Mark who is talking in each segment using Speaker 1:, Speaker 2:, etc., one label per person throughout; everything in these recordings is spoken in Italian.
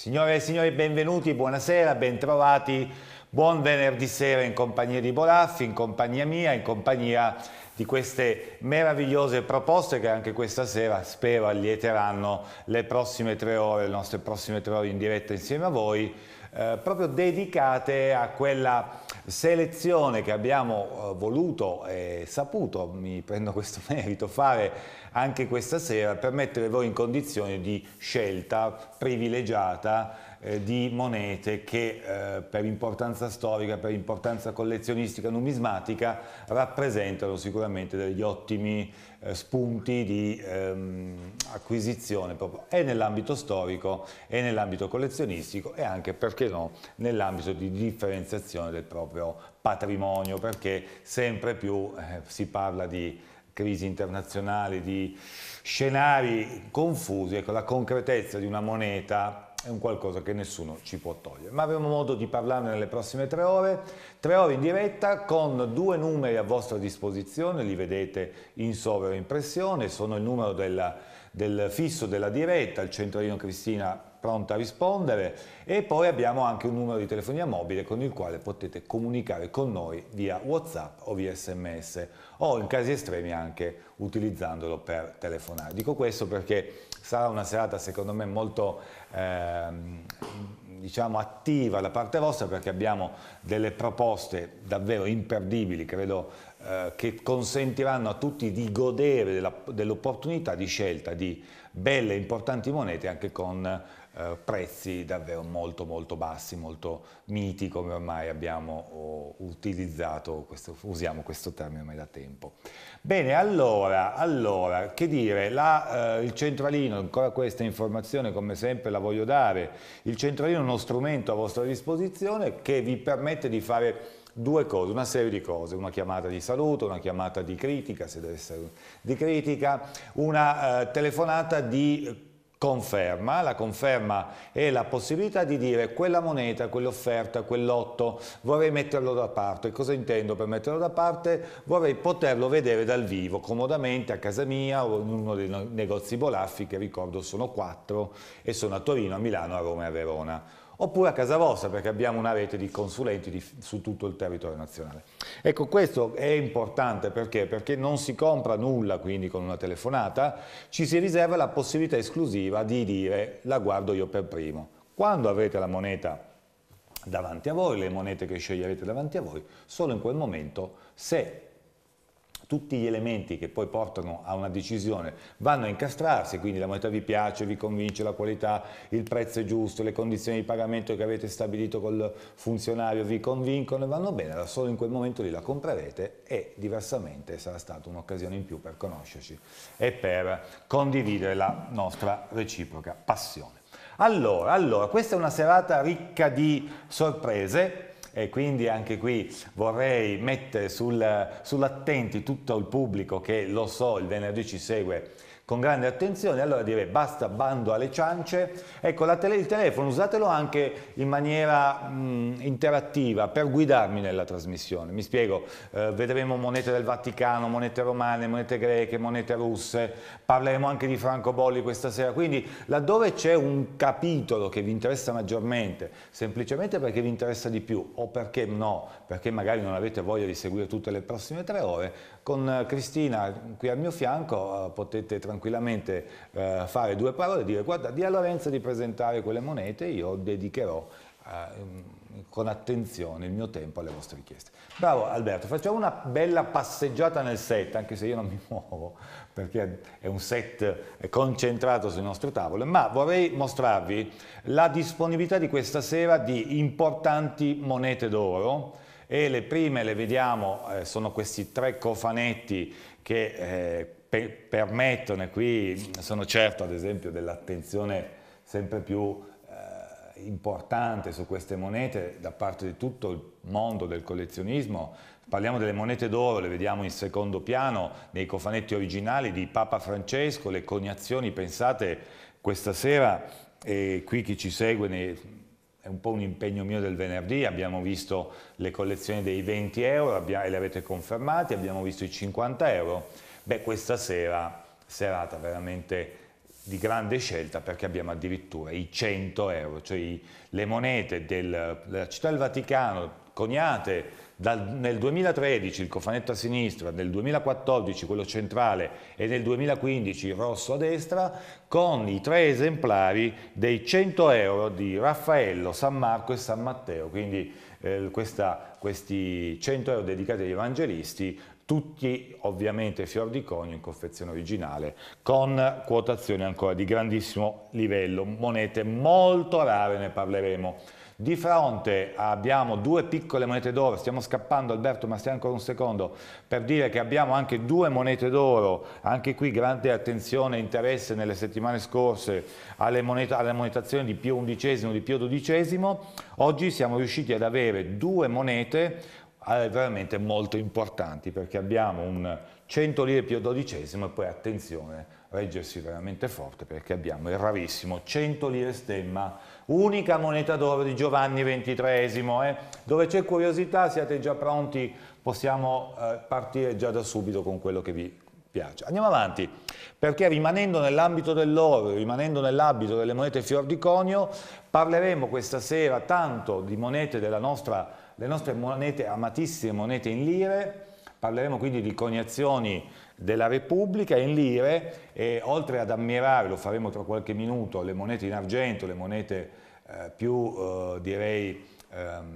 Speaker 1: Signore e signori, benvenuti, buonasera, bentrovati. Buon venerdì sera in compagnia di Bolaffi, in compagnia mia, in compagnia di queste meravigliose proposte che anche questa sera spero allieteranno le prossime tre ore, le nostre prossime tre ore in diretta insieme a voi eh, proprio dedicate a quella selezione che abbiamo eh, voluto e saputo, mi prendo questo merito, fare anche questa sera per mettere voi in condizione di scelta privilegiata eh, di monete che eh, per importanza storica, per importanza collezionistica, numismatica, rappresentano sicuramente degli ottimi eh, spunti di ehm, acquisizione proprio e nell'ambito storico e nell'ambito collezionistico e anche, perché no, nell'ambito di differenziazione del proprio patrimonio, perché sempre più eh, si parla di crisi internazionali, di scenari confusi, ecco, la concretezza di una moneta è un qualcosa che nessuno ci può togliere. Ma avremo modo di parlarne nelle prossime tre ore, tre ore in diretta con due numeri a vostra disposizione, li vedete in sovraimpressione, sono il numero della, del fisso della diretta, il centralino Cristina pronta a rispondere e poi abbiamo anche un numero di telefonia mobile con il quale potete comunicare con noi via Whatsapp o via SMS o in casi estremi anche utilizzandolo per telefonare. Dico questo perché sarà una serata secondo me molto Ehm, diciamo, attiva da parte vostra perché abbiamo delle proposte davvero imperdibili, credo eh, che consentiranno a tutti di godere dell'opportunità dell di scelta di belle e importanti monete anche con eh, prezzi davvero molto molto bassi, molto miti come ormai abbiamo utilizzato, questo, usiamo questo termine ormai da tempo. Bene, allora, allora che dire, la, eh, il centralino, ancora questa informazione come sempre la voglio dare, il centralino è uno strumento a vostra disposizione che vi permette di fare due cose, una serie di cose, una chiamata di saluto, una chiamata di critica, se deve essere di critica, una eh, telefonata di conferma, la conferma è la possibilità di dire quella moneta, quell'offerta, quell'otto vorrei metterlo da parte. Cosa intendo per metterlo da parte? Vorrei poterlo vedere dal vivo, comodamente a casa mia o in uno dei negozi Bolaffi che ricordo sono quattro e sono a Torino, a Milano, a Roma e a Verona oppure a casa vostra perché abbiamo una rete di consulenti di, su tutto il territorio nazionale. Ecco, questo è importante perché? perché? non si compra nulla quindi con una telefonata, ci si riserva la possibilità esclusiva di dire la guardo io per primo. Quando avrete la moneta davanti a voi, le monete che sceglierete davanti a voi, solo in quel momento, se tutti gli elementi che poi portano a una decisione vanno a incastrarsi, quindi la moneta vi piace, vi convince la qualità, il prezzo è giusto, le condizioni di pagamento che avete stabilito col funzionario vi convincono e vanno bene, allora solo in quel momento lì la comprerete e diversamente sarà stata un'occasione in più per conoscerci e per condividere la nostra reciproca passione. Allora, allora, questa è una serata ricca di sorprese, e quindi anche qui vorrei mettere sul, sull'attenti tutto il pubblico che lo so il venerdì ci segue con grande attenzione, allora direi basta bando alle ciance, ecco tele, il telefono usatelo anche in maniera mh, interattiva per guidarmi nella trasmissione, mi spiego, eh, vedremo monete del Vaticano, monete romane, monete greche, monete russe, parleremo anche di francobolli questa sera, quindi laddove c'è un capitolo che vi interessa maggiormente, semplicemente perché vi interessa di più o perché no, perché magari non avete voglia di seguire tutte le prossime tre ore, con eh, Cristina qui al mio fianco eh, potete tranquillamente eh, fare due parole e dire guarda di a Lorenzo di presentare quelle monete, io dedicherò con attenzione il mio tempo alle vostre richieste. Bravo Alberto, facciamo una bella passeggiata nel set, anche se io non mi muovo perché è un set concentrato sulle nostre tavole ma vorrei mostrarvi la disponibilità di questa sera di importanti monete d'oro e le prime le vediamo, eh, sono questi tre cofanetti che eh, pe permettono, e qui sono certo ad esempio dell'attenzione sempre più eh, importante su queste monete da parte di tutto il mondo del collezionismo, Parliamo delle monete d'oro, le vediamo in secondo piano, nei cofanetti originali di Papa Francesco, le coniazioni, pensate, questa sera, e qui chi ci segue ne, è un po' un impegno mio del venerdì, abbiamo visto le collezioni dei 20 euro abbiamo, e le avete confermate, abbiamo visto i 50 euro, beh questa sera, serata veramente di grande scelta perché abbiamo addirittura i 100 euro, cioè le monete della città del Vaticano coniate dal, nel 2013 il cofanetto a sinistra, nel 2014 quello centrale e nel 2015 il rosso a destra, con i tre esemplari dei 100 euro di Raffaello, San Marco e San Matteo. Quindi eh, questa, questi 100 euro dedicati agli evangelisti, tutti ovviamente fior di conio in confezione originale, con quotazioni ancora di grandissimo livello, monete molto rare, ne parleremo di fronte abbiamo due piccole monete d'oro, stiamo scappando Alberto ma stai ancora un secondo, per dire che abbiamo anche due monete d'oro, anche qui grande attenzione e interesse nelle settimane scorse alle, moneta, alle monetazioni di Pio XI e di Pio XII, oggi siamo riusciti ad avere due monete eh, veramente molto importanti perché abbiamo un 100 lire Pio XII e poi attenzione reggersi veramente forte perché abbiamo il rarissimo 100 lire stemma unica moneta d'oro di Giovanni XXIII. Eh. Dove c'è curiosità siate già pronti, possiamo eh, partire già da subito con quello che vi piace. Andiamo avanti, perché rimanendo nell'ambito dell'oro, rimanendo nell'ambito delle monete fior di conio, parleremo questa sera tanto di monete della nostra, le nostre monete amatissime, monete in lire, parleremo quindi di coniazioni della Repubblica in lire e oltre ad ammirare, lo faremo tra qualche minuto, le monete in argento, le monete eh, più eh, direi ehm,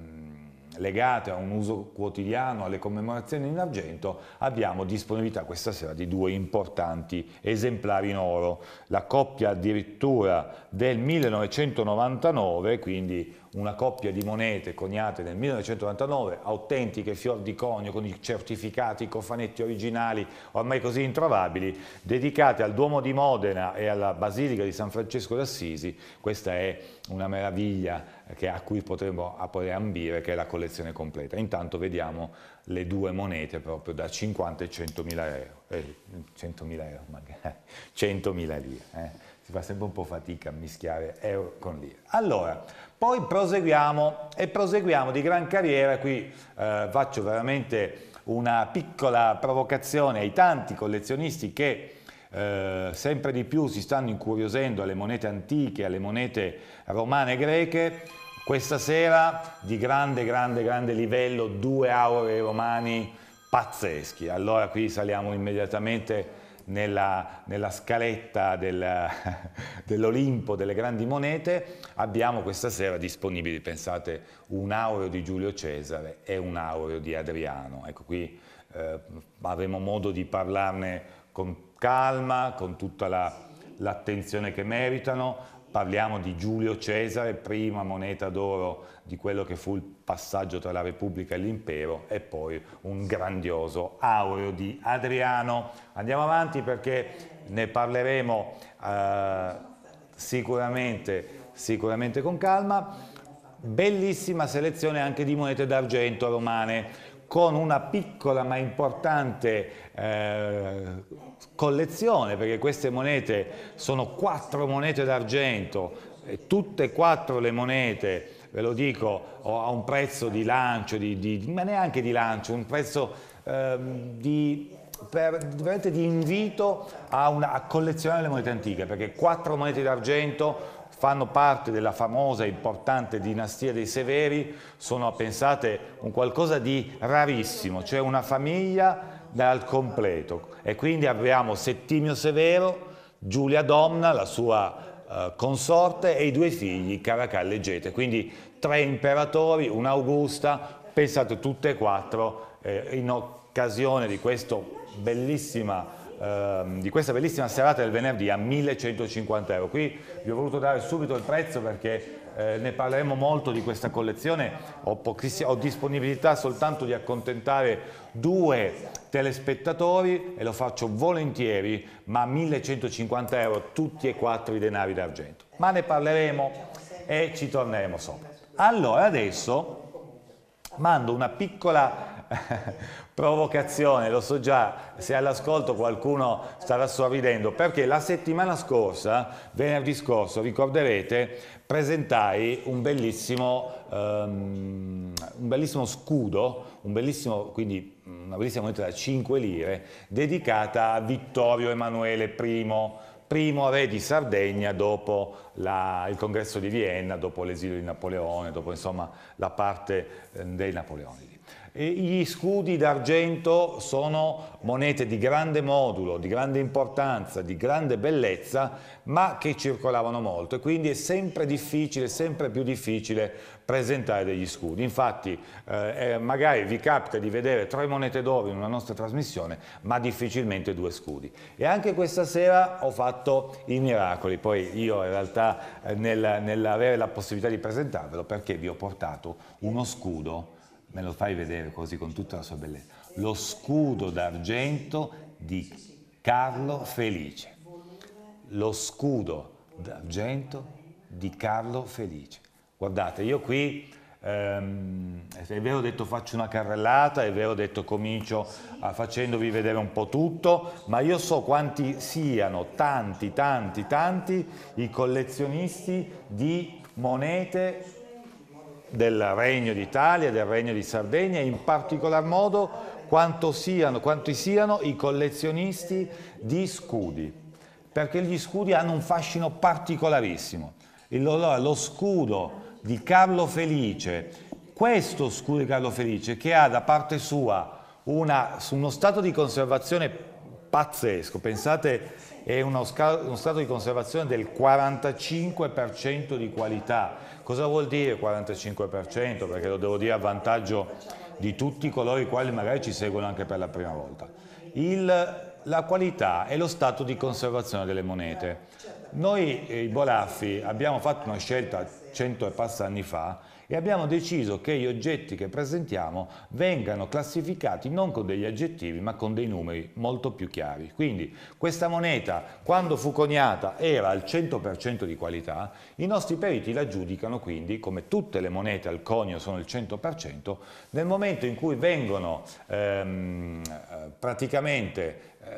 Speaker 1: legate a un uso quotidiano, alle commemorazioni in argento, abbiamo disponibilità questa sera di due importanti esemplari in oro. La coppia addirittura del 1999, quindi una coppia di monete coniate nel 1999, autentiche fior di conio con i certificati, i cofanetti originali, ormai così introvabili, dedicate al Duomo di Modena e alla Basilica di San Francesco d'Assisi. Questa è una meraviglia che, a cui potremmo poi ambire, che è la collezione completa. Intanto vediamo le due monete proprio da 50 e 100.000 euro, eh, 100.000 euro magari, 100.000 lire. Eh. Si fa sempre un po' fatica a mischiare euro con lire. Allora, poi proseguiamo e proseguiamo di gran carriera, qui eh, faccio veramente una piccola provocazione ai tanti collezionisti che eh, sempre di più si stanno incuriosendo alle monete antiche, alle monete romane e greche. Questa sera di grande, grande, grande livello, due aurei romani pazzeschi. Allora qui saliamo immediatamente nella, nella scaletta del, dell'Olimpo delle grandi monete, abbiamo questa sera disponibili, pensate, un aureo di Giulio Cesare e un aureo di Adriano. Ecco qui eh, avremo modo di parlarne con calma, con tutta l'attenzione che meritano, parliamo di Giulio Cesare, prima moneta d'oro di quello che fu il passaggio tra la Repubblica e l'impero e poi un grandioso aureo di Adriano. Andiamo avanti perché ne parleremo eh, sicuramente, sicuramente con calma. Bellissima selezione anche di monete d'argento romane con una piccola ma importante eh, collezione, perché queste monete sono quattro monete d'argento, tutte e quattro le monete ve lo dico, a un prezzo di lancio, di, di, ma neanche di lancio, un prezzo eh, di, per, veramente di invito a, una, a collezionare le monete antiche, perché quattro monete d'argento fanno parte della famosa e importante dinastia dei Severi, sono, pensate, un qualcosa di rarissimo, cioè una famiglia dal completo. E quindi abbiamo Settimio Severo, Giulia Domna, la sua eh, consorte e i due figli Caracalla e Gete, quindi tre imperatori, un'Augusta, pensate tutte e quattro eh, in occasione di, bellissima, eh, di questa bellissima serata del venerdì a 1150 euro. Qui vi ho voluto dare subito il prezzo perché eh, ne parleremo molto di questa collezione, ho, ho, disponibilità soltanto di accontentare due telespettatori e lo faccio volentieri, ma 1150 euro tutti e quattro i denari d'argento. Ma ne parleremo e ci torneremo sopra. Allora adesso mando una piccola provocazione, lo so già, se all'ascolto qualcuno starà sorridendo, perché la settimana scorsa, venerdì scorso, ricorderete, presentai un bellissimo, um, un bellissimo scudo, un bellissimo, quindi una bellissima moneta da 5 lire, dedicata a Vittorio Emanuele I, primo re di Sardegna dopo la, il congresso di Vienna, dopo l'esilio di Napoleone, dopo insomma la parte eh, dei Napoleoni. Gli scudi d'argento sono monete di grande modulo, di grande importanza, di grande bellezza, ma che circolavano molto e quindi è sempre difficile, sempre più difficile presentare degli scudi. Infatti eh, eh magari vi capita di vedere tre monete d'oro in una nostra trasmissione, ma difficilmente due scudi. E anche questa sera ho fatto i miracoli, poi io in realtà eh, nel, nell'avere la possibilità di presentarvelo perché vi ho portato uno scudo me lo fai vedere così con tutta la sua bellezza, lo scudo d'argento di Carlo Felice, lo scudo d'argento di Carlo Felice. Guardate, io qui ehm, è vero ho detto faccio una carrellata, è vero ho detto comincio a, eh, facendovi vedere un po' tutto, ma io so quanti siano, tanti, tanti, tanti i collezionisti di monete del Regno d'Italia, del Regno di Sardegna, e in particolar modo quanto siano, quanti siano i collezionisti di scudi, perché gli scudi hanno un fascino particolarissimo. Il, lo, lo scudo di Carlo Felice, questo scudo di Carlo Felice che ha da parte sua una, uno stato di conservazione pazzesco, pensate è uno, uno stato di conservazione del 45% di qualità, Cosa vuol dire 45%? Perché lo devo dire a vantaggio di tutti coloro i quali magari ci seguono anche per la prima volta. Il, la qualità è lo stato di conservazione delle monete. Noi, eh, i Bolaffi, abbiamo fatto una scelta cento e passa anni fa e abbiamo deciso che gli oggetti che presentiamo vengano classificati non con degli aggettivi ma con dei numeri molto più chiari. Quindi questa moneta quando fu coniata era al 100% di qualità, i nostri periti la giudicano quindi come tutte le monete al conio sono il 100%, nel momento in cui vengono ehm, praticamente eh,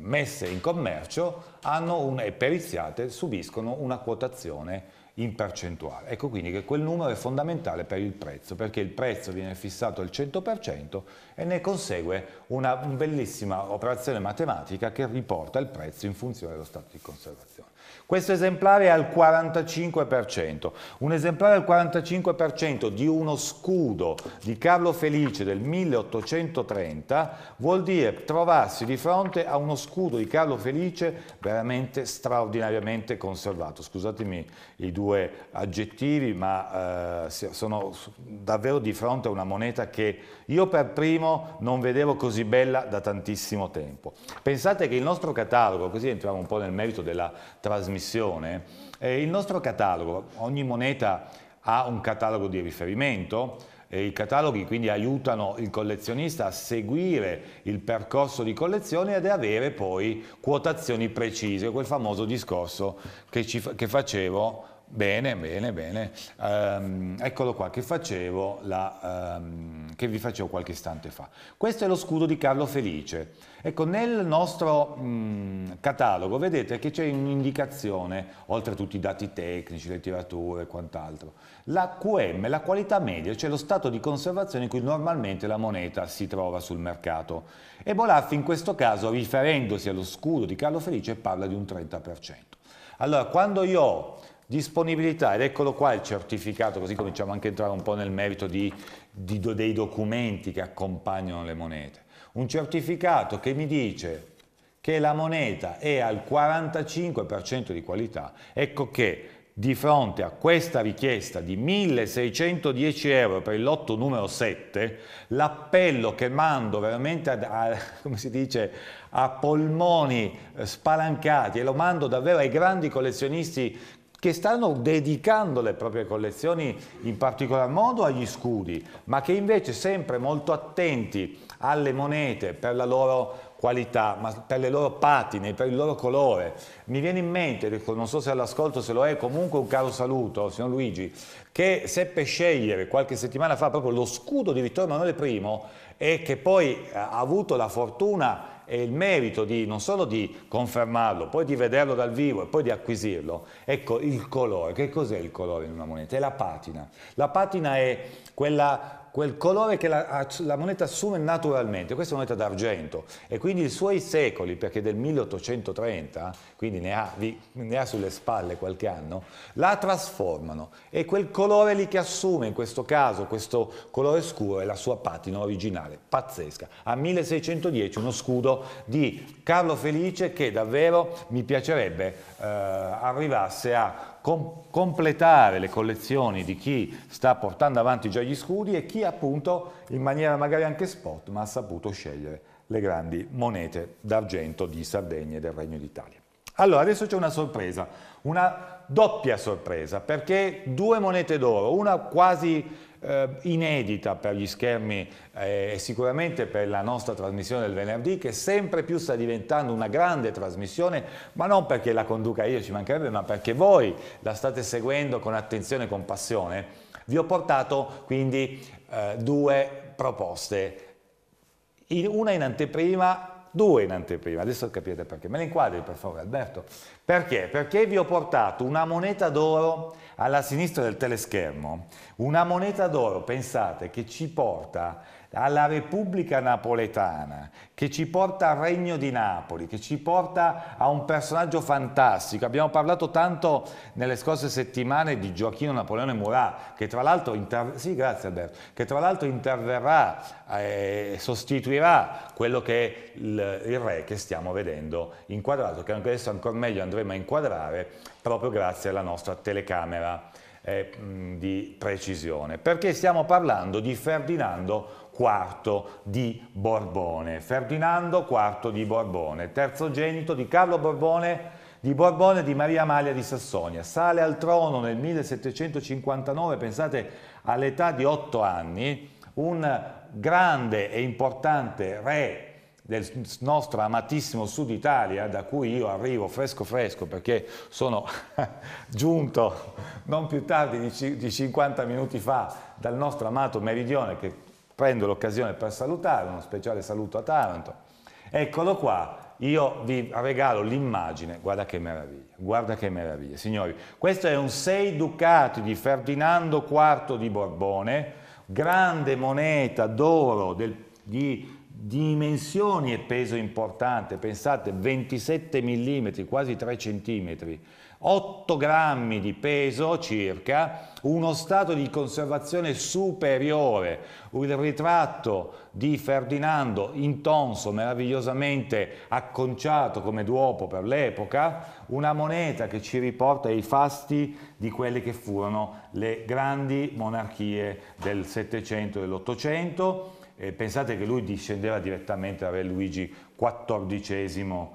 Speaker 1: messe in commercio hanno un, e periziate subiscono una quotazione in percentuale. Ecco quindi che quel numero è fondamentale per il prezzo, perché il prezzo viene fissato al 100% e ne consegue una bellissima operazione matematica che riporta il prezzo in funzione dello stato di conservazione. Questo esemplare è al 45%, un esemplare al 45% di uno scudo di Carlo Felice del 1830 vuol dire trovarsi di fronte a uno scudo di Carlo Felice veramente straordinariamente conservato. Scusatemi i due aggettivi, ma eh, sono davvero di fronte a una moneta che io per primo non vedevo così bella da tantissimo tempo. Pensate che il nostro catalogo, così entriamo un po' nel merito della trasmissione, eh, il nostro catalogo, ogni moneta ha un catalogo di riferimento, E i cataloghi quindi aiutano il collezionista a seguire il percorso di collezione ed avere poi quotazioni precise, quel famoso discorso che, ci, che facevo Bene, bene, bene. Um, eccolo qua che, la, um, che vi facevo qualche istante fa. Questo è lo scudo di Carlo Felice. Ecco, nel nostro um, catalogo vedete che c'è un'indicazione, oltre a tutti i dati tecnici, le tirature e quant'altro. La QM, la qualità media, cioè lo stato di conservazione in cui normalmente la moneta si trova sul mercato. E Bolaffi in questo caso, riferendosi allo scudo di Carlo Felice, parla di un 30%. Allora, quando io ho Disponibilità, ed eccolo qua il certificato, così cominciamo anche a entrare un po' nel merito di, di, dei documenti che accompagnano le monete. Un certificato che mi dice che la moneta è al 45% di qualità, ecco che di fronte a questa richiesta di 1610 euro per il lotto numero 7, l'appello che mando veramente a, a, dice, a, polmoni spalancati e lo mando davvero ai grandi collezionisti che stanno dedicando le proprie collezioni in particolar modo agli scudi, ma che invece sempre molto attenti alle monete per la loro qualità, ma per le loro patine, per il loro colore. Mi viene in mente, non so se all'ascolto se lo è, comunque un caro saluto, signor Luigi, che seppe scegliere qualche settimana fa proprio lo scudo di Vittorio Emanuele I e che poi ha avuto la fortuna e il merito di non solo di confermarlo, poi di vederlo dal vivo e poi di acquisirlo. Ecco il colore, che cos'è il colore in una moneta? È la patina. La patina è quella quel colore che la, la, moneta assume naturalmente, questa è una moneta d'argento e quindi i suoi secoli, perché del 1830, quindi ne ha, ne ha sulle spalle qualche anno, la trasformano e quel colore lì che assume in questo caso, questo colore scuro, è la sua patina originale, pazzesca. A 1610 uno scudo di Carlo Felice che davvero mi piacerebbe eh, arrivasse a com completare le collezioni di chi sta portando avanti già gli scudi e chi appunto in maniera magari anche spot ma ha saputo scegliere le grandi monete d'argento di Sardegna e del Regno d'Italia. Allora, adesso c'è una sorpresa, una doppia sorpresa, perché due monete d'oro, una quasi eh, inedita per gli schermi eh, e sicuramente per la nostra trasmissione del venerdì che sempre più sta diventando una grande trasmissione, ma non perché la conduca io ci mancherebbe, ma perché voi la state seguendo con attenzione e con passione. Vi ho portato quindi eh, due proposte una in anteprima due in anteprima, adesso capite perché. Me le inquadri per favore Alberto. Perché? Perché vi ho portato una moneta d'oro alla sinistra del teleschermo, una moneta d'oro, pensate, che ci porta alla Repubblica Napoletana, che ci porta al Regno di Napoli, che ci porta a un personaggio fantastico. Abbiamo parlato tanto nelle scorse settimane di Gioacchino Napoleone Murat, che tra l'altro sì, interverrà, eh, sostituirà quello che è il, il re che stiamo vedendo inquadrato, che adesso ancora meglio andremo a inquadrare proprio grazie alla nostra telecamera eh, di precisione, perché stiamo parlando di Ferdinando IV di Borbone, Ferdinando IV di Borbone, terzogenito di Carlo Borbone di Borbone e di Maria Amalia di Sassonia. Sale al trono nel 1759, pensate all'età di otto anni, un grande e importante re del nostro amatissimo Sud Italia, da cui io arrivo fresco fresco perché sono giunto non più tardi di 50 minuti fa dal nostro amato meridione che prendo l'occasione per salutare, uno speciale saluto a Taranto. Eccolo qua, io vi regalo l'immagine, guarda che meraviglia, guarda che meraviglia. Signori, questo è un 6 ducati di Ferdinando IV di Borbone, grande moneta d'oro di dimensioni e peso importante, pensate 27 mm, quasi 3 cm, 8 grammi di peso circa, uno stato di conservazione superiore, il ritratto di Ferdinando intonso, meravigliosamente acconciato come duopo per l'epoca, una moneta che ci riporta ai fasti di quelle che furono le grandi monarchie del Settecento e dell'Ottocento. pensate che lui discendeva direttamente da Re Luigi XIV,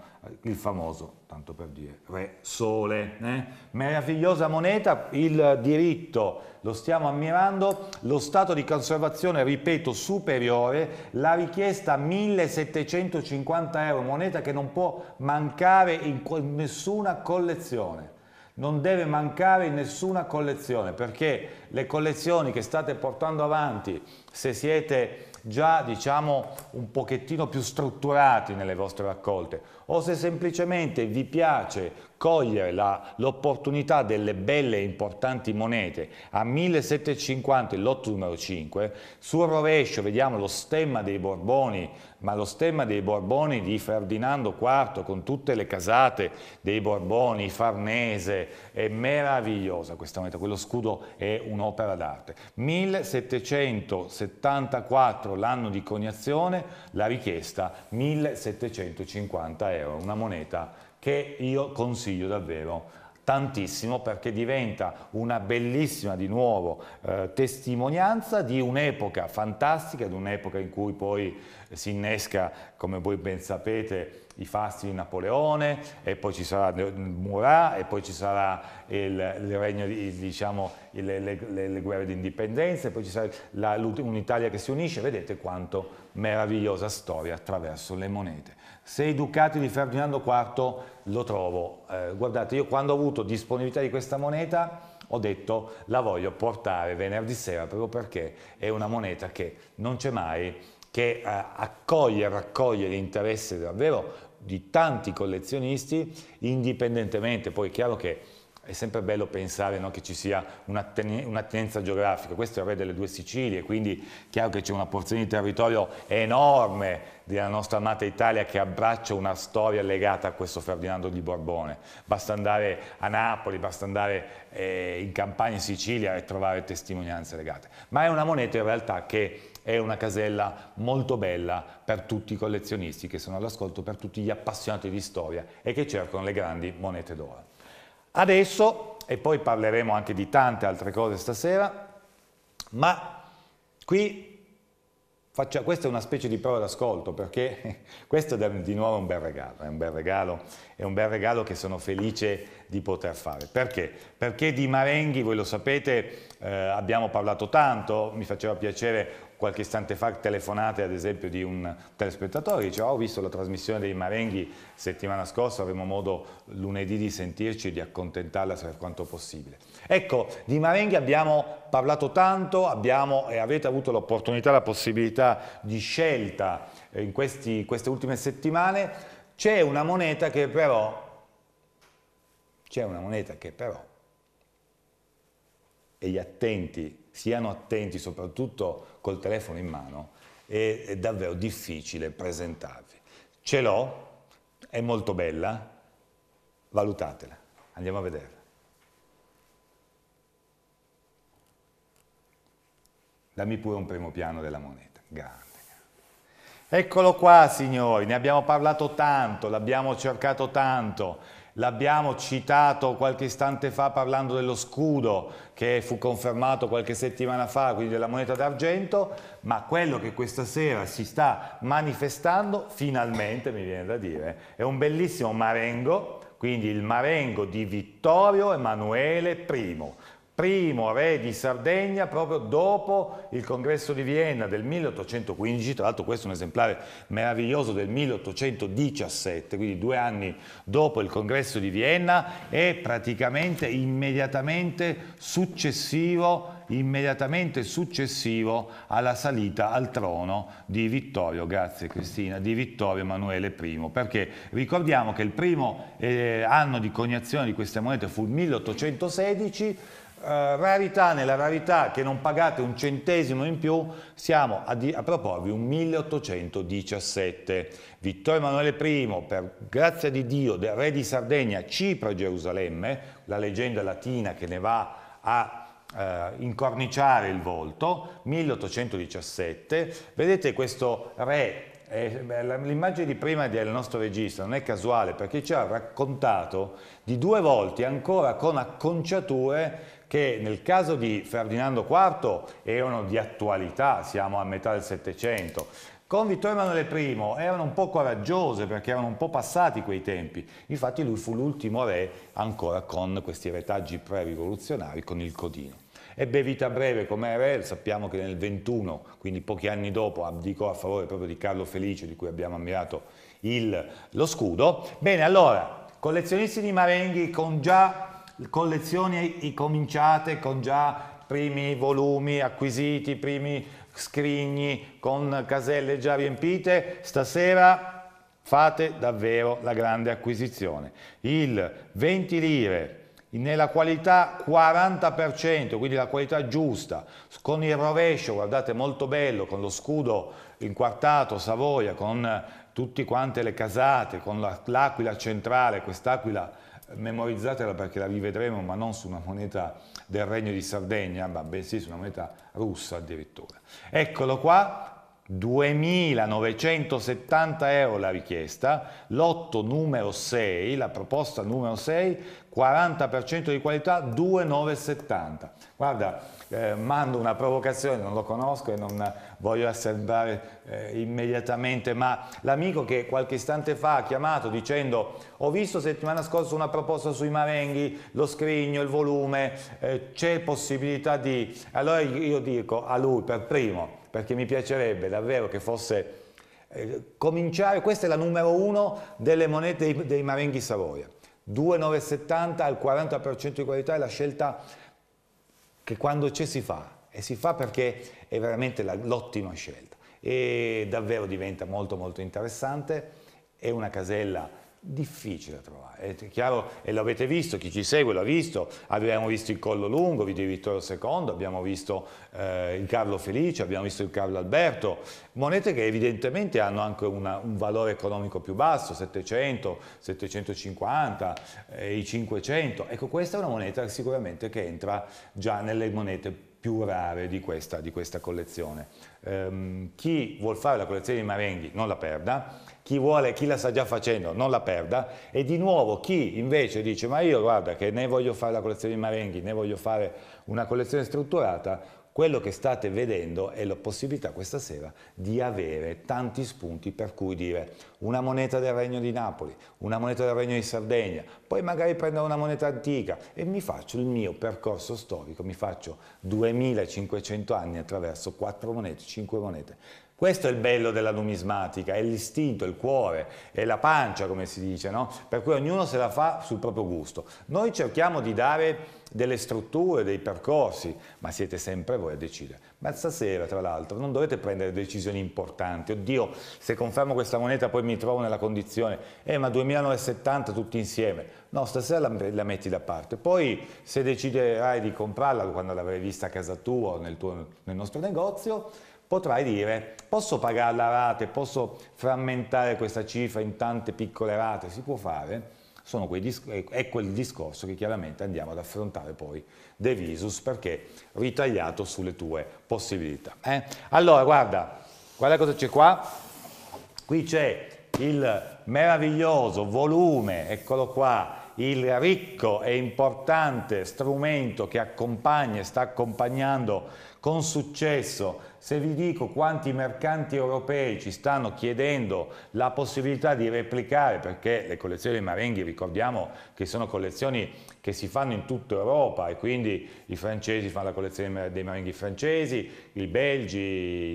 Speaker 1: il famoso tanto per dire, re sole, eh? meravigliosa moneta, il diritto, lo stiamo ammirando, lo stato di conservazione, ripeto, superiore, la richiesta 1750 euro, moneta che non può mancare in nessuna collezione, non deve mancare in nessuna collezione, perché le collezioni che state portando avanti, se siete già diciamo un pochettino più strutturati nelle vostre raccolte o se semplicemente vi piace cogliere l'opportunità delle belle e importanti monete a 1750 il lotto numero 5 sul rovescio vediamo lo stemma dei Borboni ma lo stemma dei Borboni di Ferdinando IV con tutte le casate dei Borboni, Farnese, è meravigliosa questa moneta, quello scudo è un'opera d'arte. 1774 l'anno di coniazione, la richiesta 1750 euro, una moneta che io consiglio davvero tantissimo perché diventa una bellissima di nuovo eh, testimonianza di un'epoca fantastica, di un'epoca in cui poi si innesca, come voi ben sapete, i fasti di Napoleone, e poi ci sarà Murat, e poi ci sarà il, il regno di, diciamo, le, le, le guerre di indipendenza, e poi ci sarà un'Italia che si unisce, vedete quanto meravigliosa storia attraverso le monete. Se i ducati di Ferdinando IV lo trovo, eh, guardate, io quando ho avuto disponibilità di questa moneta ho detto la voglio portare venerdì sera proprio perché è una moneta che non c'è mai che eh, accoglie e raccoglie l'interesse davvero di tanti collezionisti, indipendentemente, poi è chiaro che è sempre bello pensare no, che ci sia un'attenenza geografica, questo è il re delle due Sicilie, quindi è chiaro che c'è una porzione di territorio enorme della nostra amata Italia che abbraccia una storia legata a questo Ferdinando di Borbone. Basta andare a Napoli, basta andare eh, in Campania, in Sicilia e trovare testimonianze legate. Ma è una moneta in realtà che è una casella molto bella per tutti i collezionisti che sono all'ascolto, per tutti gli appassionati di storia e che cercano le grandi monete d'oro. Adesso, e poi parleremo anche di tante altre cose stasera, ma qui Faccia, questa è una specie di prova d'ascolto perché questo è di nuovo un bel regalo, è un bel regalo, è un bel regalo che sono felice di poter fare. Perché? Perché di Marenghi, voi lo sapete, eh, abbiamo parlato tanto, mi faceva piacere qualche istante fa telefonate ad esempio di un telespettatore che diceva oh, ho visto la trasmissione dei Marenghi settimana scorsa, avremo modo lunedì di sentirci e di accontentarla per quanto possibile. Ecco, di Marenghi abbiamo parlato tanto, abbiamo e avete avuto l'opportunità, la possibilità di scelta eh, in questi, queste ultime settimane, c'è una moneta che però c'è una moneta che però, e gli attenti siano attenti soprattutto col telefono in mano, è, è davvero difficile presentarvi. Ce l'ho, è molto bella, valutatela, andiamo a vederla. Dammi pure un primo piano della moneta, grande. Eccolo qua signori, ne abbiamo parlato tanto, l'abbiamo cercato tanto. L'abbiamo citato qualche istante fa parlando dello scudo che fu confermato qualche settimana fa, quindi della moneta d'argento, ma quello che questa sera si sta manifestando, finalmente mi viene da dire, è un bellissimo marengo, quindi il marengo di Vittorio Emanuele I, primo re di Sardegna proprio dopo il congresso di Vienna del 1815, tra l'altro questo è un esemplare meraviglioso del 1817, quindi due anni dopo il congresso di Vienna e praticamente immediatamente successivo immediatamente successivo alla salita al trono di Vittorio, grazie Cristina, di Vittorio Emanuele I, perché ricordiamo che il primo eh, anno di coniazione di queste monete fu il 1816, eh, rarità nella rarità che non pagate un centesimo in più, siamo a, di, a proporvi un 1817. Vittorio Emanuele I, per grazia di Dio, del re di Sardegna, Cipro e Gerusalemme, la leggenda latina che ne va a Uh, incorniciare il volto, 1817, vedete questo re, l'immagine di prima del nostro regista non è casuale perché ci ha raccontato di due volti ancora con acconciature che nel caso di Ferdinando IV erano di attualità, siamo a metà del Settecento, con Vittorio Emanuele I erano un po' coraggiose perché erano un po' passati quei tempi, infatti lui fu l'ultimo re ancora con questi retaggi pre-rivoluzionari, con il codino. Ebbe vita breve come re, sappiamo che nel 21, quindi pochi anni dopo, abdicò a favore proprio di Carlo Felice, di cui abbiamo ammirato il, lo scudo. Bene, allora, collezionisti di marenghi con già collezioni cominciate con già primi volumi acquisiti, primi scrigni con caselle già riempite, stasera fate davvero la grande acquisizione. Il 20 lire nella qualità 40%, quindi la qualità giusta, con il rovescio, guardate molto bello, con lo scudo inquartato Savoia, con tutte quante le casate, con l'aquila centrale, quest'aquila memorizzatela perché la rivedremo, ma non su una moneta del Regno di Sardegna, ma bensì su una moneta russa addirittura. Eccolo qua, 2.970 euro la richiesta, lotto numero 6, la proposta numero 6, 40% di qualità, 2.970. Guarda, eh, mando una provocazione, non lo conosco e non voglio assembrare eh, immediatamente, ma l'amico che qualche istante fa ha chiamato dicendo ho visto settimana scorsa una proposta sui marenghi, lo scrigno, il volume, eh, c'è possibilità di... Allora io dico a lui per primo, perché mi piacerebbe davvero che fosse eh, cominciare, questa è la numero uno delle monete dei, dei Marenghi Savoia. 2,970 al 40% di qualità è la scelta che quando c'è si fa, e si fa perché è veramente l'ottima scelta e davvero diventa molto molto interessante, è una casella difficile da trovare. È chiaro, e l'avete visto, chi ci segue l'ha visto, abbiamo visto il Collo Lungo, video di Vittorio II, abbiamo visto eh, il Carlo Felice, abbiamo visto il Carlo Alberto, monete che evidentemente hanno anche una, un valore economico più basso, 700, 750, eh, i 500. Ecco, questa è una moneta sicuramente che entra già nelle monete più rare di questa, di questa collezione. Ehm, chi vuol fare la collezione di Marenghi non la perda, chi vuole, chi la sta già facendo non la perda e di nuovo chi invece dice ma io guarda che né voglio fare la collezione di marenghi né voglio fare una collezione strutturata, quello che state vedendo è la possibilità questa sera di avere tanti spunti per cui dire una moneta del Regno di Napoli, una moneta del Regno di Sardegna, poi magari prendo una moneta antica e mi faccio il mio percorso storico, mi faccio 2500 anni attraverso 4 monete, 5 monete, questo è il bello della numismatica, è l'istinto, il cuore, è la pancia, come si dice, no? Per cui ognuno se la fa sul proprio gusto. Noi cerchiamo di dare delle strutture, dei percorsi, ma siete sempre voi a decidere. Ma stasera, tra l'altro, non dovete prendere decisioni importanti. Oddio, se confermo questa moneta poi mi trovo nella condizione, eh ma 2.970 tutti insieme. No, stasera la, la, metti da parte. Poi se deciderai di comprarla quando l'avrai vista a casa tua o nel, tuo, nel nostro negozio, potrai dire posso pagare la rate, posso frammentare questa cifra in tante piccole rate, si può fare, eh, è quel discorso che chiaramente andiamo ad affrontare poi de visus perché ritagliato sulle tue possibilità. Eh? Allora guarda, guarda cosa c'è qua, qui c'è il meraviglioso volume, eccolo qua, il ricco e importante strumento che accompagna e sta accompagnando con successo se vi dico quanti mercanti europei ci stanno chiedendo la possibilità di replicare, perché le collezioni dei marenghi ricordiamo che sono collezioni che si fanno in tutta Europa e quindi i francesi fanno la collezione dei marenghi francesi, i belgi,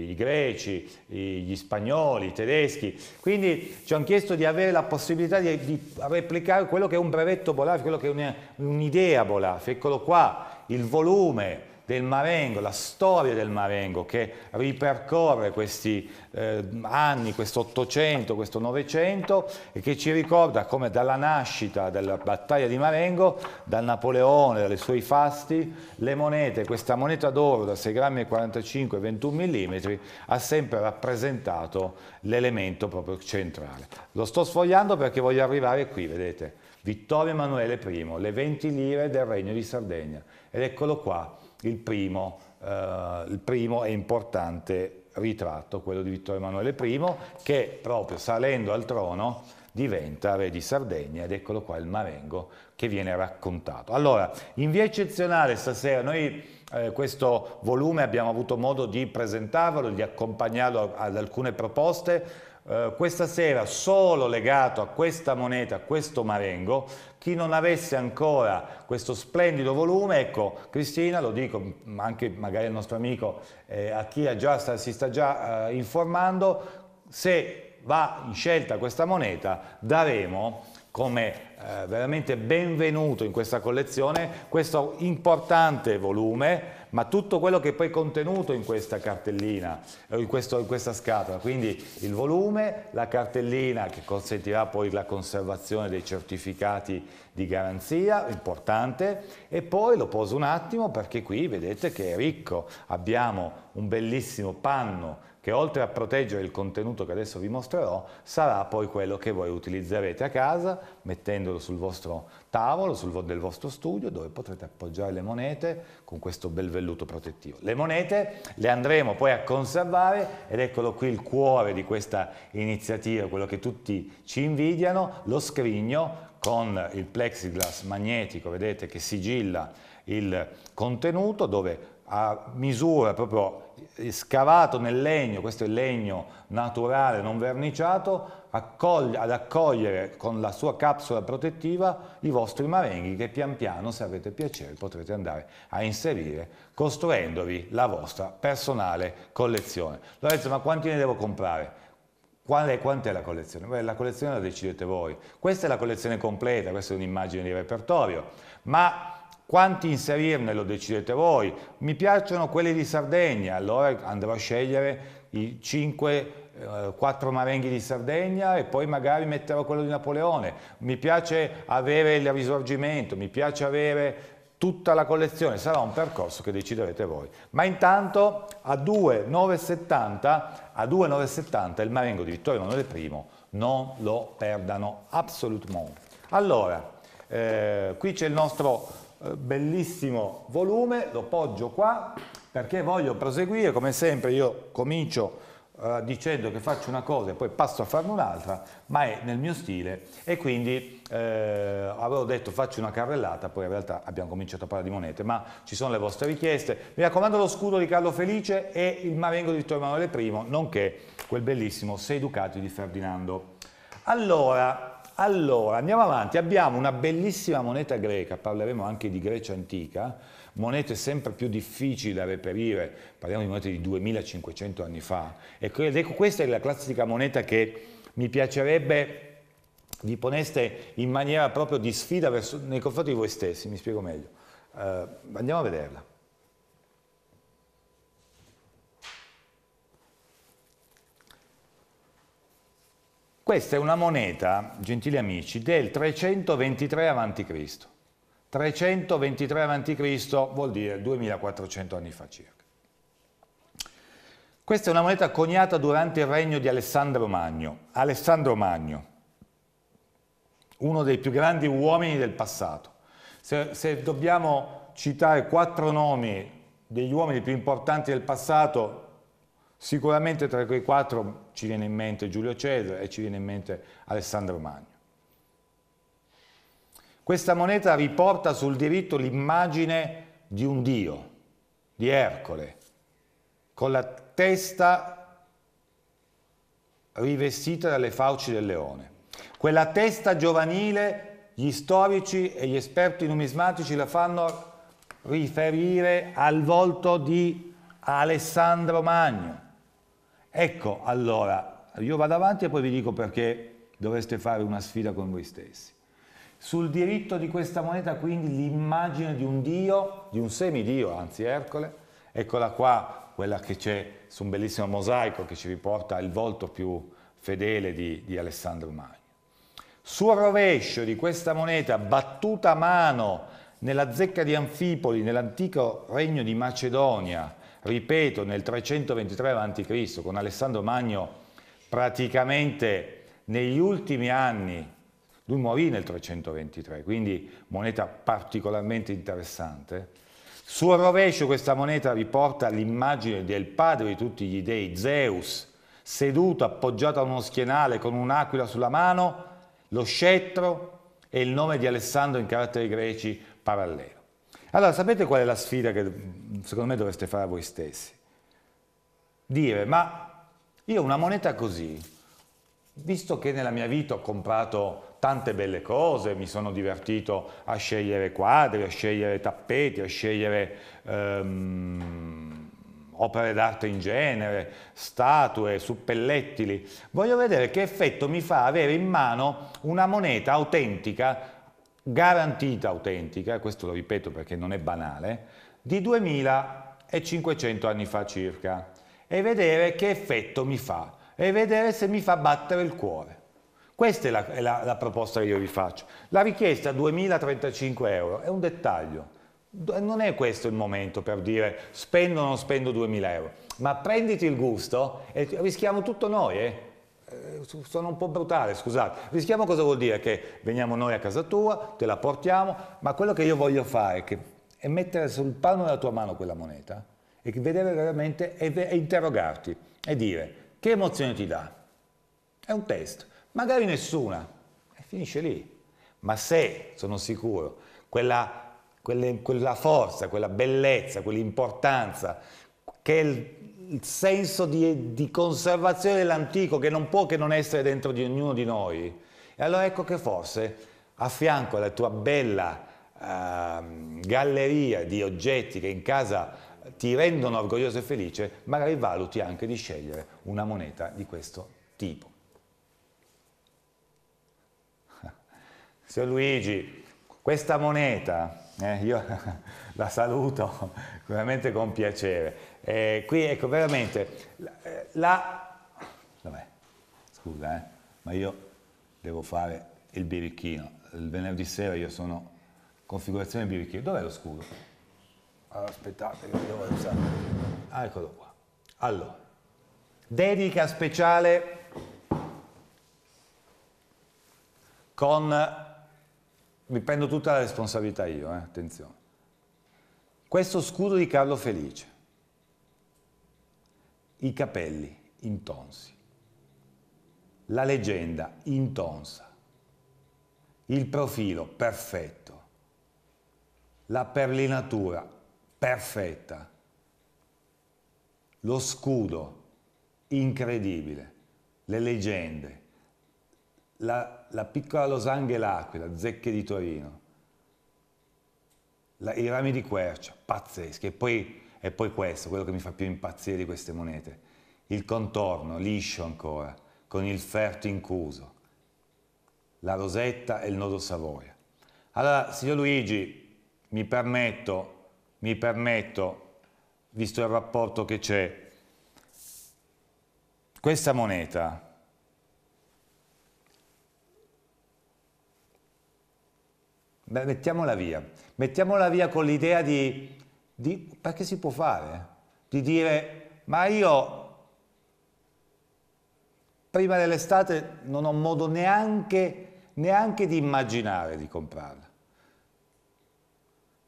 Speaker 1: i greci, gli spagnoli, i tedeschi, quindi ci hanno chiesto di avere la possibilità di, di replicare quello che è un brevetto Bolaf, quello che è un'idea Bolaf, eccolo qua, il volume, del Marengo, la storia del Marengo che ripercorre questi eh, anni, questo 800, questo 900 e che ci ricorda come dalla nascita della battaglia di Marengo, dal Napoleone, dalle sue fasti, le monete, questa moneta d'oro da 6 grammi e 45 21 mm ha sempre rappresentato l'elemento proprio centrale. Lo sto sfogliando perché voglio arrivare qui, vedete, Vittorio Emanuele I, le 20 lire del Regno di Sardegna ed eccolo qua il primo, eh, il primo è importante ritratto, quello di Vittorio Emanuele I, che proprio salendo al trono diventa re di Sardegna ed eccolo qua il Marengo che viene raccontato. Allora, in via eccezionale stasera noi eh, questo volume abbiamo avuto modo di presentarlo, di accompagnarlo ad alcune proposte, eh, questa sera solo legato a questa moneta, a questo Marengo, chi non avesse ancora questo splendido volume, ecco Cristina, lo dico anche magari al nostro amico, eh, a chi già sta, si sta già eh, informando, se va in scelta questa moneta daremo come eh, veramente benvenuto in questa collezione questo importante volume ma tutto quello che è poi contenuto in questa cartellina, eh, in, questo, in questa scatola, quindi il volume, la cartellina che consentirà poi la conservazione dei certificati di garanzia, importante, e poi lo poso un attimo perché qui vedete che è ricco, abbiamo un bellissimo panno che oltre a proteggere il contenuto che adesso vi mostrerò, sarà poi quello che voi utilizzerete a casa, mettendolo sul vostro tavolo, sul vo del vostro studio, dove potrete appoggiare le monete con questo bel velluto protettivo. Le monete le andremo poi a conservare, ed eccolo qui il cuore di questa iniziativa, quello che tutti ci invidiano, lo scrigno con il plexiglass magnetico, vedete che sigilla il contenuto, dove a misura proprio scavato nel legno, questo è il legno naturale non verniciato, ad accogliere con la sua capsula protettiva i vostri marenghi che pian piano, se avete piacere, potrete andare a inserire costruendovi la vostra personale collezione. Lorenzo, ma quanti ne devo comprare? Qual è, quant'è la collezione? Beh, la collezione la decidete voi. Questa è la collezione completa, questa è un'immagine di repertorio, ma quanti inserirne lo decidete voi. Mi piacciono quelli di Sardegna, allora andrò a scegliere i 5 eh, quattro marenghi di Sardegna e poi magari metterò quello di Napoleone. Mi piace avere il risorgimento, mi piace avere tutta la collezione, sarà un percorso che deciderete voi. Ma intanto a 2,970, a 2,970 il marengo di Vittorio Emanuele I non lo perdano assolutamente. Allora, eh, qui c'è il nostro eh, bellissimo volume, lo poggio qua perché voglio proseguire, come sempre io comincio eh, dicendo che faccio una cosa e poi passo a farne un'altra, ma è nel mio stile e quindi eh, avevo detto faccio una carrellata, poi in realtà abbiamo cominciato a parlare di monete, ma ci sono le vostre richieste. Mi raccomando lo scudo di Carlo Felice e il marengo di Vittorio Emanuele I, nonché quel bellissimo Sei Ducati di Ferdinando. Allora, allora, andiamo avanti, abbiamo una bellissima moneta greca, parleremo anche di Grecia antica, monete sempre più difficili da reperire, parliamo di monete di 2500 anni fa, ecco, ed ecco questa è la classica moneta che mi piacerebbe vi poneste in maniera proprio di sfida verso, nei confronti di voi stessi, mi spiego meglio. Uh, andiamo a vederla. Questa è una moneta, gentili amici, del 323 a.C. 323 a.C. vuol dire 2400 anni fa circa. Questa è una moneta coniata durante il regno di Alessandro Magno. Alessandro Magno, uno dei più grandi uomini del passato. Se, se dobbiamo citare quattro nomi degli uomini più importanti del passato, Sicuramente tra quei quattro ci viene in mente Giulio Cesare e ci viene in mente Alessandro Magno. Questa moneta riporta sul diritto l'immagine di un dio, di Ercole, con la testa rivestita dalle fauci del leone. Quella testa giovanile, gli storici e gli esperti numismatici la fanno riferire al volto di Alessandro Magno Ecco, allora, io vado avanti e poi vi dico perché dovreste fare una sfida con voi stessi. Sul diritto di questa moneta, quindi, l'immagine di un dio, di un semidio, anzi Ercole, eccola qua, quella che c'è su un bellissimo mosaico che ci riporta il volto più fedele di, di Alessandro Magno. Sul rovescio di questa moneta, battuta a mano nella zecca di Anfipoli, nell'antico regno di Macedonia, ripeto, nel 323 a.C., con Alessandro Magno praticamente negli ultimi anni, lui morì nel 323, quindi moneta particolarmente interessante. Sul rovescio questa moneta riporta l'immagine del padre di tutti gli dei, Zeus, seduto, appoggiato a uno schienale con un'aquila sulla mano, lo scettro e il nome di Alessandro in caratteri greci parallelo. Allora, sapete qual è la sfida che mm, secondo me dovreste fare a voi stessi? Dire, ma io una moneta così, visto che nella mia vita ho comprato tante belle cose, mi sono divertito a scegliere quadri, a scegliere tappeti, a scegliere um, opere d'arte in genere, statue, suppellettili, voglio vedere che effetto mi fa avere in mano una moneta autentica garantita autentica, questo lo ripeto perché non è banale, di 2500 anni fa circa e vedere che effetto mi fa e vedere se mi fa battere il cuore. Questa è la, è la, la proposta che io vi faccio. La richiesta 2035 euro è un dettaglio. Non è questo il momento per dire spendo o non spendo 2000 euro, ma prenditi il gusto e rischiamo tutto noi, eh? Eh, sono un po' brutale, scusate. Rischiamo cosa vuol dire? Che veniamo noi a casa tua, te la portiamo, ma quello che io voglio fare è mettere sul palmo della tua mano quella moneta e vedere veramente e, interrogarti e dire che emozione ti dà. È un test, magari nessuna, e finisce lì. Ma se, sono sicuro, quella, quelle, quella forza, quella bellezza, quell'importanza che il il senso di, di conservazione dell'antico che non può che non essere dentro di ognuno di noi. E allora ecco che forse a fianco alla tua bella uh, galleria di oggetti che in casa ti rendono orgoglioso e felice, magari valuti anche di scegliere una moneta di questo tipo. Signor Luigi, questa moneta, eh, io la saluto veramente con piacere, eh, qui ecco veramente la, la scusa eh, ma io devo fare il birichino. Il venerdì sera io sono configurazione birichino. Dov'è lo scudo? Allora, ah, aspettate, che devo usare. Ah, eccolo qua. Allora, dedica speciale con mi prendo tutta la responsabilità io, eh, attenzione. Questo scudo di Carlo Felice i capelli intonsi, la leggenda intonsa, il profilo perfetto, la perlinatura perfetta, lo scudo incredibile, le leggende, la, la piccola losanga e l'Aquila, Zecche di Torino, la, i rami di quercia, pazzeschi, e poi e poi questo, quello che mi fa più impazzire di queste monete. Il contorno, liscio ancora, con il ferto incuso, la rosetta e il nodo Savoia. Allora, signor Luigi, mi permetto, mi permetto, visto il rapporto che c'è, questa moneta Beh, mettiamola via. Mettiamola via con l'idea di di, perché si può fare, di dire ma io prima dell'estate non ho modo neanche, neanche di immaginare di comprarla.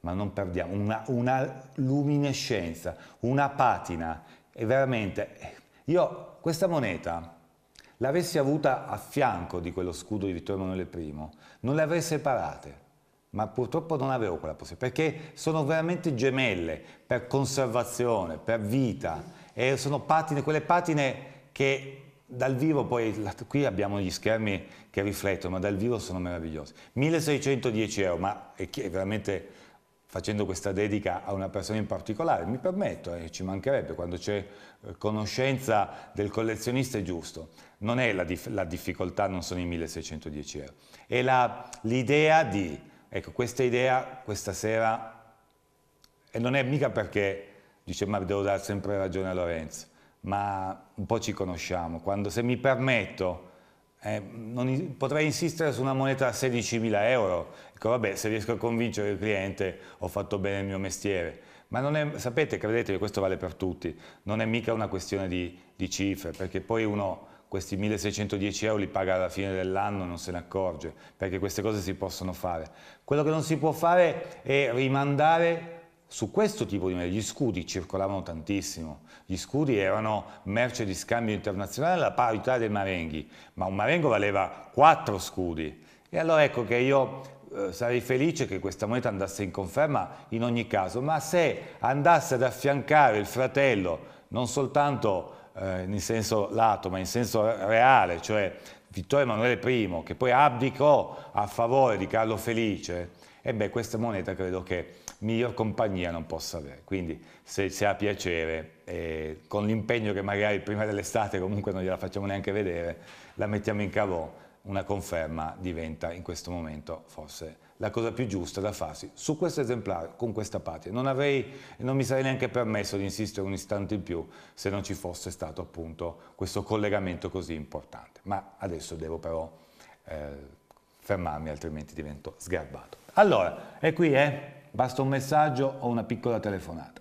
Speaker 1: Ma non perdiamo una, una luminescenza, una patina, è veramente... Eh, io questa moneta l'avessi avuta a fianco di quello scudo di Vittorio Emanuele I, non le avrei separate ma purtroppo non avevo quella possibilità, perché sono veramente gemelle per conservazione, per vita, e sono patine, quelle patine che dal vivo poi, qui abbiamo gli schermi che riflettono, ma dal vivo sono meravigliose. 1610 euro, ma è veramente facendo questa dedica a una persona in particolare, mi permetto, eh, ci mancherebbe, quando c'è eh, conoscenza del collezionista è giusto, non è la, dif la difficoltà, non sono i 1610 euro, è l'idea di Ecco, questa idea questa sera, e non è mica perché dice ma devo dare sempre ragione a Lorenzo, ma un po' ci conosciamo, quando se mi permetto eh, non, potrei insistere su una moneta a 16.000 euro, ecco vabbè se riesco a convincere il cliente ho fatto bene il mio mestiere, ma non è, sapete, credetemi, questo vale per tutti, non è mica una questione di, di cifre, perché poi uno questi 1610 euro li paga alla fine dell'anno non se ne accorge, perché queste cose si possono fare. Quello che non si può fare è rimandare su questo tipo di merce gli scudi circolavano tantissimo, gli scudi erano merce di scambio internazionale alla parità dei marenghi, ma un marengo valeva quattro scudi. E allora ecco che io eh, sarei felice che questa moneta andasse in conferma in ogni caso, ma se andasse ad affiancare il fratello non soltanto eh, in senso lato, ma in senso reale, cioè Vittorio Emanuele I, che poi abdicò a favore di Carlo Felice, e beh, questa moneta credo che miglior compagnia non possa avere. Quindi se, se ha piacere, eh, con l'impegno che magari prima dell'estate comunque non gliela facciamo neanche vedere, la mettiamo in cavò una conferma diventa in questo momento forse la cosa più giusta da farsi su questo esemplare, con questa patria. Non, avrei, non mi sarei neanche permesso di insistere un istante in più se non ci fosse stato appunto questo collegamento così importante. Ma adesso devo però eh, fermarmi, altrimenti divento sgarbato. Allora, è qui, eh? Basta un messaggio o una piccola telefonata.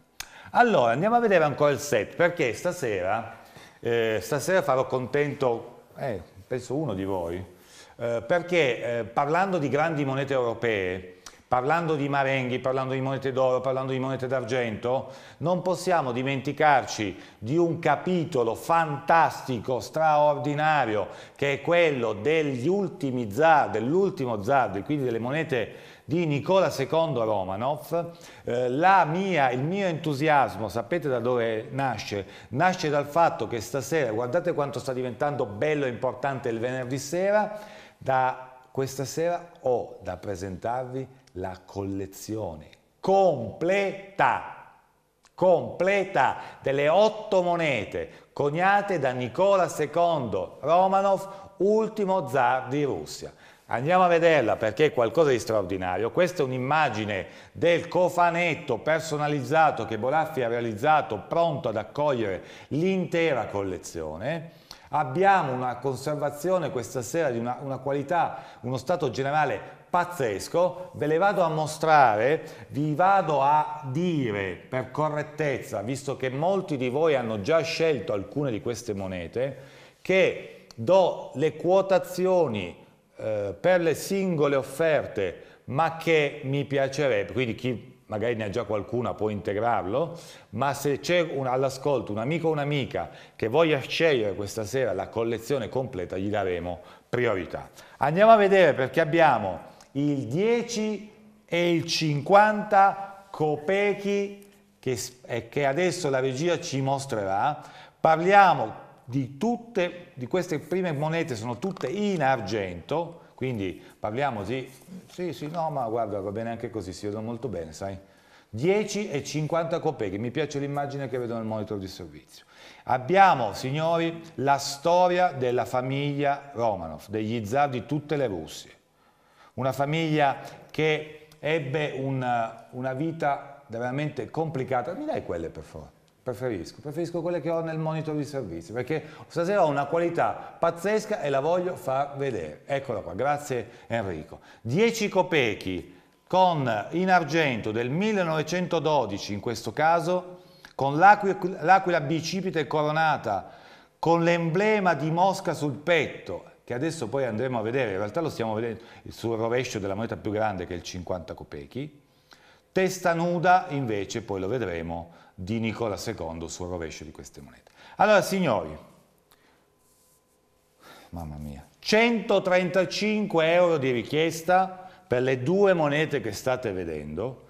Speaker 1: Allora, andiamo a vedere ancora il set, perché stasera, eh, stasera farò contento... Eh, penso uno di voi, eh, perché eh, parlando di grandi monete europee, parlando di marenghi, parlando di monete d'oro, parlando di monete d'argento, non possiamo dimenticarci di un capitolo fantastico, straordinario, che è quello degli ultimi zar, dell'ultimo zar, quindi delle monete di Nicola II Romanov. Eh, mia, il mio entusiasmo, sapete da dove nasce? Nasce dal fatto che stasera, guardate quanto sta diventando bello e importante il venerdì sera, da questa sera ho da presentarvi la collezione completa completa delle otto monete coniate da Nicola II Romanov, ultimo zar di Russia. Andiamo a vederla perché è qualcosa di straordinario. Questa è un'immagine del cofanetto personalizzato che Boraffi ha realizzato pronto ad accogliere l'intera collezione. Abbiamo una conservazione questa sera di una, una qualità, uno stato generale pazzesco. Ve le vado a mostrare, vi vado a dire per correttezza, visto che molti di voi hanno già scelto alcune di queste monete, che do le quotazioni eh, per le singole offerte, ma che mi piacerebbe, quindi chi magari ne ha già qualcuna può integrarlo, ma se c'è all'ascolto un amico o un'amica che voglia scegliere questa sera la collezione completa, gli daremo priorità. Andiamo a vedere perché abbiamo il 10 e il 50 copechi che, che adesso la regia ci mostrerà. Parliamo di tutte di queste prime monete sono tutte in argento, quindi parliamo di... Sì, sì, no, ma guarda, va bene anche così, si vedono molto bene, sai? 10 e 50 copechi, mi piace l'immagine che vedo nel monitor di servizio. Abbiamo, signori, la storia della famiglia Romanov, degli zar di tutte le Russie. Una famiglia che ebbe una, una vita veramente complicata. Mi dai quelle per favore? preferisco, preferisco quelle che ho nel monitor di servizio, perché stasera ho una qualità pazzesca e la voglio far vedere. Eccola qua, grazie Enrico. 10 copechi con in argento del 1912 in questo caso, con l'aquila bicipite coronata, con l'emblema di Mosca sul petto, che adesso poi andremo a vedere, in realtà lo stiamo vedendo sul rovescio della moneta più grande che è il 50 copechi, testa nuda invece poi lo vedremo di Nicola II sul rovescio di queste monete. Allora, signori, mamma mia, 135 euro di richiesta per le due monete che state vedendo,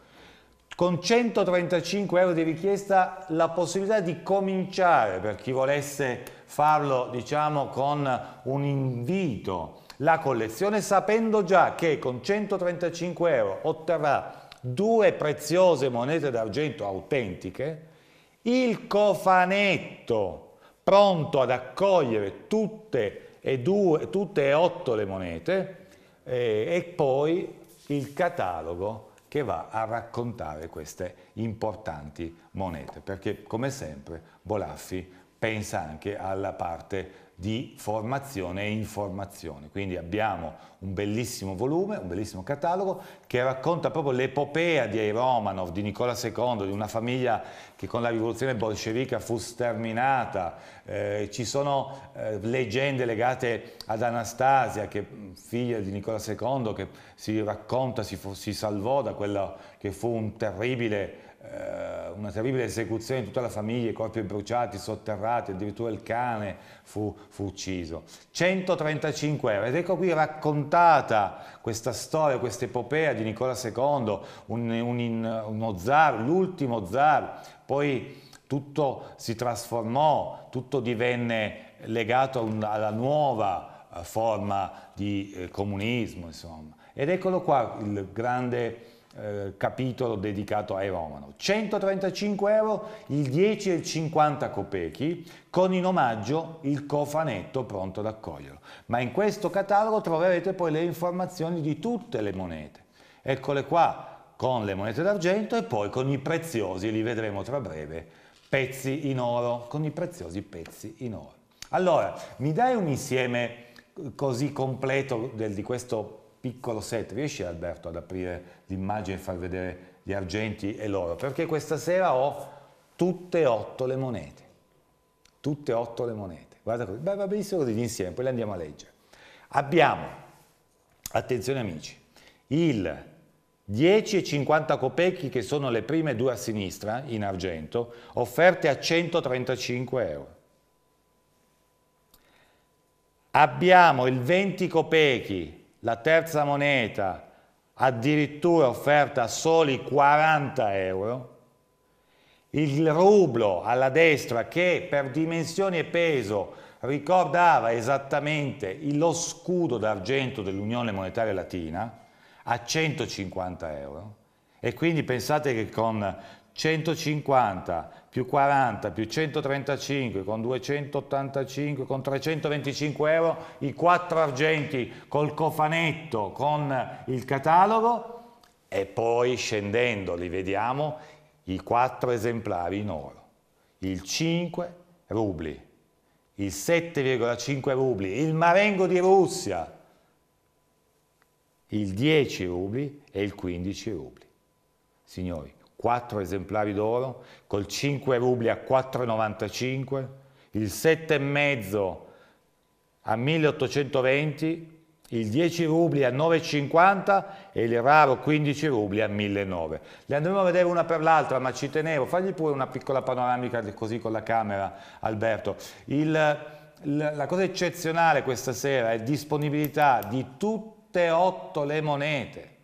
Speaker 1: con 135 euro di richiesta la possibilità di cominciare per chi volesse farlo diciamo con un invito la collezione sapendo già che con 135 euro otterrà due preziose monete d'argento autentiche, il cofanetto pronto ad accogliere tutte e, due, tutte e otto le monete eh, e poi il catalogo che va a raccontare queste importanti monete, perché come sempre Bolaffi pensa anche alla parte di formazione e informazione. Quindi abbiamo un bellissimo volume, un bellissimo catalogo che racconta proprio l'epopea di Romanov, di Nicola II, di una famiglia che con la rivoluzione bolscevica fu sterminata. Eh, ci sono eh, leggende legate ad Anastasia, che, figlia di Nicola II, che si racconta, si, fu, si salvò da quello che fu un terribile eh, una terribile esecuzione di tutta la famiglia, i corpi bruciati, sotterrati, addirittura il cane fu, fu ucciso. 135 euro. Ed ecco qui raccontata questa storia, questa epopea di Nicola II, un, un, uno zar, l'ultimo zar, poi tutto si trasformò, tutto divenne legato un, alla nuova eh, forma di eh, comunismo, insomma. Ed eccolo qua il grande eh, capitolo dedicato ai Romano. 135 euro, il 10 e il 50 copechi, con in omaggio il cofanetto pronto ad accoglierlo. Ma in questo catalogo troverete poi le informazioni di tutte le monete. Eccole qua, con le monete d'argento e poi con i preziosi, li vedremo tra breve, pezzi in oro, con i preziosi pezzi in oro. Allora, mi dai un insieme eh, così completo del, di questo piccolo set. Riesci Alberto ad aprire l'immagine e far vedere gli argenti e l'oro? Perché questa sera ho tutte e otto le monete. Tutte e otto le monete. Guarda così. Beh, va benissimo così insieme, poi le andiamo a leggere. Abbiamo, attenzione amici, il 10 e 50 copecchi che sono le prime due a sinistra in argento, offerte a 135 euro. Abbiamo il 20 copechi la terza moneta addirittura offerta a soli 40 euro, il rublo alla destra che per dimensioni e peso ricordava esattamente lo scudo d'argento dell'Unione Monetaria Latina a 150 euro e quindi pensate che con 150 euro più 40, più 135, con 285, con 325 euro, i quattro argenti col cofanetto, con il catalogo e poi scendendo li vediamo i quattro esemplari in oro, il 5 rubli, il 7,5 rubli, il marengo di Russia, il 10 rubli e il 15 rubli. Signori, 4 esemplari d'oro, col 5 rubli a 4,95, il 7,5 a 1820, il 10 rubli a 9,50 e il raro 15 rubli a 1009. Le andremo a vedere una per l'altra, ma ci tenevo, fagli pure una piccola panoramica così con la camera, Alberto. Il, la, la cosa eccezionale questa sera è disponibilità di tutte e otto le monete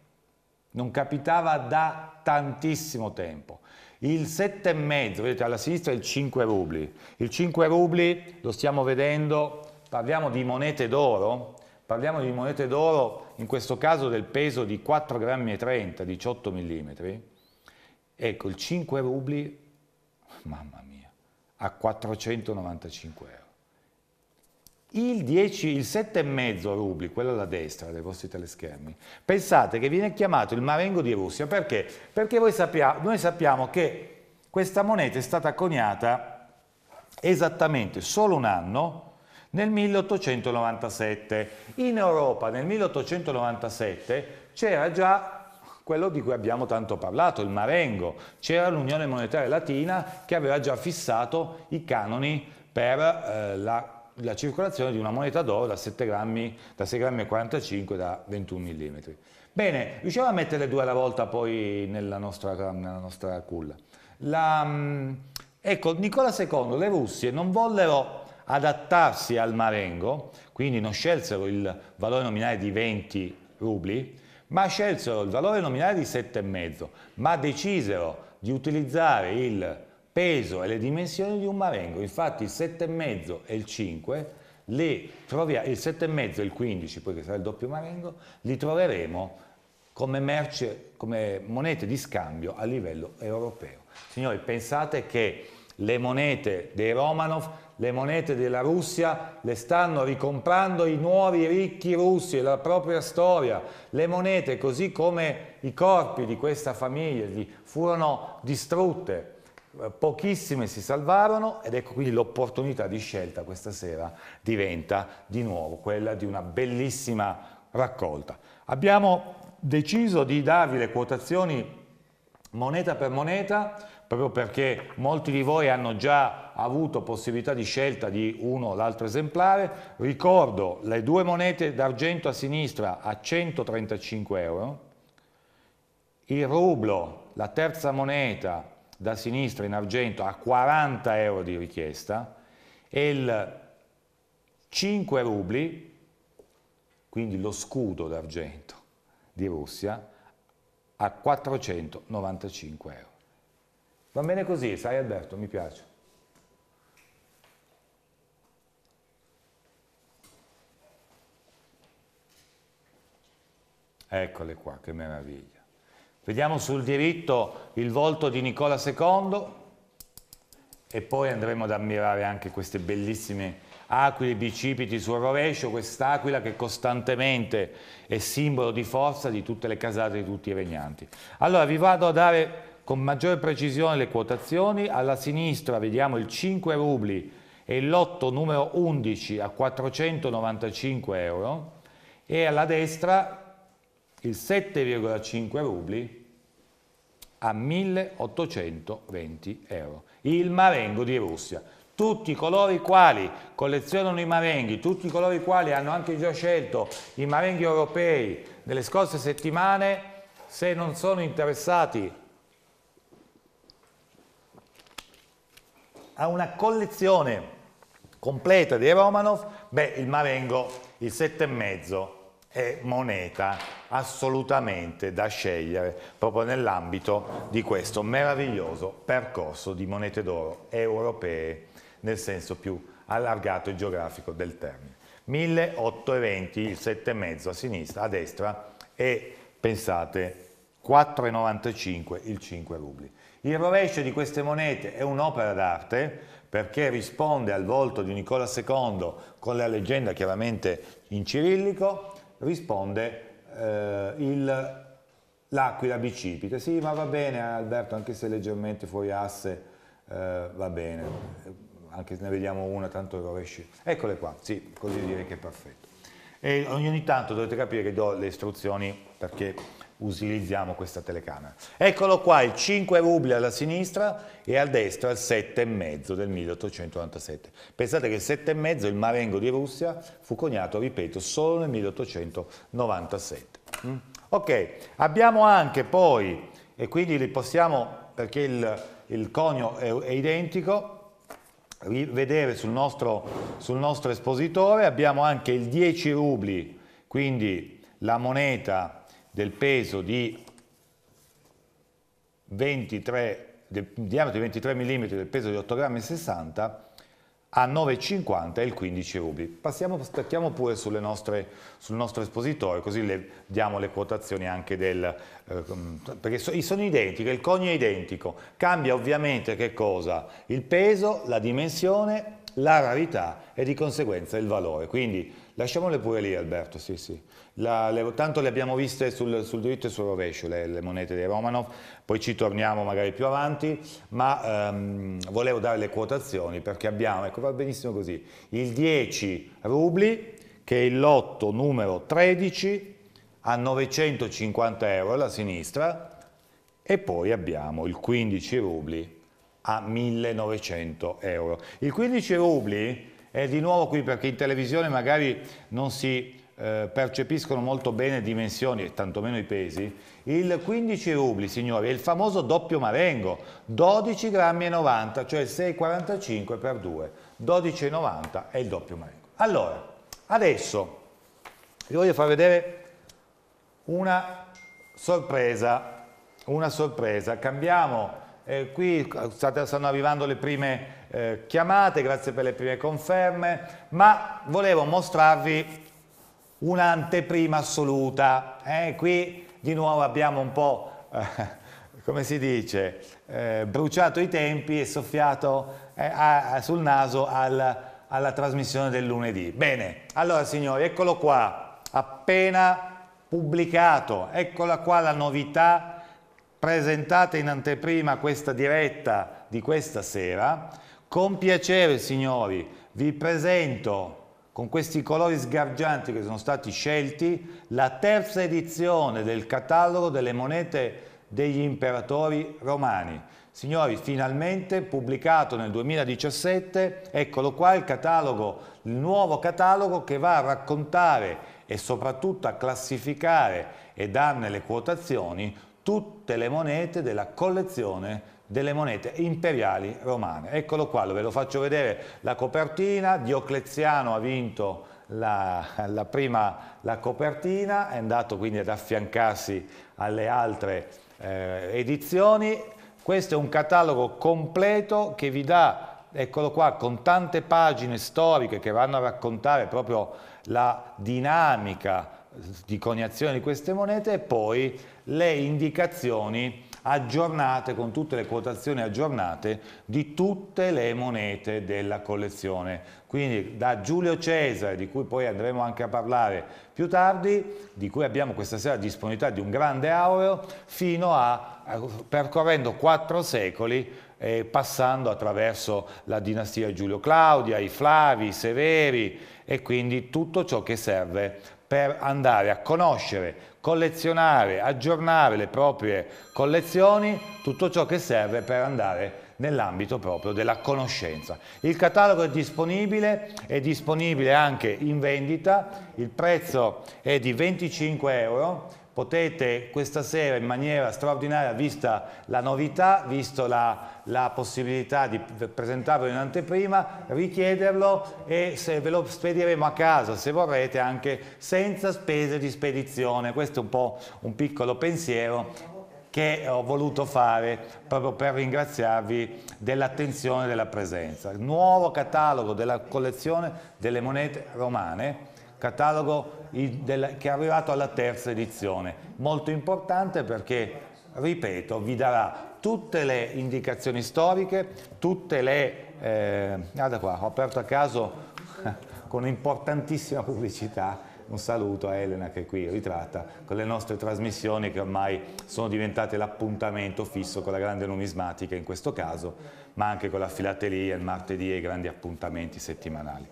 Speaker 1: non capitava da tantissimo tempo. Il 7,5, vedete alla sinistra il 5 rubli. Il 5 rubli lo stiamo vedendo, parliamo di monete d'oro, parliamo di monete d'oro in questo caso del peso di 4,30 grammi, 18 mm. Ecco, il 5 rubli, mamma mia, a 495 euro. Il 10, il 7,5 rubli, quello alla destra dei vostri teleschermi, pensate che viene chiamato il marengo di Russia perché? Perché sappia, noi sappiamo che questa moneta è stata coniata esattamente solo un anno, nel 1897. In Europa nel 1897 c'era già quello di cui abbiamo tanto parlato, il Marengo. C'era l'Unione Monetaria Latina che aveva già fissato i canoni per eh, la la circolazione di una moneta d'oro da, 7 grammi, da 6 grammi e 45 da 21 mm. Bene, riusciamo a mettere due alla volta poi nella nostra, nella nostra culla. La, mm, ecco, Nicola II, le Russie non vollero adattarsi al marengo, quindi non scelsero il valore nominale di 20 rubli, ma scelsero il valore nominale di 7,5, ma decisero di utilizzare il peso e le dimensioni di un marengo. Infatti il 7,5 e il 5, li troviamo, il 7,5 e il 15, poi che sarà il doppio marengo, li troveremo come, merce, come monete di scambio a livello europeo. Signori, pensate che le monete dei Romanov, le monete della Russia, le stanno ricomprando i nuovi ricchi russi, e la propria storia. Le monete, così come i corpi di questa famiglia, furono distrutte pochissime si salvarono ed ecco quindi l'opportunità di scelta questa sera diventa di nuovo quella di una bellissima raccolta. Abbiamo deciso di darvi le quotazioni moneta per moneta proprio perché molti di voi hanno già avuto possibilità di scelta di uno o l'altro esemplare. Ricordo le due monete d'argento a sinistra a 135 euro, il rublo, la terza moneta da sinistra in argento a 40 euro di richiesta e il 5 rubli, quindi lo scudo d'argento di Russia, a 495 euro. Va bene così, sai Alberto, mi piace. Eccole qua, che meraviglia. Vediamo sul diritto il volto di Nicola II e poi andremo ad ammirare anche queste bellissime aquile bicipiti sul rovescio, quest'aquila che costantemente è simbolo di forza di tutte le casate di tutti i regnanti. Allora vi vado a dare con maggiore precisione le quotazioni, alla sinistra vediamo il 5 rubli e il lotto numero 11 a 495 euro e alla destra il 7,5 rubli a 1820 euro. Il marengo di Russia. Tutti coloro i quali collezionano i marenghi, tutti coloro i quali hanno anche già scelto i marenghi europei nelle scorse settimane, se non sono interessati a una collezione completa di Romanov, beh, il marengo, il 7,5 è moneta assolutamente da scegliere proprio nell'ambito di questo meraviglioso percorso di monete d'oro europee nel senso più allargato e geografico del termine. 1820 il 7,5 a sinistra, a destra e pensate 4,95 il 5 rubli. Il rovescio di queste monete è un'opera d'arte perché risponde al volto di Nicola II con la leggenda chiaramente in cirillico, risponde eh, l'Aquila Bicipite. Sì, ma va bene Alberto, anche se leggermente fuori asse, eh, va bene, anche se ne vediamo una, tanto rovesci. Eccole qua, sì, così direi che è perfetto. E ogni tanto dovete capire che do le istruzioni perché utilizziamo questa telecamera. Eccolo qua, il 5 rubli alla sinistra e a destra il 7,5 del 1897. Pensate che il 7,5, il marengo di Russia, fu coniato, ripeto, solo nel 1897. Mm? Ok, abbiamo anche poi, e quindi li possiamo, perché il, il conio è, è identico, rivedere sul nostro, sul nostro espositore, abbiamo anche il 10 rubli, quindi la moneta del peso di 23 del diametro di 23 mm del peso di 8,60 grammi a 9,50 e il 15 rubi. Passiamo, stacchiamo pure nostre, sul nostro espositore, così le diamo le quotazioni anche del... Eh, mm, perché so, sono identiche, il conio è identico, cambia ovviamente che cosa? Il peso, la dimensione, la rarità e di conseguenza il valore. Quindi lasciamole pure lì Alberto, sì sì. La, le, tanto le abbiamo viste sul, sul diritto e sul rovescio le, le, monete dei Romanov, poi ci torniamo magari più avanti, ma ehm, volevo dare le quotazioni perché abbiamo, ecco va benissimo così, il 10 rubli che è il lotto numero 13 a 950 euro alla sinistra e poi abbiamo il 15 rubli a 1900 euro. Il 15 rubli è di nuovo qui perché in televisione magari non si eh, percepiscono molto bene dimensioni e tantomeno i pesi, il 15 rubli, signori, è il famoso doppio marengo, 12 grammi e 90, cioè 6,45 per 2, 12,90 è il doppio marengo. Allora, adesso vi voglio far vedere una sorpresa, una sorpresa, cambiamo... Eh, qui stanno arrivando le prime eh, chiamate, grazie per le prime conferme, ma volevo mostrarvi un'anteprima assoluta. Eh, qui di nuovo abbiamo un po', eh, come si dice, eh, bruciato i tempi e soffiato eh, a, sul naso al, alla trasmissione del lunedì. Bene, allora signori, eccolo qua, appena pubblicato, eccola qua la novità presentata in anteprima questa diretta di questa sera. Con piacere, signori, vi presento con questi colori sgargianti che sono stati scelti, la terza edizione del catalogo delle monete degli imperatori romani. Signori, finalmente pubblicato nel 2017, eccolo qua il catalogo, il nuovo catalogo che va a raccontare e soprattutto a classificare e darne le quotazioni tutte le monete della collezione delle monete imperiali romane. Eccolo qua, ve lo faccio vedere la copertina, Diocleziano ha vinto la, la prima la copertina, è andato quindi ad affiancarsi alle altre eh, edizioni. Questo è un catalogo completo che vi dà, eccolo qua, con tante pagine storiche che vanno a raccontare proprio la dinamica di coniazione di queste monete e poi le indicazioni aggiornate con tutte le quotazioni aggiornate di tutte le monete della collezione. Quindi da Giulio Cesare, di cui poi andremo anche a parlare più tardi, di cui abbiamo questa sera disponibilità di un grande aureo, fino a, percorrendo quattro secoli, eh, passando attraverso la dinastia Giulio Claudia, i Flavi, i Severi e quindi tutto ciò che serve per andare a conoscere collezionare, aggiornare le proprie collezioni, tutto ciò che serve per andare nell'ambito proprio della conoscenza. Il catalogo è disponibile, è disponibile anche in vendita, il prezzo è di 25 euro, potete questa sera in maniera straordinaria, vista la novità, visto la, la possibilità di presentarlo in anteprima, richiederlo e ve lo spediremo a casa, se vorrete, anche senza spese di spedizione. Questo è un po' un piccolo pensiero che ho voluto fare proprio per ringraziarvi dell'attenzione e della presenza. Il nuovo catalogo della collezione delle monete romane, catalogo che è arrivato alla terza edizione. Molto importante perché, ripeto, vi darà tutte le indicazioni storiche, tutte le... Eh, guarda qua, ho aperto a caso con importantissima pubblicità un saluto a Elena che è qui ritratta con le nostre trasmissioni che ormai sono diventate l'appuntamento fisso con la grande numismatica in questo caso, ma anche con la filatelia il martedì e i grandi appuntamenti settimanali.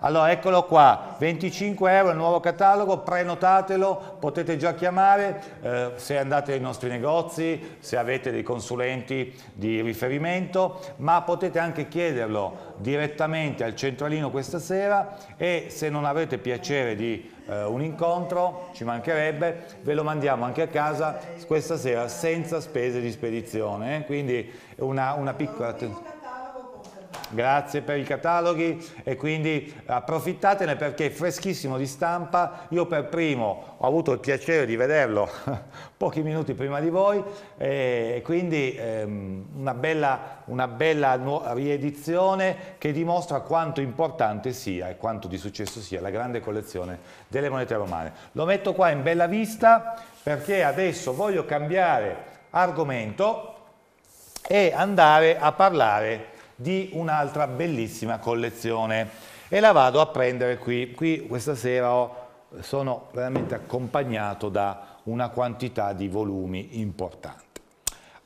Speaker 1: Allora eccolo qua, 25 euro il nuovo catalogo, prenotatelo, potete già chiamare eh, se andate ai nostri negozi, se avete dei consulenti di riferimento, ma potete anche chiederlo direttamente al centralino questa sera e se non avete piacere di eh, un incontro, ci mancherebbe, ve lo mandiamo anche a casa questa sera senza spese di spedizione, eh? quindi una, una piccola attenzione. Grazie per i cataloghi e quindi approfittatene perché è freschissimo di stampa. Io per primo ho avuto il piacere di vederlo pochi minuti prima di voi e quindi ehm, una bella, una bella riedizione che dimostra quanto importante sia e quanto di successo sia la grande collezione delle monete romane. Lo metto qua in bella vista perché adesso voglio cambiare argomento e andare a parlare di un'altra bellissima collezione e la vado a prendere qui. Qui questa sera ho, sono veramente accompagnato da una quantità di volumi importanti.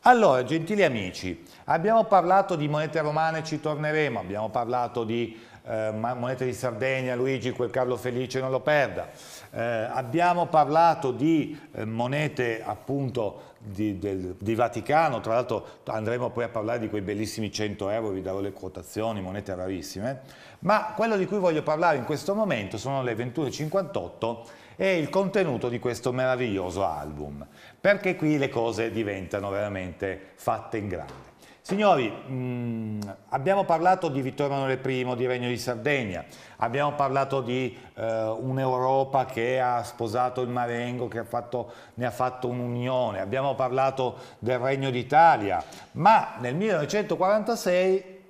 Speaker 1: Allora, gentili amici, abbiamo parlato di monete romane, ci torneremo, abbiamo parlato di eh, monete di Sardegna, Luigi, quel Carlo Felice non lo perda. Eh, abbiamo parlato di eh, monete appunto di, del, di Vaticano, tra l'altro andremo poi a parlare di quei bellissimi 100 euro, vi darò le quotazioni, monete rarissime, ma quello di cui voglio parlare in questo momento sono le 21.58 e il contenuto di questo meraviglioso album, perché qui le cose diventano veramente fatte in grande. Signori, mh, mm, abbiamo parlato di Vittorio Emanuele I, di Regno di Sardegna, abbiamo parlato di eh, un'Europa che ha sposato il Marengo, che ha fatto, ne ha fatto un'unione, abbiamo parlato del Regno d'Italia, ma nel 1946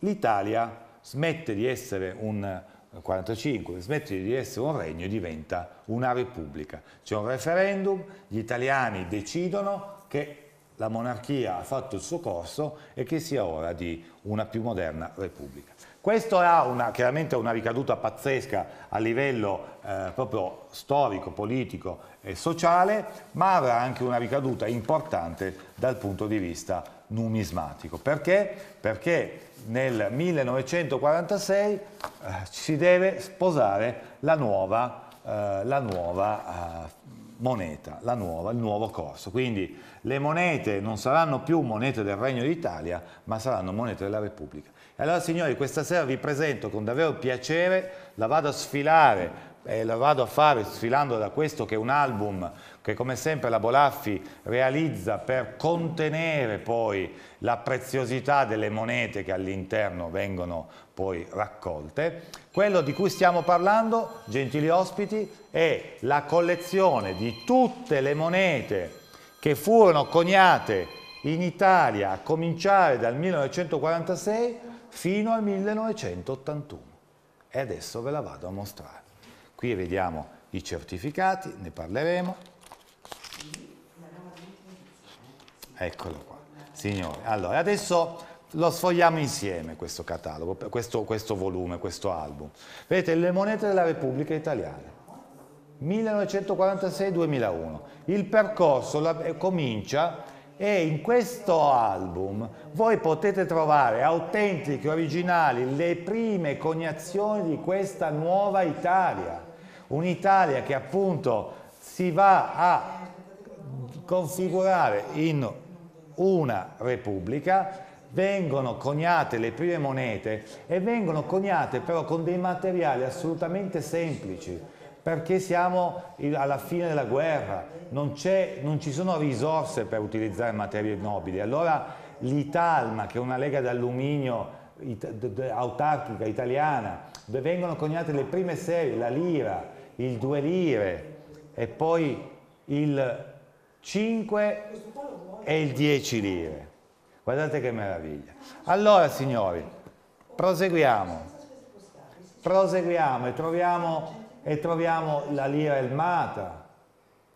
Speaker 1: l'Italia smette di essere un 45, eh, smette di essere un regno e diventa una repubblica. C'è un referendum, gli italiani decidono che la monarchia ha fatto il suo corso e che sia ora di una più moderna repubblica. Questo ha una, chiaramente una ricaduta pazzesca a livello eh, proprio storico, politico e sociale, ma avrà anche una ricaduta importante dal punto di vista numismatico. Perché? Perché nel 1946 eh, si deve sposare la nuova, eh, la nuova eh, moneta, la nuova, il nuovo corso. Quindi le monete non saranno più monete del Regno d'Italia, ma saranno monete della Repubblica. E allora signori, questa sera vi presento con davvero piacere, la vado a sfilare e la vado a fare sfilando da questo che è un album che come sempre la Bolaffi realizza per contenere poi la preziosità delle monete che all'interno vengono poi raccolte. Quello di cui stiamo parlando, gentili ospiti, è la collezione di tutte le monete che furono coniate in Italia a cominciare dal 1946 fino al 1981. E adesso ve la vado a mostrare. Qui vediamo i certificati, ne parleremo. Eccolo qua. signore. allora adesso lo sfogliamo insieme questo catalogo, questo, questo volume, questo album. Vedete, le monete della Repubblica Italiana. 1946-2001. Il percorso la, eh, comincia e in questo album voi potete trovare autentiche, originali, le prime coniazioni di questa nuova Italia. Un'Italia che appunto si va a configurare in una repubblica vengono coniate le prime monete e vengono coniate però con dei materiali assolutamente semplici perché siamo alla fine della guerra, non, non ci sono risorse per utilizzare materie nobili. Allora l'Italma, che è una lega d'alluminio autarchica italiana, dove vengono coniate le prime serie, la lira, il due lire e poi il 5 e il 10 lire. Guardate che meraviglia. Allora signori, proseguiamo. Proseguiamo e troviamo e troviamo la lira elmata,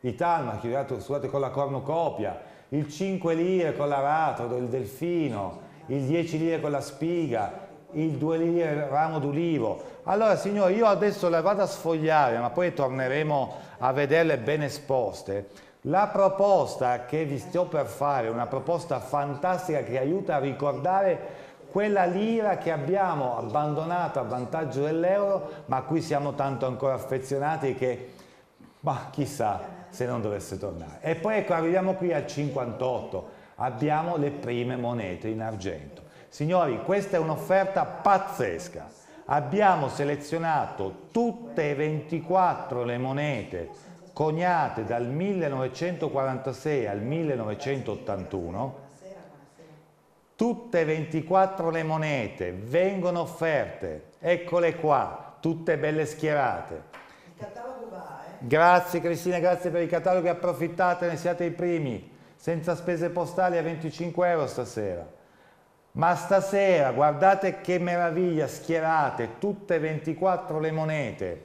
Speaker 1: i talma chiudato scusate, con la cornucopia, il 5 lire con l'aratro, del delfino, il 10 lire con la spiga, il 2 lire ramo d'ulivo. Allora signori, io adesso la vado a sfogliare, ma poi torneremo a vederle ben esposte. La proposta che vi sto per fare è una proposta fantastica che aiuta a ricordare quella lira che abbiamo abbandonato a vantaggio dell'euro, ma a cui siamo tanto ancora affezionati che, ma chissà se non dovesse tornare. E poi ecco, arriviamo qui al 58, abbiamo le prime monete in argento. Signori, questa è un'offerta pazzesca. Abbiamo selezionato tutte e 24 le monete coniate dal 1946 al 1981 Tutte 24 le monete vengono offerte, eccole qua, tutte belle schierate. Il catalogo va, eh? Grazie Cristina, grazie per i cataloghi, approfittatene, siate i primi, senza spese postali a 25 euro stasera. Ma stasera, guardate che meraviglia, schierate, tutte 24 le monete.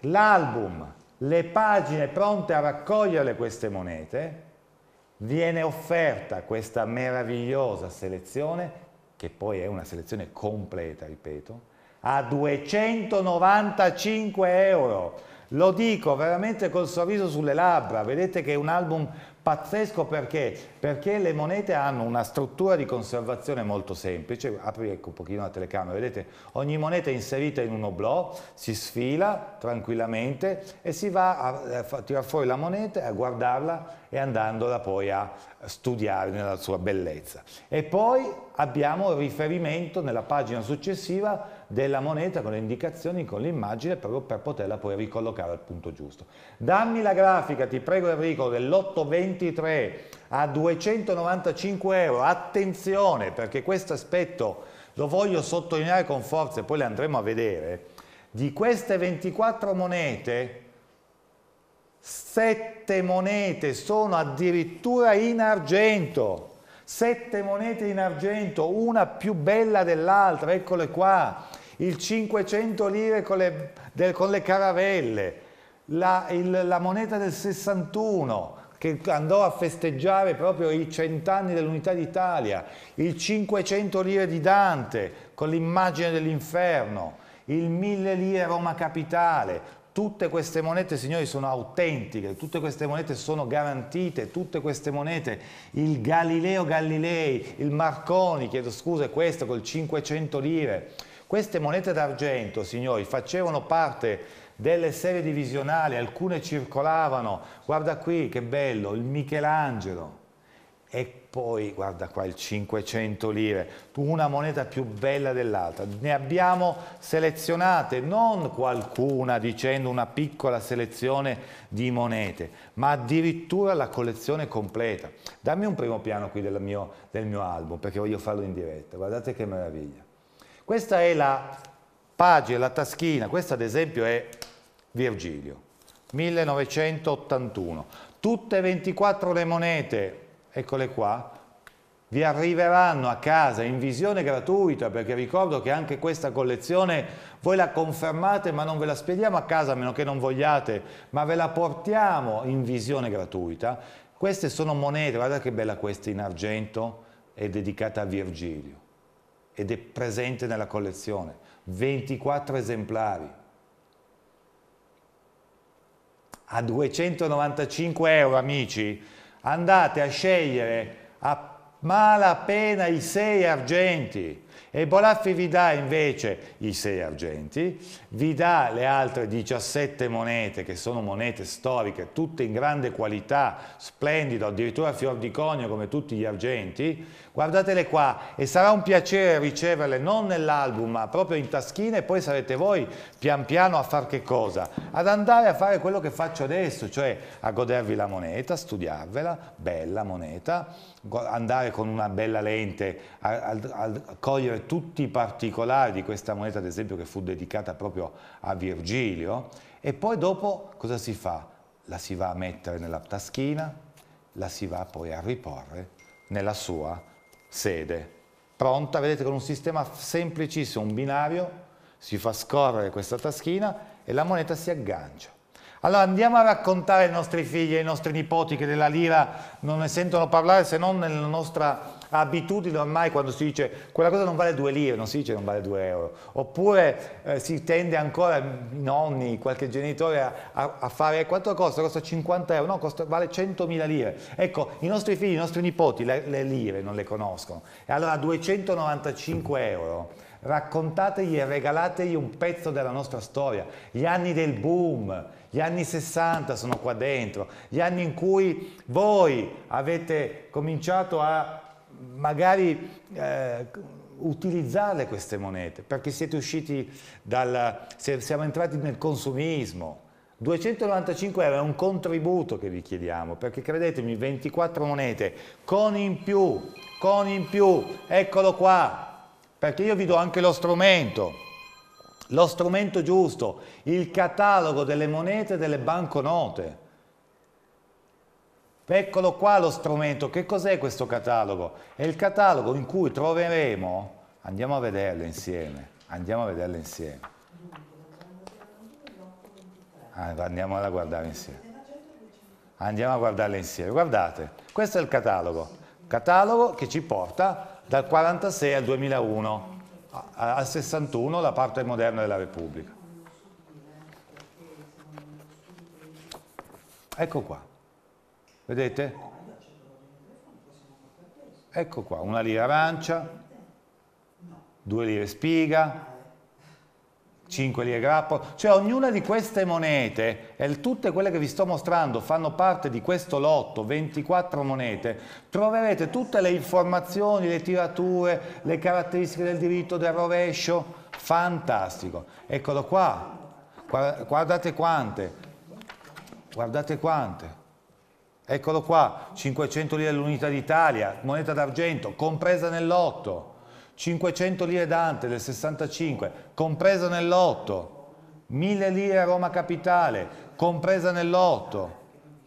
Speaker 1: L'album, le pagine pronte a raccogliere queste monete, viene offerta questa meravigliosa selezione, che poi è una selezione completa, ripeto, a 295 euro. Lo dico veramente col sorriso sulle labbra, vedete che è un album Pazzesco perché? Perché le monete hanno una struttura di conservazione molto semplice, apri ecco un pochino la telecamera, vedete? Ogni moneta è inserita in uno oblò, si sfila tranquillamente e si va a, eh, a tirare fuori la moneta, a guardarla e andandola poi a studiare nella sua bellezza. E poi abbiamo il riferimento nella pagina successiva della moneta con le indicazioni, con l'immagine, proprio per poterla poi ricollocare al punto giusto. Dammi la grafica, ti prego Enrico, dell'823 a 295 euro. Attenzione, perché questo aspetto lo voglio sottolineare con forza e poi le andremo a vedere. Di queste 24 monete, 7 monete sono addirittura in argento sette monete in argento, una più bella dell'altra, eccole qua, il 500 lire con le, del, con le caravelle, la, il, la, moneta del 61 che andò a festeggiare proprio i cent'anni dell'unità d'Italia, il 500 lire di Dante con l'immagine dell'inferno, il 1000 lire Roma Capitale, tutte queste monete, signori, sono autentiche, tutte queste monete sono garantite, tutte queste monete, il Galileo Galilei, il Marconi, chiedo scusa, questo col 500 lire, queste monete d'argento, signori, facevano parte delle serie divisionali, alcune circolavano, guarda qui che bello, il Michelangelo, e poi guarda qua il 500 lire, una moneta più bella dell'altra. Ne abbiamo selezionate, non qualcuna dicendo una piccola selezione di monete, ma addirittura la collezione completa. Dammi un primo piano qui del mio, del mio album, perché voglio farlo in diretta, guardate che meraviglia. Questa è la pagina, la taschina, questa ad esempio è Virgilio, 1981. Tutte 24 le monete, eccole qua, vi arriveranno a casa in visione gratuita, perché ricordo che anche questa collezione voi la confermate ma non ve la spediamo a casa a meno che non vogliate, ma ve la portiamo in visione gratuita. Queste sono monete, guarda che bella questa in argento, è dedicata a Virgilio ed è presente nella collezione, 24 esemplari. A 295 euro, amici, andate a scegliere a malapena i sei argenti e Bolaffi vi dà invece i sei argenti, vi dà le altre 17 monete che sono monete storiche, tutte in grande qualità, splendido, addirittura fior di conio come tutti gli argenti, guardatele qua e sarà un piacere riceverle non nell'album ma proprio in taschina e poi sarete voi pian piano a fare che cosa? Ad andare a fare quello che faccio adesso, cioè a godervi la moneta, studiarvela, bella moneta, andare con una bella lente a, a, a cogliere tutti i particolari di questa moneta ad esempio che fu dedicata proprio a Virgilio e poi dopo cosa si fa? La si va a mettere nella taschina, la si va poi a riporre nella sua sede. Pronta, vedete con un sistema semplicissimo, un binario, si fa scorrere questa taschina e la moneta si aggancia. Allora andiamo a raccontare ai nostri figli e ai nostri nipoti che della lira non ne sentono parlare se non nella nostra abitudine ormai quando si dice quella cosa non vale due lire, non si dice non vale due euro, oppure eh, si tende ancora i nonni, qualche genitore a, a, a, fare quanto costa? Costa 50 euro, no, costa, vale 100.000 lire. Ecco, i nostri figli, i nostri nipoti le, le lire non le conoscono e allora 295 euro raccontategli e regalategli un pezzo della nostra storia, gli anni del boom, gli anni 60 sono qua dentro, gli anni in cui voi avete cominciato a magari eh, utilizzare queste monete, perché siete usciti dal... siamo entrati nel consumismo. 295 euro è un contributo che vi chiediamo, perché credetemi, 24 monete con in più, con in più, eccolo qua, perché io vi do anche lo strumento, lo strumento giusto, il catalogo delle monete e delle banconote Eccolo qua lo strumento, che cos'è questo catalogo? È il catalogo in cui troveremo, andiamo a vederlo insieme, andiamo a vederlo insieme. Ah, andiamo a guardare insieme. Andiamo a guardarlo insieme. Guardate, questo è il catalogo. Catalogo che ci porta dal 46 al 2001, al 61 la parte moderna della Repubblica. Ecco qua vedete? Ecco qua, una lira arancia, due lire spiga, cinque lire grappo, cioè ognuna di queste monete e tutte quelle che vi sto mostrando fanno parte di questo lotto, 24 monete, troverete tutte le informazioni, le tirature, le caratteristiche del diritto, del rovescio, fantastico, eccolo qua, guardate quante, guardate quante, Eccolo qua, 500 lire l'unità d'Italia, moneta d'argento, compresa nell'otto. 500 lire Dante del 65, compresa nell'otto. 1000 lire Roma Capitale, compresa nell'otto.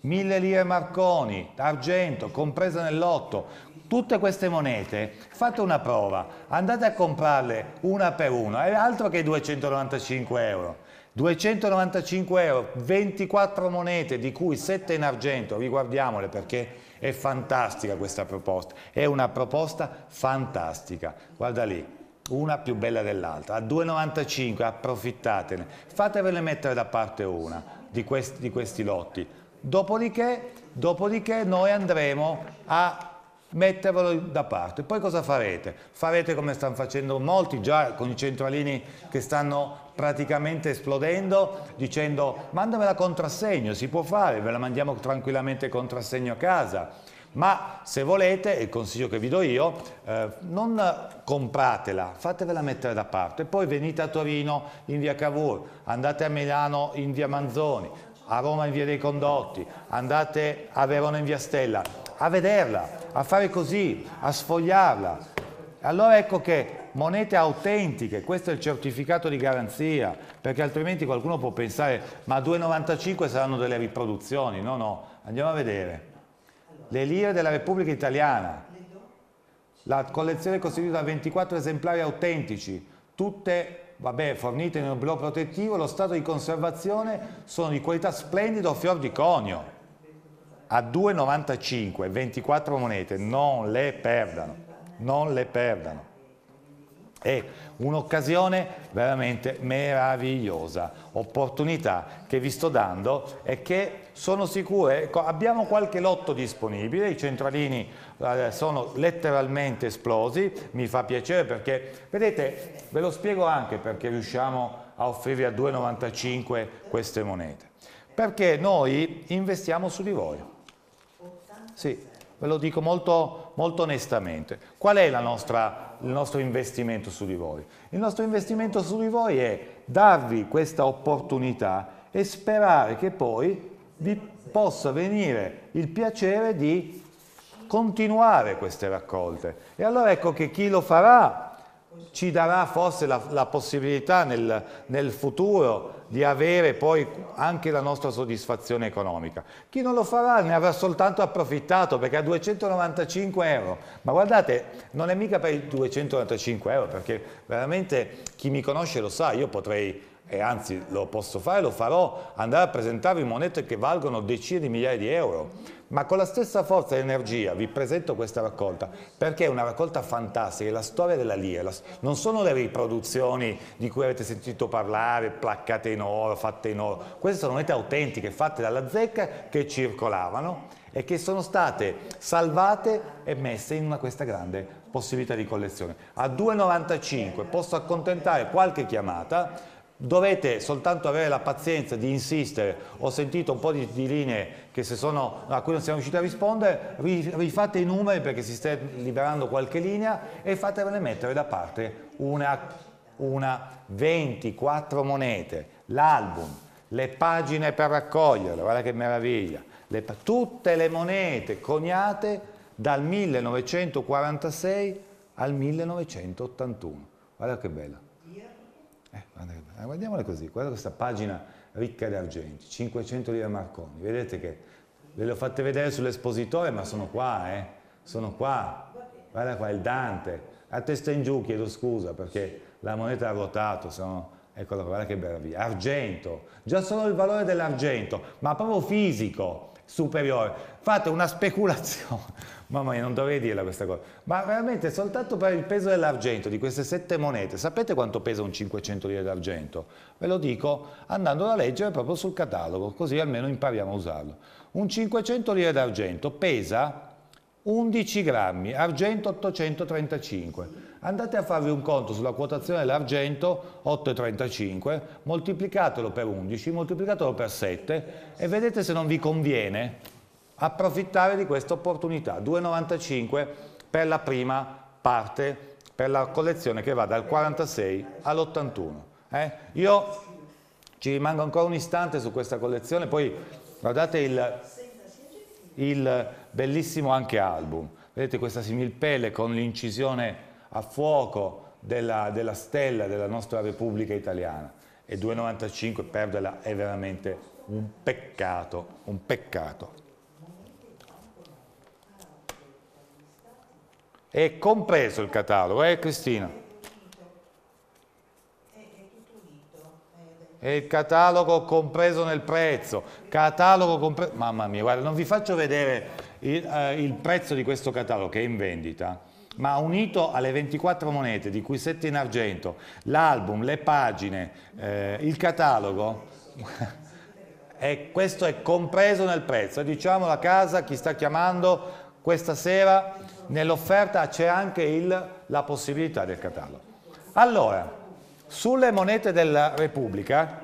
Speaker 1: 1000 lire Marconi, argento, compresa nell'otto. Tutte queste monete, fate una prova, andate a comprarle una per una, è altro che 295 euro. 295 euro, 24 monete, di cui 7 in argento, riguardiamole perché è fantastica questa proposta, è una proposta fantastica, guarda lì, una più bella dell'altra, a 2,95 approfittatene, fatevele mettere da parte una di questi, di questi lotti, dopodiché, dopodiché noi andremo a mettervelo da parte. Poi cosa farete? Farete come stanno facendo molti già con i centralini che stanno praticamente esplodendo dicendo mandamela contrassegno, si può fare, ve la mandiamo tranquillamente contrassegno a casa. Ma se volete, il consiglio che vi do io, eh, non compratela, fatevela mettere da parte, poi venite a Torino in via Cavour, andate a Milano in via Manzoni, a Roma in via dei Condotti, andate a Verona in via Stella, a vederla, a fare così, a sfogliarla. Allora ecco che monete autentiche, questo è il certificato di garanzia, perché altrimenti qualcuno può pensare ma 2,95 saranno delle riproduzioni, no no, andiamo a vedere. Le lire della Repubblica Italiana, la collezione è costituita da 24 esemplari autentici, tutte vabbè, fornite in un blog protettivo, lo stato di conservazione sono di qualità splendida o fior di conio. A 2,95, 24 monete, non le perdano, non le perdano. È un'occasione veramente meravigliosa, opportunità che vi sto dando e che sono sicure, abbiamo qualche lotto disponibile, i centralini eh, sono letteralmente esplosi, mi fa piacere perché, vedete, ve lo spiego anche perché riusciamo a offrire a 2,95 queste monete, perché noi investiamo su di voi. Sì, ve lo dico molto, molto onestamente, qual è nostra, il nostro investimento su di voi? Il nostro investimento su di voi è darvi questa opportunità e sperare che poi vi possa venire il piacere di continuare queste raccolte. E allora ecco che chi lo farà ci darà forse la, la possibilità nel, nel futuro di avere poi anche la nostra soddisfazione economica. Chi non lo farà ne avrà soltanto approfittato perché a 295 euro, ma guardate, non è mica per i 295 euro perché veramente chi mi conosce lo sa, io potrei e anzi lo posso fare, lo farò, andare a presentarvi monete che valgono decine di migliaia di euro ma con la stessa forza e energia vi presento questa raccolta perché è una raccolta fantastica, è la storia della lira, non sono le riproduzioni di cui avete sentito parlare, placcate in oro, fatte in oro, queste sono monete autentiche fatte dalla zecca che circolavano e che sono state salvate e messe in una questa grande possibilità di collezione. A 2,95 posso accontentare qualche chiamata Dovete soltanto avere la pazienza di insistere, ho sentito un po' di, di linee sono, a cui non siamo riusciti a rispondere, rifate i numeri perché si sta liberando qualche linea e fatevene mettere da parte una, una 24 monete, l'album, le pagine per raccoglierle, guarda che meraviglia, le, tutte le monete coniate dal 1946 al 1981, guarda che bella. Eh, guarda che Ah, guardiamola così, guarda questa pagina ricca di argenti, 500 lire Marconi, vedete che ve le ho fatte vedere sull'espositore ma sono qua, eh? sono qua, guarda qua il Dante, a testa in giù chiedo scusa perché la moneta ha ruotato, sono... eccola guarda che bella via, argento, già solo il valore dell'argento, ma proprio fisico, superiore, fate una speculazione Mamma mia, non dovrei dirla questa cosa. Ma veramente soltanto per il peso dell'argento di queste sette monete, sapete quanto pesa un 500 lire d'argento? Ve lo dico andando a leggere proprio sul catalogo, così almeno impariamo a usarlo. Un 500 lire d'argento pesa 11 grammi, argento 835. Andate a farvi un conto sulla quotazione dell'argento 8,35, moltiplicatelo per 11, moltiplicatelo per 7 e vedete se non vi conviene approfittare di questa opportunità, 2,95 per la prima parte, per la collezione che va dal 46 all'81. Eh? Io ci rimango ancora un istante su questa collezione, poi guardate il, il bellissimo anche album, vedete questa similpelle con l'incisione a fuoco della, della stella della nostra Repubblica Italiana e 2,95 perderla è veramente un peccato, un peccato. È compreso il catalogo, eh Cristina? È il catalogo compreso nel prezzo, catalogo compreso... Mamma mia, guarda, non vi faccio vedere il, eh, il prezzo di questo catalogo che è in vendita, ma unito alle 24 monete, di cui 7 in argento, l'album, le pagine, eh, il catalogo, e questo è compreso nel prezzo. Diciamo la casa, chi sta chiamando questa sera, nell'offerta c'è anche il, la possibilità del catalogo. Allora, sulle monete della Repubblica,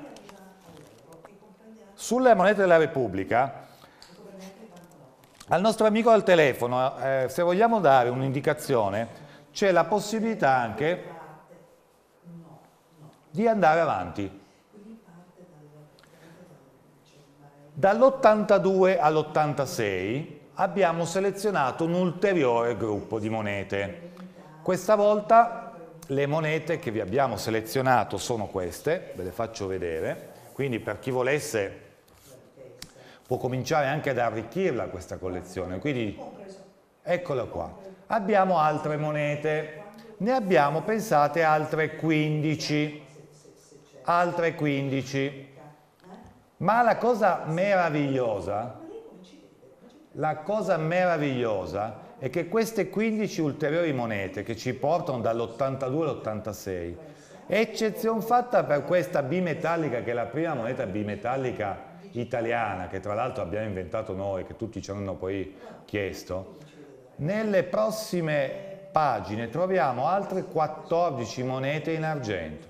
Speaker 1: sulle monete della Repubblica, al nostro amico al telefono, eh, se vogliamo dare un'indicazione, c'è la possibilità anche di andare avanti. Dall'82 all'86 abbiamo selezionato un ulteriore gruppo di monete. Questa volta le monete che vi abbiamo selezionato sono queste, ve le faccio vedere, quindi per chi volesse può cominciare anche ad arricchirla questa collezione, quindi eccola qua. Abbiamo altre monete, ne abbiamo pensate altre 15, altre 15, ma la cosa meravigliosa la cosa meravigliosa è che queste 15 ulteriori monete che ci portano dall'82 all'86, eccezion fatta per questa bimetallica che è la prima moneta bimetallica italiana che tra l'altro abbiamo inventato noi, che tutti ci hanno poi chiesto, nelle prossime pagine troviamo altre 14 monete in argento.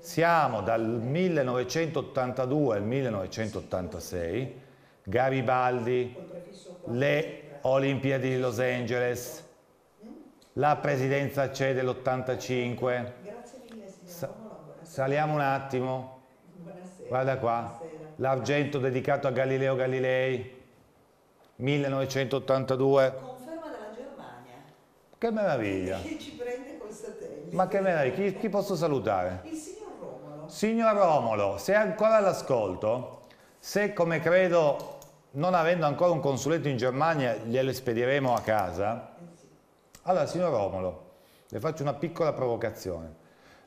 Speaker 1: Siamo dal 1982 al 1986, Garibaldi, le Olimpiadi di Los Angeles. La presidenza c'è dell'85. Saliamo un attimo. Guarda qua. L'argento dedicato a Galileo Galilei. 1982. Conferma della Germania. Che meraviglia. Chi ci prende col satellite. Ma che meraviglia. Chi, chi posso salutare? Il signor Romolo. Signor Romolo, sei ancora all'ascolto? Se come credo non avendo ancora un consulente in Germania, glielo spediremo a casa. Allora, signor Romolo, le faccio una piccola provocazione.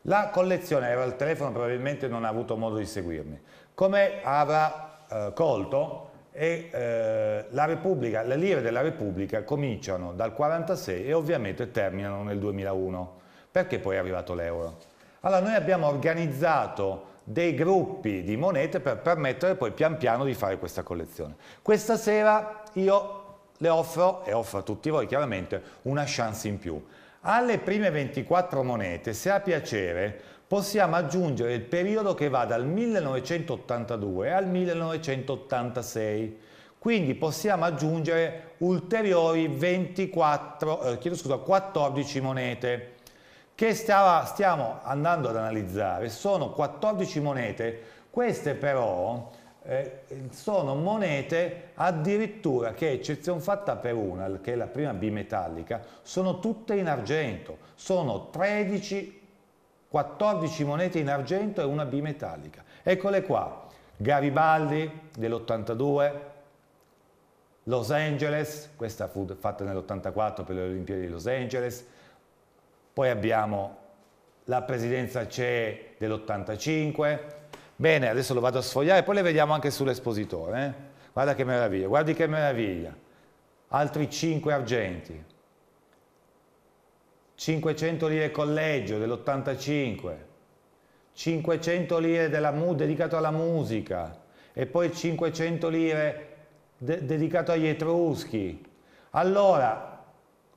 Speaker 1: La collezione era al telefono, probabilmente non ha avuto modo di seguirmi. Come avrà eh, colto, e, eh, le lire della Repubblica cominciano dal 1946 e ovviamente terminano nel 2001. Perché poi è arrivato l'euro? Allora, noi abbiamo organizzato dei gruppi di monete per permettere poi pian piano di fare questa collezione. Questa sera io le offro, e offro a tutti voi chiaramente, una chance in più. Alle prime 24 monete, se ha piacere, possiamo aggiungere il periodo che va dal 1982 al 1986. Quindi possiamo aggiungere ulteriori 24, eh, scusa, 14 monete che stava, stiamo andando ad analizzare sono 14 monete, queste però eh, sono monete addirittura che eccezione fatta per una, che è la prima bimetallica, sono tutte in argento, sono 13, 14 monete in argento e una bimetallica. Eccole qua, Garibaldi dell'82, Los Angeles, questa fu fatta nell'84 per le Olimpiadi di Los Angeles, poi abbiamo la presidenza CE dell'85, bene adesso lo vado a sfogliare, poi le vediamo anche sull'espositore, eh? guarda che meraviglia, guardi che meraviglia, altri 5 argenti, 500 lire collegio dell'85, 500 lire della, dedicato alla musica e poi 500 lire de, dedicato agli etruschi. Allora,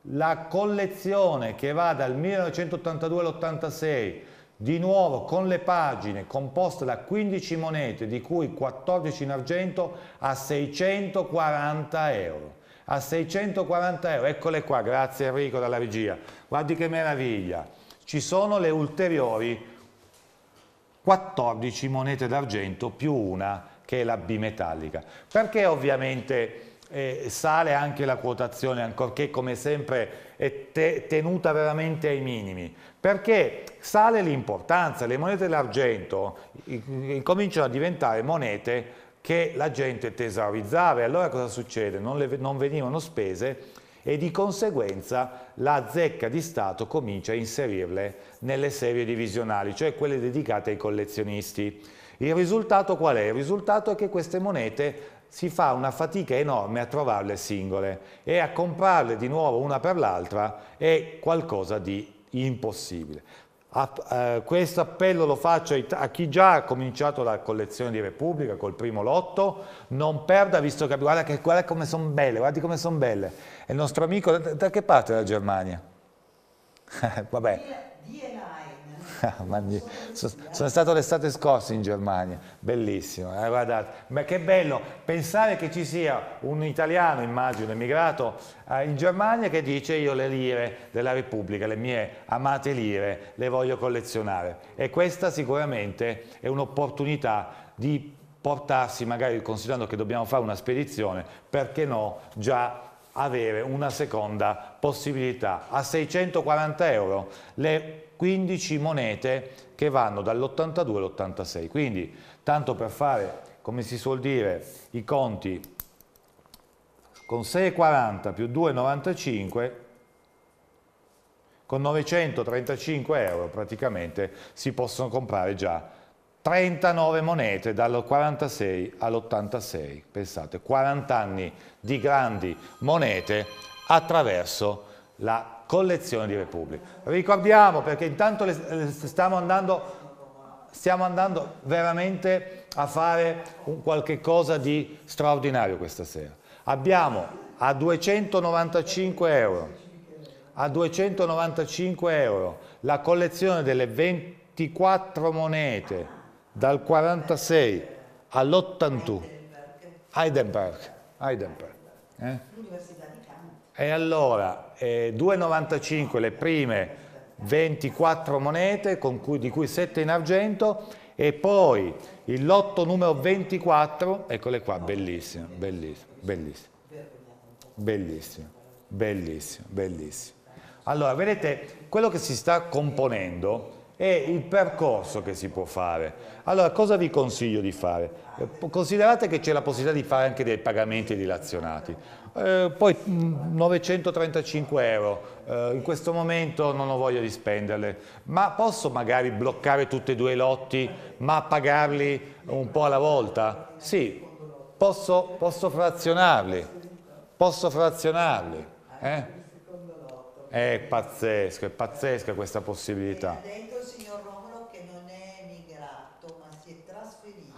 Speaker 1: la collezione che va dal 1982 all'86, di nuovo con le pagine composte da 15 monete, di cui 14 in argento, a 640 euro. A 640 euro, eccole qua, grazie Enrico dalla regia. Guardi che meraviglia. Ci sono le ulteriori 14 monete d'argento più una che è la bimetallica. Perché ovviamente eh, sale anche la quotazione, ancorché come sempre è te tenuta veramente ai minimi, perché sale l'importanza, le monete d'argento cominciano a diventare monete che la gente tesaurizzava e allora cosa succede? Non, le, non venivano spese e di conseguenza la zecca di Stato comincia a inserirle nelle serie divisionali, cioè quelle dedicate ai collezionisti. Il risultato qual è? Il risultato è che queste monete si fa una fatica enorme a trovarle singole e a comprarle di nuovo una per l'altra è qualcosa di impossibile. A, eh, questo appello lo faccio a chi già ha cominciato la collezione di Repubblica col primo lotto, non perda visto che guarda, che, guarda come sono belle, guardi come sono belle. E il nostro amico da, da, che parte della Germania? Vabbè. Di, di sono stato l'estate scorsa in Germania, bellissimo, eh, guardate, ma che bello pensare che ci sia un italiano, immagino, emigrato eh, in Germania che dice io le lire della Repubblica, le mie amate lire, le voglio collezionare e questa sicuramente è un'opportunità di portarsi, magari considerando che dobbiamo fare una spedizione, perché no, già avere una seconda possibilità. A 640 euro le 15 monete che vanno dall'82 all'86. Quindi, tanto per fare, come si suol dire, i conti con 6,40 più 2,95 con 935 euro praticamente si possono comprare già 39 monete dal 46 all'86, pensate, 40 anni di grandi monete attraverso la collezione di Repubblica. Ricordiamo perché intanto le, le stiamo, andando, stiamo andando veramente a fare un, qualche cosa di straordinario questa sera. Abbiamo a 295 euro, a 295 euro la collezione delle 24 monete dal 46 all'81 Heidenberg, Heidenberg eh? e allora eh, 2,95 le prime 24 monete, cui, di cui 7 in argento, e poi il lotto numero 24, eccole qua, bellissime, bellissime, bellissime, bellissime, bellissime, bellissime. Allora, vedete, quello che si sta componendo è il percorso che si può fare. Allora, cosa vi consiglio di fare? Considerate che c'è la possibilità di fare anche dei pagamenti dilazionati. Eh, poi 935 mm, euro, eh, in questo momento non ho voglia di spenderle, ma posso magari bloccare tutti e due i lotti, ma pagarli un po' alla volta? Sì, posso, posso frazionarli, posso frazionarli. Eh? È pazzesco, è pazzesca questa possibilità.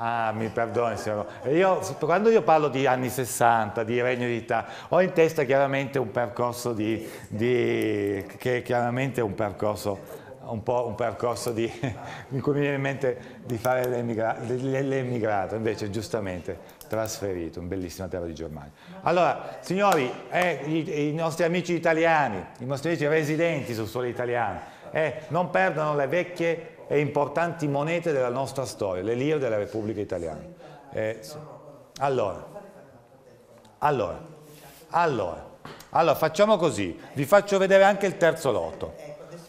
Speaker 1: Ah, mi perdoni signor. Io, quando io parlo di anni 60, di Regno d'Italia, ho in testa chiaramente un percorso di, di che è chiaramente un percorso un po' un percorso di, mi viene in mente di fare l'emigrato, invece giustamente trasferito un bellissimo terra di Germania. Allora, signori, eh, i, i, nostri amici italiani, i nostri amici residenti sul suolo italiano, eh, non perdono le vecchie e importanti monete della nostra storia, le lire della Repubblica Italiana. Eh, sì. allora, allora, allora, allora, facciamo così, vi faccio vedere anche il terzo lotto.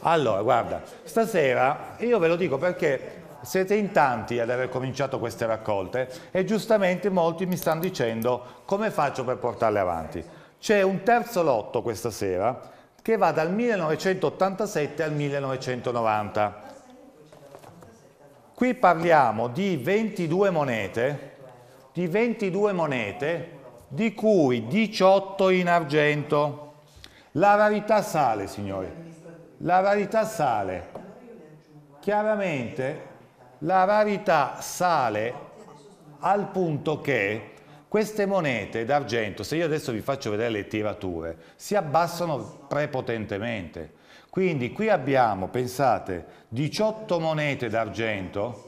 Speaker 1: Allora, guarda, stasera io ve lo dico perché siete in tanti ad aver cominciato queste raccolte e giustamente molti mi stanno dicendo come faccio per portarle avanti. C'è un terzo lotto questa sera che va dal 1987 al 1990. Qui parliamo di 22 monete, di 22 monete, di cui 18 in argento. La rarità sale, signori. La rarità sale. Chiaramente la rarità sale al punto che queste monete d'argento, se io adesso vi faccio vedere le tirature, si abbassano prepotentemente. Quindi qui abbiamo, pensate, 18 monete d'argento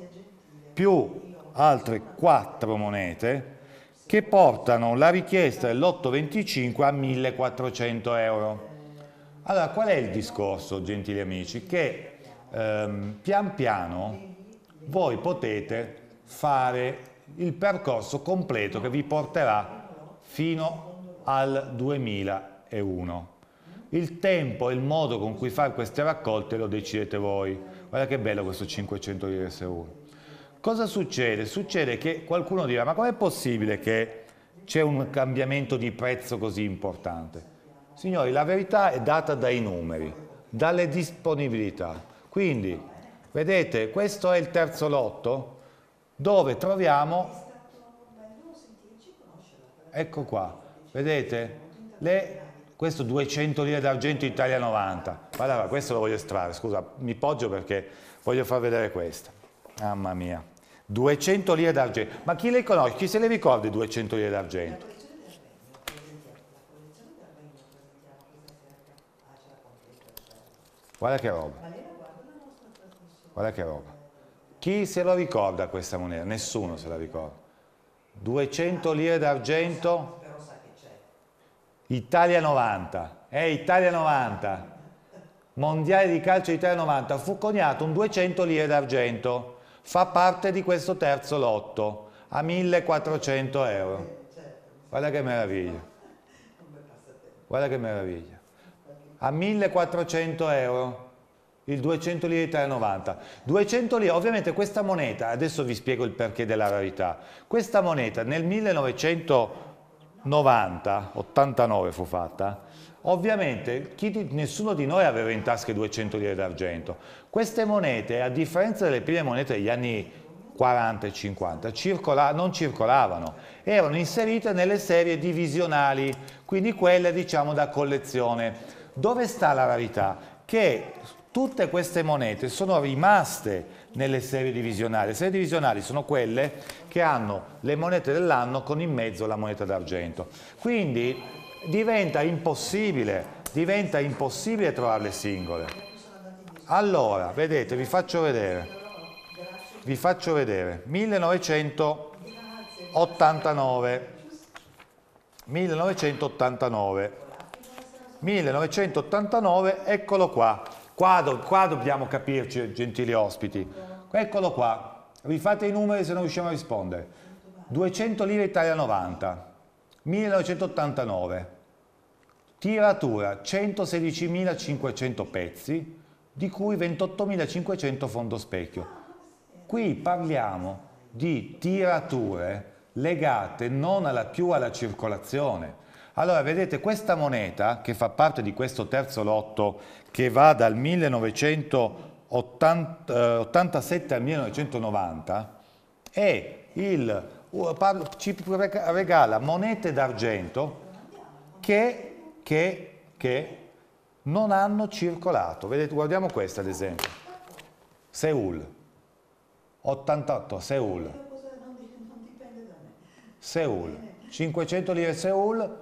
Speaker 1: più altre 4 monete che portano la richiesta dell'825 a 1400 euro. Allora, qual è il discorso, gentili amici? Che ehm, pian piano voi potete fare il percorso completo che vi porterà fino al 2001. Il tempo e il modo con cui fare queste raccolte lo decidete voi. Guarda che bello questo 500 IRS1. Cosa succede? Succede che qualcuno dirà, ma com'è possibile che c'è un cambiamento di prezzo così importante? Signori, la verità è data dai numeri, dalle disponibilità. Quindi, vedete, questo è il terzo lotto dove troviamo... Ecco qua, vedete? Le questo 200 lire d'argento Italia 90 guarda questo lo voglio estrarre scusa mi poggio perché voglio far vedere questo mamma mia 200 lire d'argento ma chi le conosce chi se le ricorda i 200 lire d'argento guarda che roba guarda che roba chi se lo ricorda questa moneta? nessuno se la ricorda 200 lire d'argento Italia 90, eh, Italia 90, Mondiale di calcio Italia 90, fu coniato un 200 lire d'argento, fa parte di questo terzo lotto a 1400 euro. Guarda che meraviglia. Guarda che meraviglia. A 1400 euro il 200 lire Italia 90. 200 lire, ovviamente questa moneta, adesso vi spiego il perché della rarità. Questa moneta nel 1900 90, 89 fu fatta, ovviamente chi, nessuno di noi aveva in tasca 200 lire d'argento. Queste monete, a differenza delle prime monete degli anni 40 e 50, circola, non circolavano, erano inserite nelle serie divisionali, quindi quelle diciamo da collezione. Dove sta la rarità? Che tutte queste monete sono rimaste nelle serie divisionali. Le serie divisionali sono quelle che hanno le monete dell'anno con in mezzo la moneta d'argento. Quindi diventa impossibile, diventa impossibile trovarle singole. Allora, vedete, vi faccio vedere. Vi faccio vedere. 1989. 1989. 1989, eccolo qua. Qua, qua dobbiamo capirci, gentili ospiti. Eccolo qua. Rifate i numeri se non riusciamo a rispondere. 200 lire Italia 90, 1989, tiratura 116.500 pezzi, di cui 28.500 fondo specchio. Qui parliamo di tirature legate non alla più alla circolazione. Allora, vedete, questa moneta, che fa parte di questo terzo lotto, che va dal 1900 80, 87 eh, al 1990 e il, parlo, ci regala monete d'argento che, che, che non hanno circolato. Vedete, guardiamo questa ad esempio. Seul, 88, Seul. Seul, 500 lire Seul,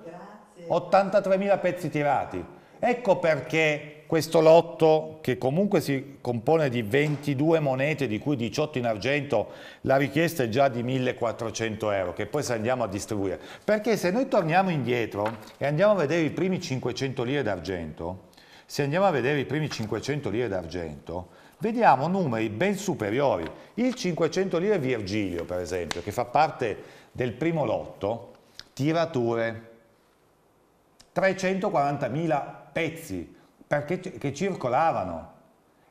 Speaker 1: 83.000 pezzi tirati. Ecco perché questo lotto, che comunque si compone di 22 monete, di cui 18 in argento, la richiesta è già di 1400 euro, che poi se andiamo a distribuire. Perché se noi torniamo indietro e andiamo a vedere i primi 500 lire d'argento, se andiamo a vedere i primi 500 lire d'argento, vediamo numeri ben superiori. Il 500 lire Virgilio, per esempio, che fa parte del primo lotto, tirature, 340.000 pezzi, perché circolavano.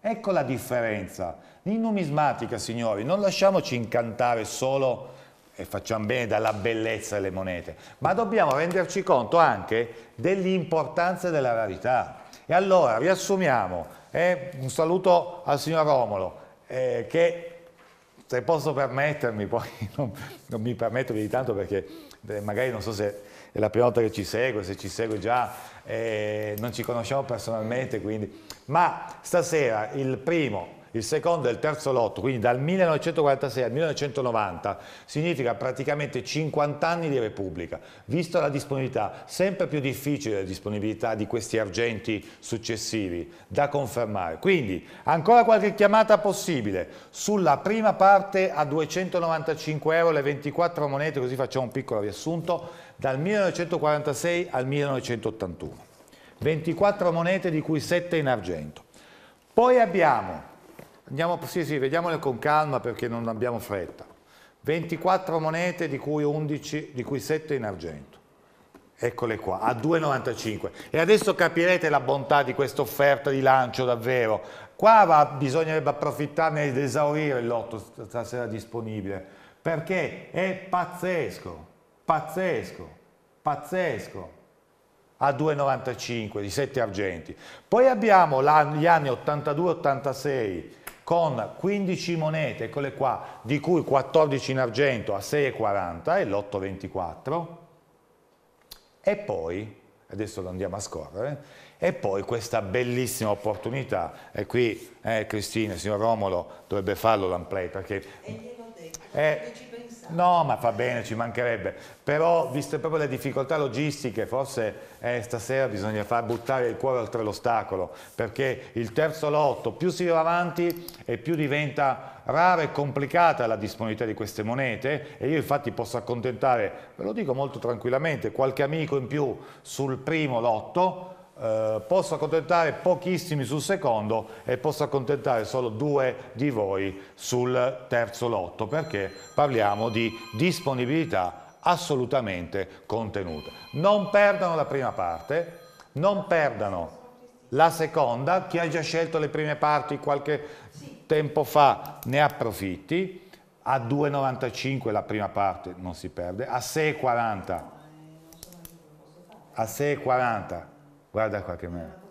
Speaker 1: Ecco la differenza. In numismatica, signori, non lasciamoci incantare solo e facciamo bene dalla bellezza delle monete, ma dobbiamo renderci conto anche dell'importanza della rarità. E allora riassumiamo, eh, un saluto al signor Romolo, eh, che se posso permettermi, poi non, non mi permetto di tanto perché eh, magari non so se è la prima volta che ci segue, se ci segue già eh, non ci conosciamo personalmente, quindi. ma stasera il primo, il secondo e il terzo lotto, quindi dal 1946 al 1990, significa praticamente 50 anni di Repubblica, visto la disponibilità sempre più difficile la disponibilità di questi argenti successivi da confermare. Quindi ancora qualche chiamata possibile sulla prima parte a 295 euro le 24 monete, così facciamo un piccolo riassunto dal 1946 al 1981. 24 monete di cui 7 in argento. Poi abbiamo, andiamo, sì, sì, vediamole con calma perché non abbiamo fretta, 24 monete di cui, 11, di cui 7 in argento. Eccole qua, a 2,95. E adesso capirete la bontà di questa offerta di lancio davvero. Qua va, bisognerebbe approfittarne ed esaurire il lotto stasera disponibile, perché è pazzesco pazzesco, pazzesco, a 2,95 di 7 argenti. Poi abbiamo gli anni 82-86 con 15 monete, eccole qua, di cui 14 in argento a 6,40 e l'8,24. E poi, adesso lo andiamo a scorrere, e poi questa bellissima opportunità, e qui eh, Cristina, il signor Romolo dovrebbe farlo l'unplay perché... Eh, No, ma fa bene, ci mancherebbe. Però, viste proprio le difficoltà logistiche, forse eh, stasera bisogna far buttare il cuore oltre l'ostacolo, perché il terzo lotto, più si va avanti e più diventa rara e complicata la disponibilità di queste monete e io infatti posso accontentare, ve lo dico molto tranquillamente, qualche amico in più sul primo lotto, eh, posso accontentare pochissimi sul secondo e posso accontentare solo due di voi sul terzo lotto perché parliamo di disponibilità assolutamente contenuta. Non perdano la prima parte, non perdano la seconda, chi ha già scelto le prime parti qualche tempo fa ne approfitti, a 2,95 la prima parte non si perde, a 6,40 a 6,40 Guarda qua che me.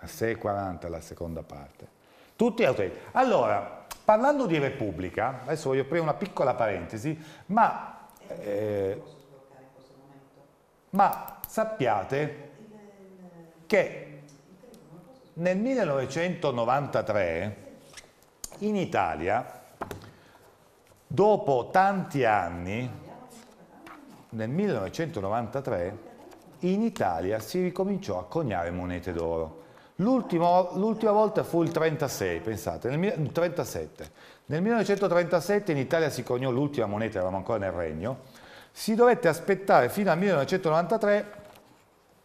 Speaker 1: A 6,40 la seconda parte. Tutti autentici. Allora, parlando di Repubblica, adesso voglio aprire una piccola parentesi, ma, eh, ma sappiate che nel 1993 in Italia, dopo tanti anni, nel 1993, in Italia si ricominciò a coniare monete d'oro. L'ultima volta fu il 36, pensate, nel 37. Nel 1937 in Italia si coniò l'ultima moneta, eravamo ancora nel regno, si dovette aspettare fino al 1993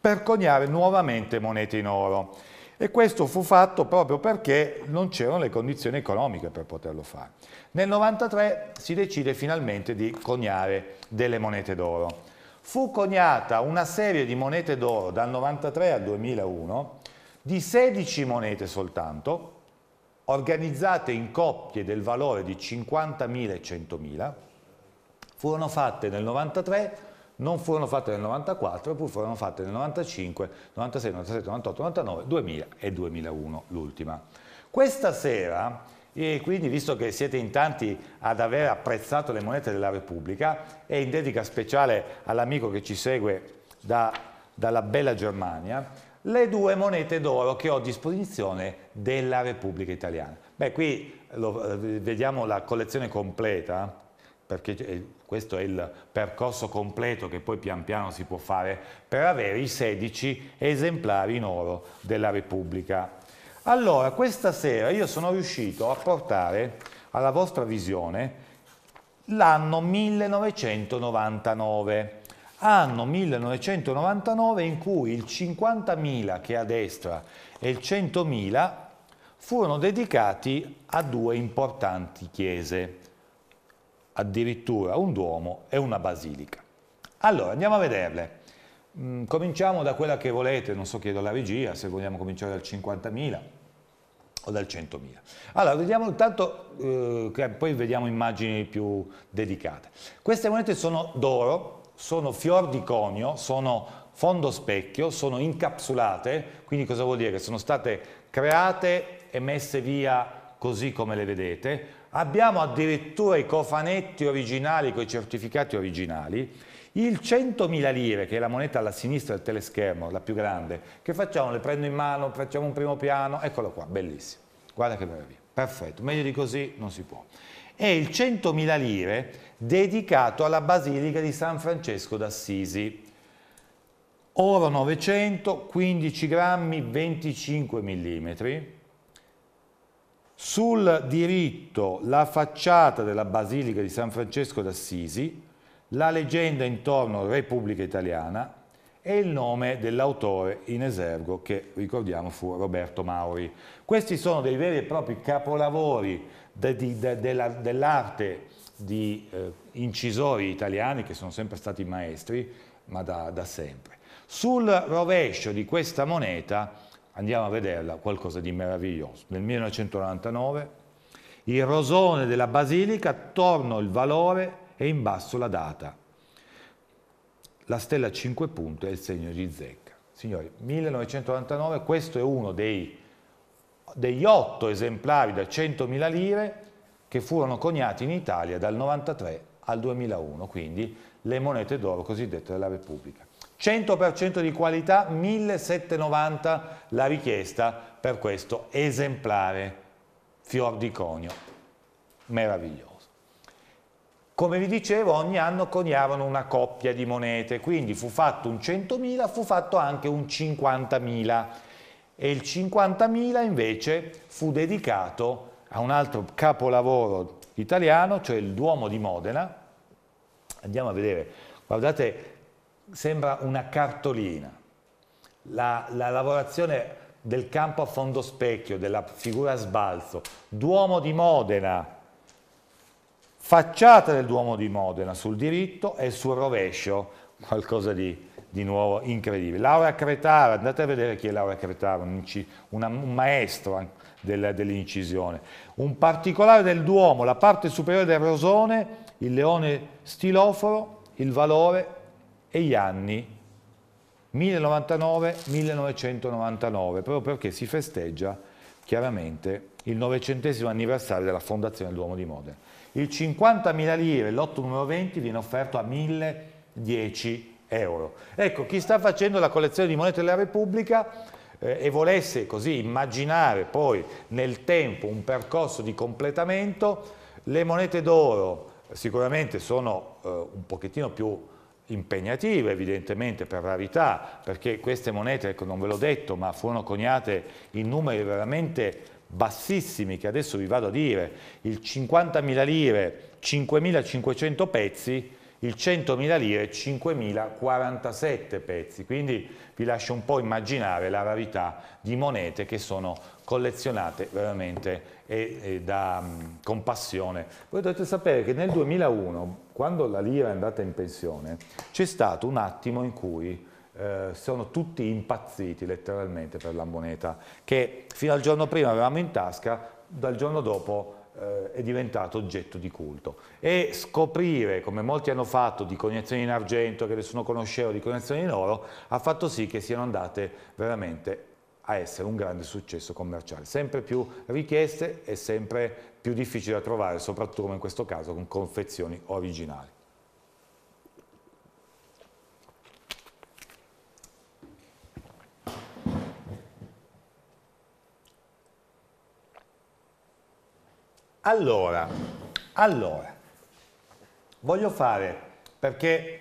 Speaker 1: per coniare nuovamente monete in oro. E questo fu fatto proprio perché non c'erano le condizioni economiche per poterlo fare. Nel 1993 si decide finalmente di coniare delle monete d'oro fu coniata una serie di monete d'oro dal 93 al 2001 di 16 monete soltanto, organizzate in coppie del valore di 50.000 e 100.000, furono fatte nel 93, non furono fatte nel 94, poi furono fatte nel 95, 96, 97, 98, 99, 2000 e 2001 l'ultima. Questa sera e quindi, visto che siete in tanti ad aver apprezzato le monete della Repubblica, e in dedica speciale all'amico che ci segue da, dalla bella Germania, le due monete d'oro che ho a disposizione della Repubblica Italiana. Beh, qui lo, eh, vediamo la collezione completa, perché eh, questo è il percorso completo che poi pian piano si può fare per avere i 16 esemplari in oro della Repubblica Italiana. Allora, questa sera io sono riuscito a portare alla vostra visione l'anno 1999 anno 1999 in cui il 50.000 che è a destra e il 100.000 furono dedicati a due importanti chiese, addirittura un duomo e una basilica. Allora andiamo a vederle. Mm, cominciamo da quella che volete, non so, chiedo alla regia, se vogliamo cominciare dal 50.000 o dal 100.000. Allora, vediamo intanto, eh, poi vediamo immagini più dedicate. Queste monete sono d'oro, sono fior di conio, sono fondo specchio, sono incapsulate, quindi cosa vuol dire? Che sono state create e messe via così come le vedete. Abbiamo addirittura i cofanetti originali con i certificati originali il 100.000 lire, che è la moneta alla sinistra del teleschermo, la più grande, che facciamo? Le prendo in mano, facciamo un primo piano, eccolo qua, bellissimo. Guarda che meraviglia, perfetto, meglio di così non si può. È il 100.000 lire dedicato alla Basilica di San Francesco d'Assisi. Oro 900, 15 grammi, 25 mm. Sul diritto la facciata della Basilica di San Francesco d'Assisi, la leggenda intorno alla Repubblica Italiana e il nome dell'autore in esergo che ricordiamo fu Roberto Mauri. Questi sono dei veri e propri capolavori de, de, de, dell'arte di eh, incisori italiani che sono sempre stati maestri, ma da, da sempre. Sul rovescio di questa moneta andiamo a vederla qualcosa di meraviglioso. Nel 1999 il rosone della basilica torna il valore e in basso la data. La stella a 5 punti è il segno di zecca. Signori, 1999, questo è uno dei, degli otto esemplari da 100.000 lire che furono coniati in Italia dal 93 al 2001, quindi le monete d'oro cosiddette della Repubblica. 100% di qualità, 1790 la richiesta per questo esemplare fior di conio meraviglioso. Come vi dicevo, ogni anno coniavano una coppia di monete, quindi fu fatto un 100.000, fu fatto anche un 50.000 e il 50.000 invece fu dedicato a un altro capolavoro italiano, cioè il Duomo di Modena. Andiamo a vedere, guardate, sembra una cartolina. La, la lavorazione del campo a fondo specchio, della figura a sbalzo, Duomo di Modena, facciata del Duomo di Modena sul diritto e sul rovescio, qualcosa di, di nuovo incredibile. Laura Cretara, andate a vedere chi è Laura Cretara, un, un maestro del, dell'incisione. Un particolare del Duomo, la parte superiore del rosone, il leone stiloforo, il valore e gli anni 1099-1999, proprio perché si festeggia chiaramente il novecentesimo anniversario della fondazione del Duomo di Modena. Il 50.000 lire, lotto numero 20, viene offerto a 1.010 euro. Ecco, chi sta facendo la collezione di monete della Repubblica eh, e volesse così immaginare poi nel tempo un percorso di completamento, le monete d'oro sicuramente sono eh, un pochettino più impegnative evidentemente per rarità, perché queste monete, ecco, non ve l'ho detto, ma furono coniate in numeri veramente bassissimi che adesso vi vado a dire, il 50.000 lire 5.500 pezzi, il 100.000 lire 5.047 pezzi, quindi vi lascio un po' immaginare la rarità di monete che sono collezionate veramente e, e da mm, con passione. Voi dovete sapere che nel 2001, quando la lira è andata in pensione, c'è stato un attimo in cui eh, sono tutti impazziti letteralmente per la moneta che fino al giorno prima avevamo in tasca, dal giorno dopo eh, è diventato oggetto di culto. E scoprire, come molti hanno fatto, di coniazioni in argento che nessuno conosceva, di coniazioni in oro, ha fatto sì che siano andate veramente a essere un grande successo commerciale. Sempre più richieste e sempre più difficili da trovare, soprattutto come in questo caso con confezioni originali. Allora, allora, voglio fare, perché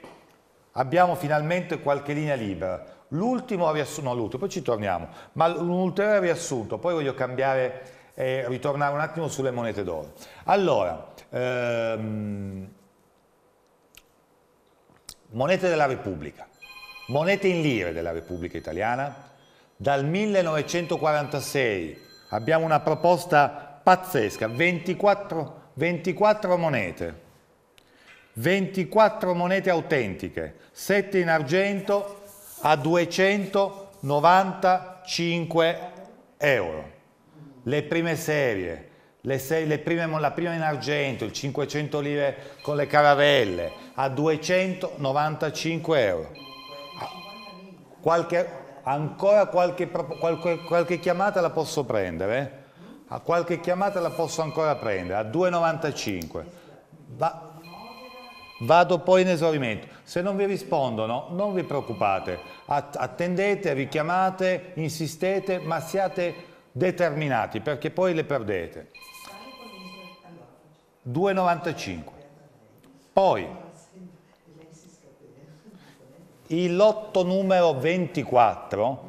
Speaker 1: abbiamo finalmente qualche linea libera, l'ultimo riassunto, l'ultimo, poi ci torniamo, ma un ulteriore riassunto, poi voglio cambiare e ritornare un attimo sulle monete d'oro. Allora, ehm, monete della Repubblica, monete in lire della Repubblica Italiana, dal 1946 abbiamo una proposta pazzesca, 24, 24 monete, 24 monete autentiche, 7 in argento a 295 euro. Le prime serie, le sei, le prime, la prima in argento, il 500 lire con le caravelle, a 295 euro. Ah, qualche, ancora qualche, qualche, qualche chiamata la posso prendere? Eh? a qualche chiamata la posso ancora prendere, a 2,95. Va Vado poi in esaurimento. Se non vi rispondono, non vi preoccupate. Attendete, richiamate, insistete, ma siate determinati perché poi le perdete. 2,95. Poi il lotto numero 24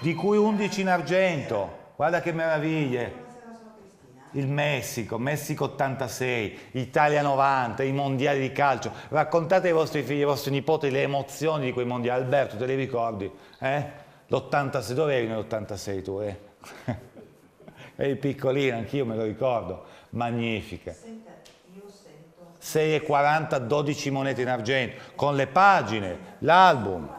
Speaker 1: di cui 11 in argento. Guarda che meraviglie. Il Messico, Messico 86, Italia 90, i mondiali di calcio. Raccontate ai vostri figli, ai vostri nipoti le emozioni di quei mondiali. Alberto, te li ricordi? Eh? L'86, dove eri nell'86 tu? Eh? eri piccolino, anch'io me lo ricordo. Magnifica. 6,40, 12 monete in argento, con le pagine, l'album.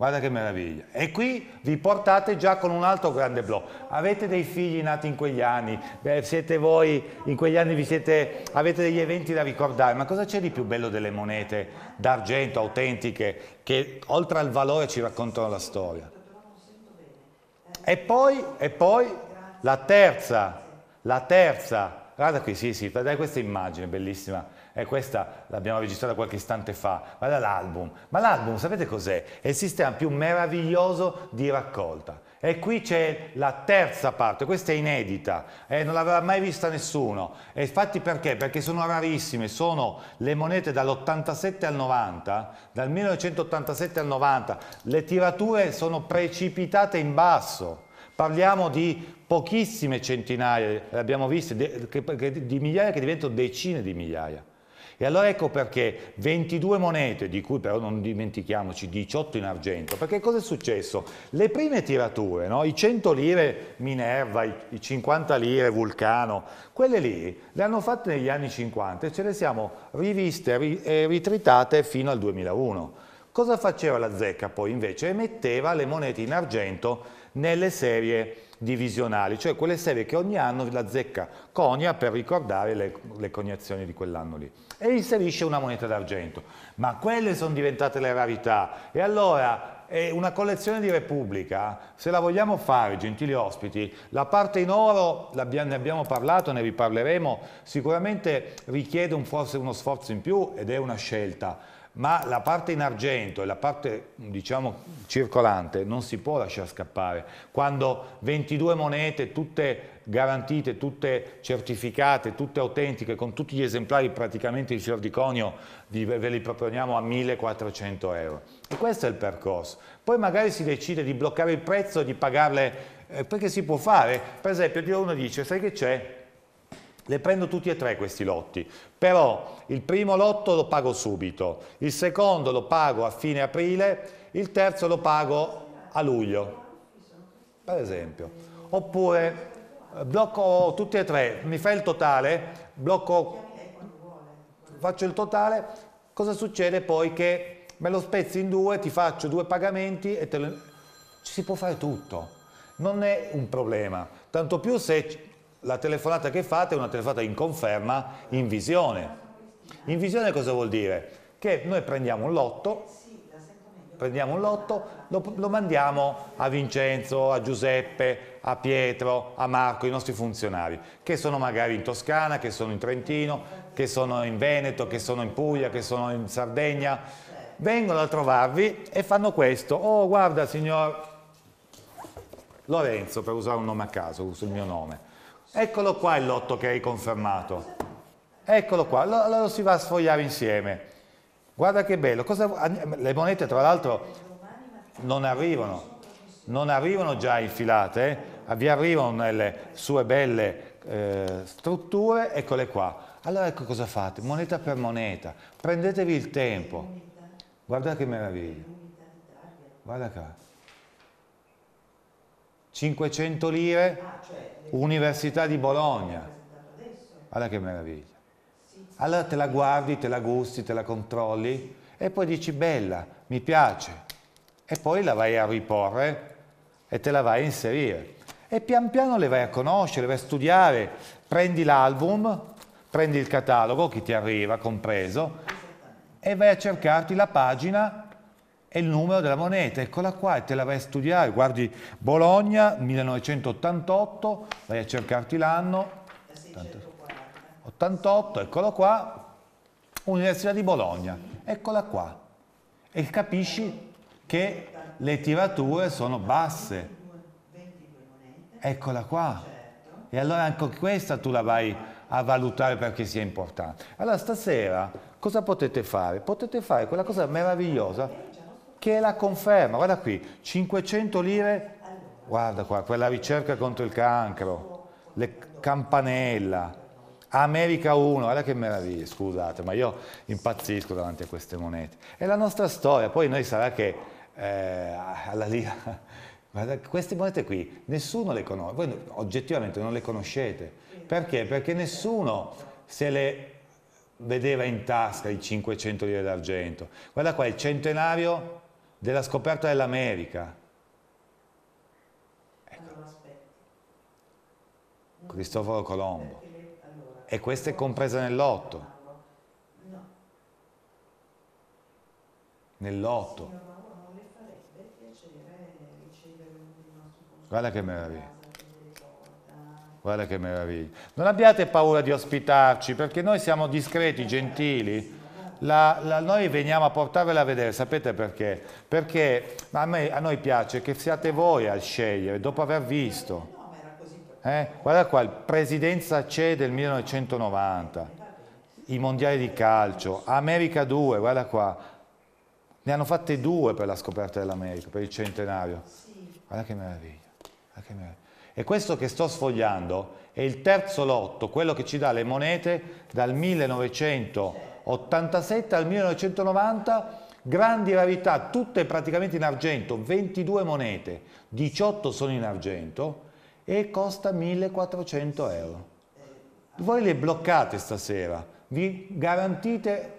Speaker 1: Guarda che meraviglia. E qui vi portate già con un altro grande blocco. Avete dei figli nati in quegli anni, Beh, siete voi, in quegli anni siete, avete degli eventi da ricordare, ma cosa c'è di più bello delle monete d'argento, autentiche, che oltre al valore ci raccontano la storia? E poi, e poi la terza, la terza, guarda qui, sì, sì, dai questa immagine bellissima eh, questa l'abbiamo registrata qualche istante fa, guarda l'album, ma l'album sapete cos'è? È il sistema più meraviglioso di raccolta. E qui c'è la terza parte, questa è inedita, eh, non l'aveva mai vista nessuno. E infatti perché? Perché sono rarissime, sono le monete dall'87 al 90, dal 1987 al 90, le tirature sono precipitate in basso. Parliamo di pochissime centinaia, le abbiamo viste, di migliaia che diventano decine di migliaia. E allora ecco perché 22 monete, di cui però non dimentichiamoci 18 in argento, perché cosa è successo? Le prime tirature, no? i 100 lire Minerva, i 50 lire Vulcano, quelle lì le hanno fatte negli anni 50 e ce le siamo riviste e ritritate fino al 2001. Cosa faceva la zecca poi invece? Emetteva le monete in argento nelle serie divisionali, cioè quelle serie che ogni anno la zecca conia per ricordare le, le coniazioni di quell'anno lì e inserisce una moneta d'argento. Ma quelle sono diventate le rarità. E allora eh, una collezione di Repubblica, se la vogliamo fare, gentili ospiti, la parte in oro, ne abbiamo parlato, ne riparleremo, sicuramente richiede un, forse uno sforzo in più ed è una scelta, ma la parte in argento e la parte, diciamo, circolante non si può lasciare scappare. Quando 22 monete, tutte garantite, tutte certificate, tutte autentiche, con tutti gli esemplari praticamente di Cerdiconio, di, ve li proponiamo a 1400 euro. E questo è il percorso. Poi magari si decide di bloccare il prezzo, di pagarle, eh, perché si può fare. Per esempio, uno dice, sai che c'è? Le prendo tutti e tre questi lotti, però il primo lotto lo pago subito, il secondo lo pago a fine aprile, il terzo lo pago a luglio, per esempio. Oppure eh, blocco tutti e tre, mi fai il totale, blocco, faccio il totale, cosa succede poi che me lo spezzi in due, ti faccio due pagamenti e te lo... Ci si può fare tutto, non è un problema, tanto più se la telefonata che fate è una telefonata in conferma, in visione. In visione cosa vuol dire? Che noi prendiamo un lotto, prendiamo un lotto, lo, lo mandiamo a Vincenzo, a Giuseppe, a Pietro, a Marco, i nostri funzionari, che sono magari in Toscana, che sono in Trentino, che sono in Veneto, che sono in Puglia, che sono in Sardegna, vengono a trovarvi e fanno questo. Oh, guarda, signor Lorenzo, per usare un nome a caso, uso il mio nome. Eccolo qua il lotto che hai confermato. Eccolo qua, lo, lo si va a sfogliare insieme. Guarda che bello. Cosa, le monete, tra l'altro, non arrivano, non arrivano già infilate, eh? vi arrivano nelle sue belle eh, strutture, eccole qua. Allora ecco cosa fate, moneta per moneta, prendetevi il tempo. Guarda che meraviglia. Guarda qua. 500 lire, Università di Bologna. Guarda che meraviglia. Allora te la guardi, te la gusti, te la controlli e poi dici bella, mi piace. E poi la vai a riporre e te la vai a inserire e pian piano le vai a conoscere, vai a studiare, prendi l'album, prendi il catalogo, chi ti arriva compreso, e vai a cercarti la pagina e il numero della moneta, eccola qua e te la vai a studiare, guardi Bologna 1988, vai a cercarti l'anno, 88, eccolo qua, Università di Bologna, eccola qua, e capisci che le tirature sono basse Eccola qua. E allora anche questa tu la vai a valutare perché sia importante. Allora stasera cosa potete fare? Potete fare quella cosa meravigliosa che è la conferma. Guarda qui, 500 lire, guarda qua, quella ricerca contro il cancro, le campanella, America 1, guarda che meraviglia, scusate, ma io impazzisco davanti a queste monete. È la nostra storia, poi noi sarà che eh, alla lira Guarda, queste monete qui nessuno le conosce, voi oggettivamente non le conoscete. Perché? Perché nessuno se le vedeva in tasca i 500 lire d'argento. Guarda qua, il centenario della scoperta dell'America. Ecco. Cristoforo Colombo. E questa è compresa nell'otto. Nell'otto. Guarda che meraviglia. Guarda che meraviglia. Non abbiate paura di ospitarci perché noi siamo discreti, gentili. La, la, noi veniamo a portarvela a vedere, sapete perché? Perché a, me, a, noi piace che siate voi a scegliere dopo aver visto. Eh? Guarda qua, il Presidenza C del 1990, i mondiali di calcio, America 2, guarda qua, ne hanno fatte due per la scoperta dell'America, per il centenario. Guarda che meraviglia. E questo che sto sfogliando è il terzo lotto, quello che ci dà le monete dal 1987 al 1990, grandi rarità, tutte praticamente in argento, 22 monete, 18 sono in argento e costa 1400 euro. Voi le bloccate stasera, vi garantite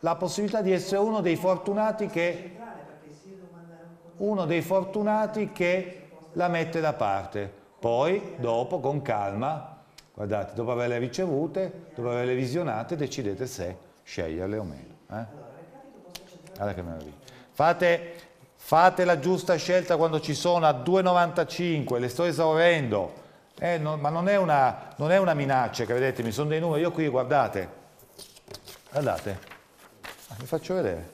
Speaker 1: la possibilità di essere uno dei fortunati che... Uno dei fortunati che la mette da parte, poi dopo con calma, guardate, dopo averle ricevute, dopo averle visionate, decidete se sceglierle o meno. Eh? Guarda che meraviglia. Fate, fate la giusta scelta quando ci sono a 2,95, le sto esaurendo, eh, no, ma non è, una, non è una minaccia, credetemi, sono dei numeri, io qui guardate, guardate, vi ah, faccio vedere,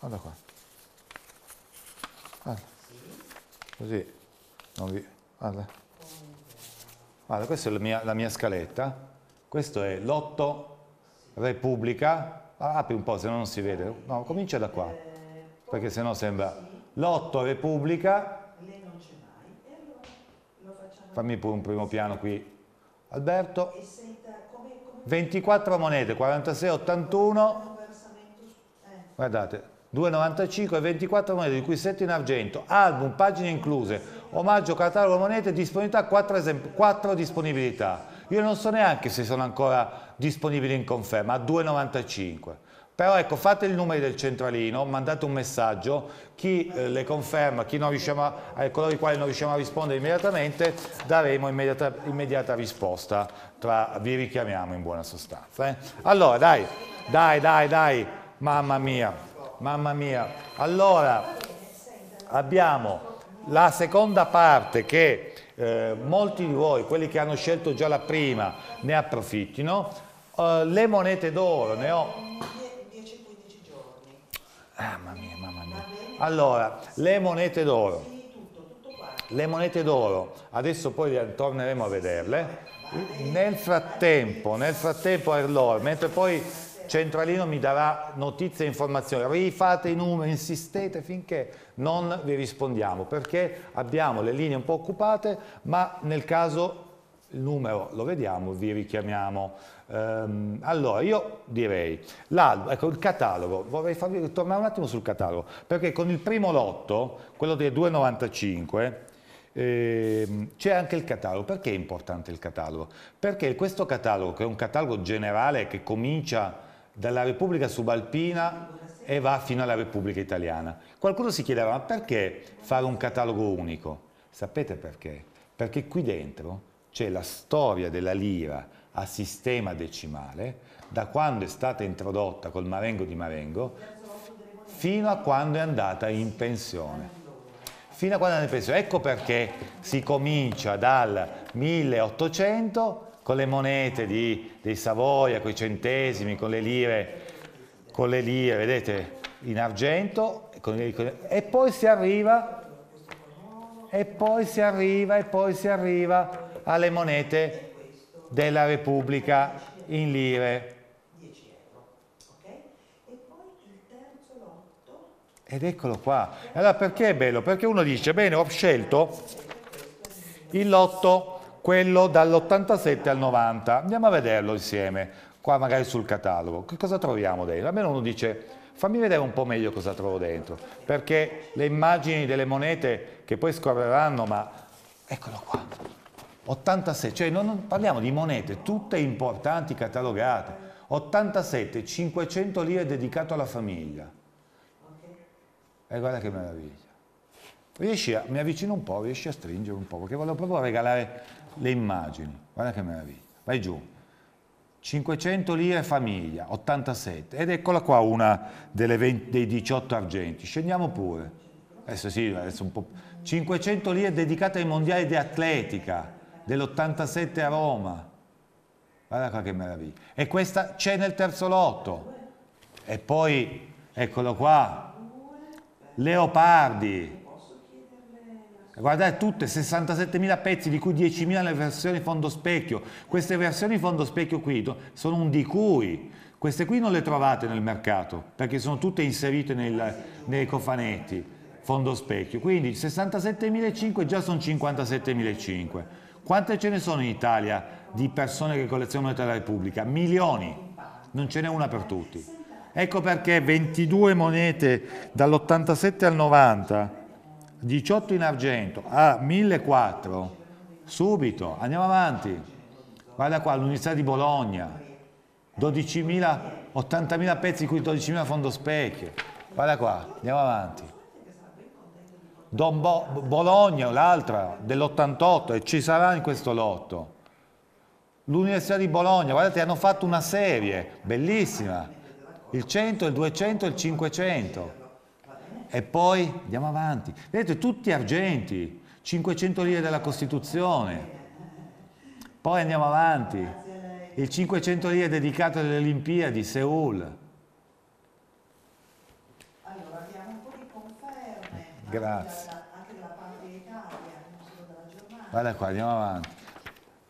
Speaker 1: guarda qua. così non vi... Guarda. Guarda, questa è la mia, la mia scaletta, questo è Lotto Repubblica, ah, apri un po' se no non si vede, no, comincia da qua, eh, perché se no sembra Lotto Repubblica, fammi pure un primo piano qui, Alberto, 24 monete, 46, 81, eh. guardate, 2,95 e 24 monete, di cui 7 in argento, album, pagine incluse, omaggio, catalogo monete, disponibilità 4, 4 disponibilità. Io non so neanche se sono ancora disponibili in conferma, a 2,95. Però ecco, fate il numero del centralino, mandate un messaggio, chi eh, le conferma, chi non riusciamo a, a eh, coloro i quali non riusciamo a rispondere immediatamente, daremo immediata, immediata risposta, tra, vi richiamiamo in buona sostanza. Eh? Allora, dai, dai, dai, dai, mamma mia. Mamma mia. Allora, abbiamo la seconda parte che eh, molti di voi, quelli che hanno scelto già la prima, ne approfittino. Uh, le monete d'oro, ne ho... 10-15 giorni. Ah, mamma mia, mamma mia. Allora, le monete d'oro. Le monete d'oro, adesso poi torneremo a vederle. Nel frattempo, nel frattempo, allora, mentre poi Centralino mi darà notizie e informazioni, rifate i numeri, insistete finché non vi rispondiamo, perché abbiamo le linee un po' occupate, ma nel caso il numero lo vediamo, vi richiamiamo. Um, allora, io direi, ecco, il catalogo, vorrei farvi tornare un attimo sul catalogo, perché con il primo lotto, quello dei 2,95, ehm, c'è anche il catalogo. Perché è importante il catalogo? Perché questo catalogo, che è un catalogo generale che comincia dalla Repubblica Subalpina e va fino alla Repubblica Italiana. Qualcuno si chiedeva, ma perché fare un catalogo unico? Sapete perché? Perché qui dentro c'è la storia della lira a sistema decimale, da quando è stata introdotta col Marengo di Marengo, fino a quando è andata in pensione. Fino a quando è andata in pensione. Ecco perché si comincia dal 1800 con le monete di, dei Savoia, con i centesimi, con le lire, con le lire vedete, in argento, con, con, e poi si arriva, e poi si arriva, e poi si arriva alle monete della Repubblica in lire. Ed eccolo qua. Allora perché è bello? Perché uno dice, bene, ho scelto il lotto quello dall'87 al 90. Andiamo a vederlo insieme, qua magari sul catalogo. Che cosa troviamo dentro? Almeno uno dice, fammi vedere un po' meglio cosa trovo dentro, perché le immagini delle monete che poi scorreranno, ma eccolo qua, 86, cioè non, non, parliamo di monete tutte importanti catalogate, 87, 500 lire dedicato alla famiglia. E guarda che meraviglia. Riesci a, mi avvicino un po', riesci a stringere un po', perché volevo proprio regalare le immagini, guarda che meraviglia, vai giù, 500 lire famiglia, 87, ed eccola qua una 20, dei 18 argenti, scendiamo pure, adesso sì, adesso un po', 500 lire dedicate ai mondiali di atletica dell'87 a Roma, guarda qua che meraviglia, e questa c'è nel terzo lotto, e poi eccolo qua, Leopardi, Guardate tutte, 67.000 pezzi, di cui 10.000 le versioni fondo specchio. Queste versioni fondo specchio qui sono un di cui. Queste qui non le trovate nel mercato, perché sono tutte inserite nel, nei cofanetti fondo specchio. Quindi 67.500 già sono 57.500. Quante ce ne sono in Italia di persone che collezionano moneta della Repubblica? Milioni. Non ce n'è una per tutti. Ecco perché 22 monete dall'87 al 90 18 in argento a 1400, subito, andiamo avanti. Guarda qua, l'Università di Bologna, 12.000, 80.000 pezzi di cui 12.000 fondo specchio. Guarda qua, andiamo avanti. Don Bo Bologna, l'altra, dell'88, e ci sarà in questo lotto. L'Università di Bologna, guardate, hanno fatto una serie bellissima, il 100, il 200 e il 500 e poi andiamo avanti. Vedete, tutti argenti, 500 lire della Costituzione. Poi andiamo avanti. Il 500 lire dedicato alle Olimpiadi, Seoul. Allora, abbiamo un po' di conferme. Grazie. Guarda qua, andiamo avanti.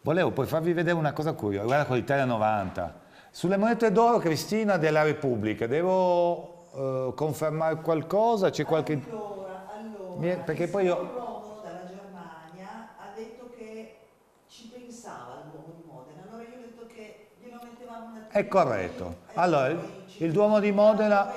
Speaker 1: Volevo poi farvi vedere una cosa curiosa. Guarda qua, l'Italia 90. Sulle monete d'oro, Cristina della Repubblica. Devo eh, confermare qualcosa? C'è qualche... Allora, allora, perché poi io... Romolo dalla Germania ha detto che ci pensava il Duomo di Modena, allora io ho detto che glielo mettevamo una... È corretto. Eh, allora, il Duomo di Modena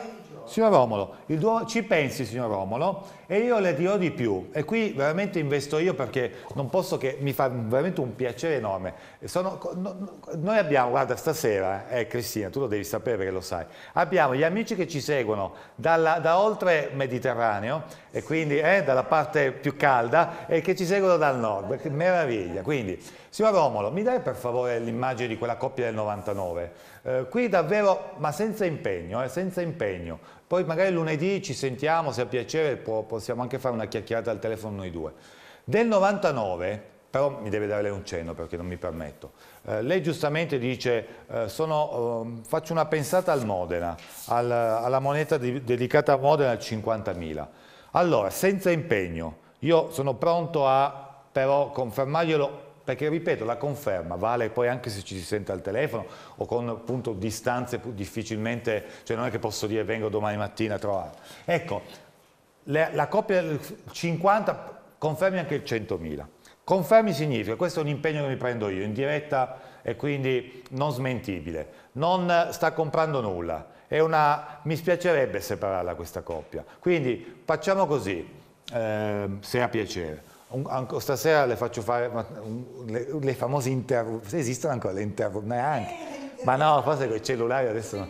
Speaker 1: signor Romolo, duo, ci pensi signor Romolo e io le dirò di più e qui veramente investo io perché non posso che mi fa veramente un piacere enorme. Sono, no, noi abbiamo, guarda stasera, eh, Cristina, tu lo devi sapere perché lo sai, abbiamo gli amici che ci seguono dalla, da oltre Mediterraneo e quindi eh, dalla parte più calda e che ci seguono dal nord, meraviglia. Quindi, signor Romolo, mi dai per favore l'immagine di quella coppia del 99? Eh, qui davvero, ma senza impegno, eh, senza impegno, poi magari lunedì ci sentiamo, se ha piacere possiamo anche fare una chiacchierata al telefono noi due. Del 99, però mi deve dare lei un cenno perché non mi permetto, eh, lei giustamente dice eh, sono, eh, faccio una pensata al Modena, al, alla moneta di, dedicata a Modena al 50.000. Allora, senza impegno, io sono pronto a però confermarglielo perché ripeto la conferma vale poi anche se ci si sente al telefono o con appunto distanze difficilmente, cioè non è che posso dire vengo domani mattina a trovare. Ecco, la, la coppia del 50 confermi anche il 100.000. Confermi significa, questo è un impegno che mi prendo io in diretta e quindi non smentibile, non sta comprando nulla, una, mi spiacerebbe separarla questa coppia, quindi facciamo così, eh, se ha piacere anche, stasera le faccio fare le, le famose interruzioni, se esistono ancora le interruzioni, neanche, ma no, forse con i cellulari adesso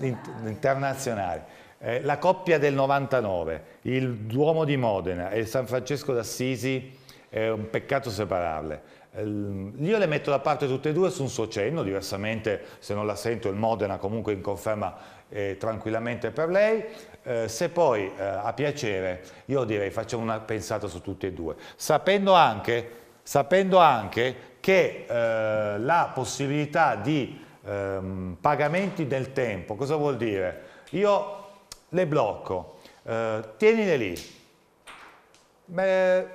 Speaker 1: internazionali. Eh, la coppia del 99, il Duomo di Modena e il San Francesco d'Assisi, è un peccato separarle. Ehm, io le metto da parte tutte e due su un suo cenno, diversamente se non la sento il Modena comunque in conferma eh, tranquillamente per lei. Eh, se poi eh, a piacere, io direi facciamo una pensata su tutte e due, sapendo anche, sapendo anche che eh, la possibilità di ehm, pagamenti del tempo, cosa vuol dire? Io le blocco, eh, tienile lì, Beh,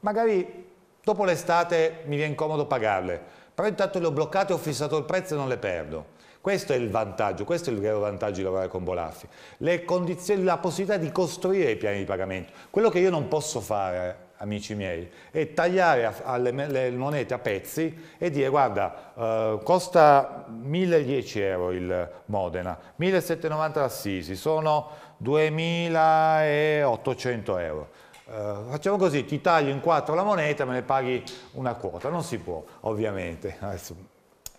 Speaker 1: magari Dopo l'estate mi viene comodo pagarle, però intanto le ho bloccate, ho fissato il prezzo e non le perdo. Questo è il vantaggio, questo è il vero vantaggio di lavorare con Bolaffi, Le condizioni, la possibilità di costruire i piani di pagamento. Quello che io non posso fare, amici miei, è tagliare alle, le monete a pezzi e dire guarda, eh, costa 1010 euro il Modena, 1790 l'Assisi, sono 2800 euro. Uh, facciamo così, ti taglio in quattro la moneta me ne paghi una quota. Non si può, ovviamente, Adesso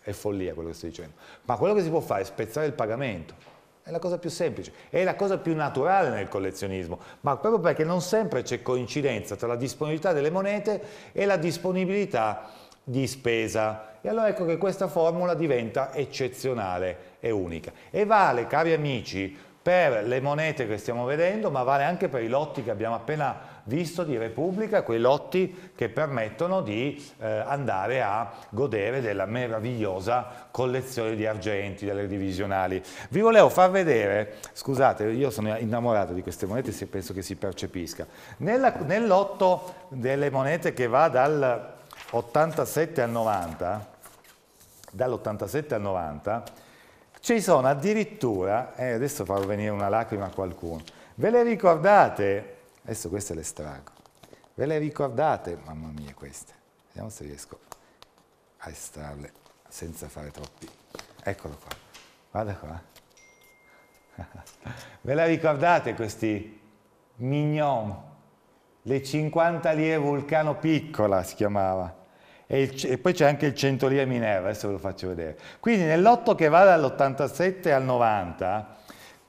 Speaker 1: è follia quello che sto dicendo. Ma quello che si può fare è spezzare il pagamento. È la cosa più semplice, è la cosa più naturale nel collezionismo, ma proprio perché non sempre c'è coincidenza tra la disponibilità delle monete e la disponibilità di spesa. E allora ecco che questa formula diventa eccezionale e unica. E vale, cari amici, per le monete che stiamo vedendo, ma vale anche per i lotti che abbiamo appena visto di Repubblica, quei lotti che permettono di eh, andare a godere della meravigliosa collezione di argenti, delle divisionali. Vi volevo far vedere, scusate, io sono innamorato di queste monete, se penso che si percepisca, Nella, nel lotto delle monete che va dal 87 al 90, dall'87 al 90, ci sono addirittura, eh, adesso farò venire una lacrima a qualcuno, ve le ricordate Adesso queste le strago. Ve le ricordate? Mamma mia queste. Vediamo se riesco a estrarle senza fare troppi. Eccolo qua. Guarda qua. Ve le ricordate questi mignon? Le 50 lire Vulcano Piccola si chiamava. E, il, e poi c'è anche il 100 lire Minerva, adesso ve lo faccio vedere. Quindi nell'otto che va dall'87 al 90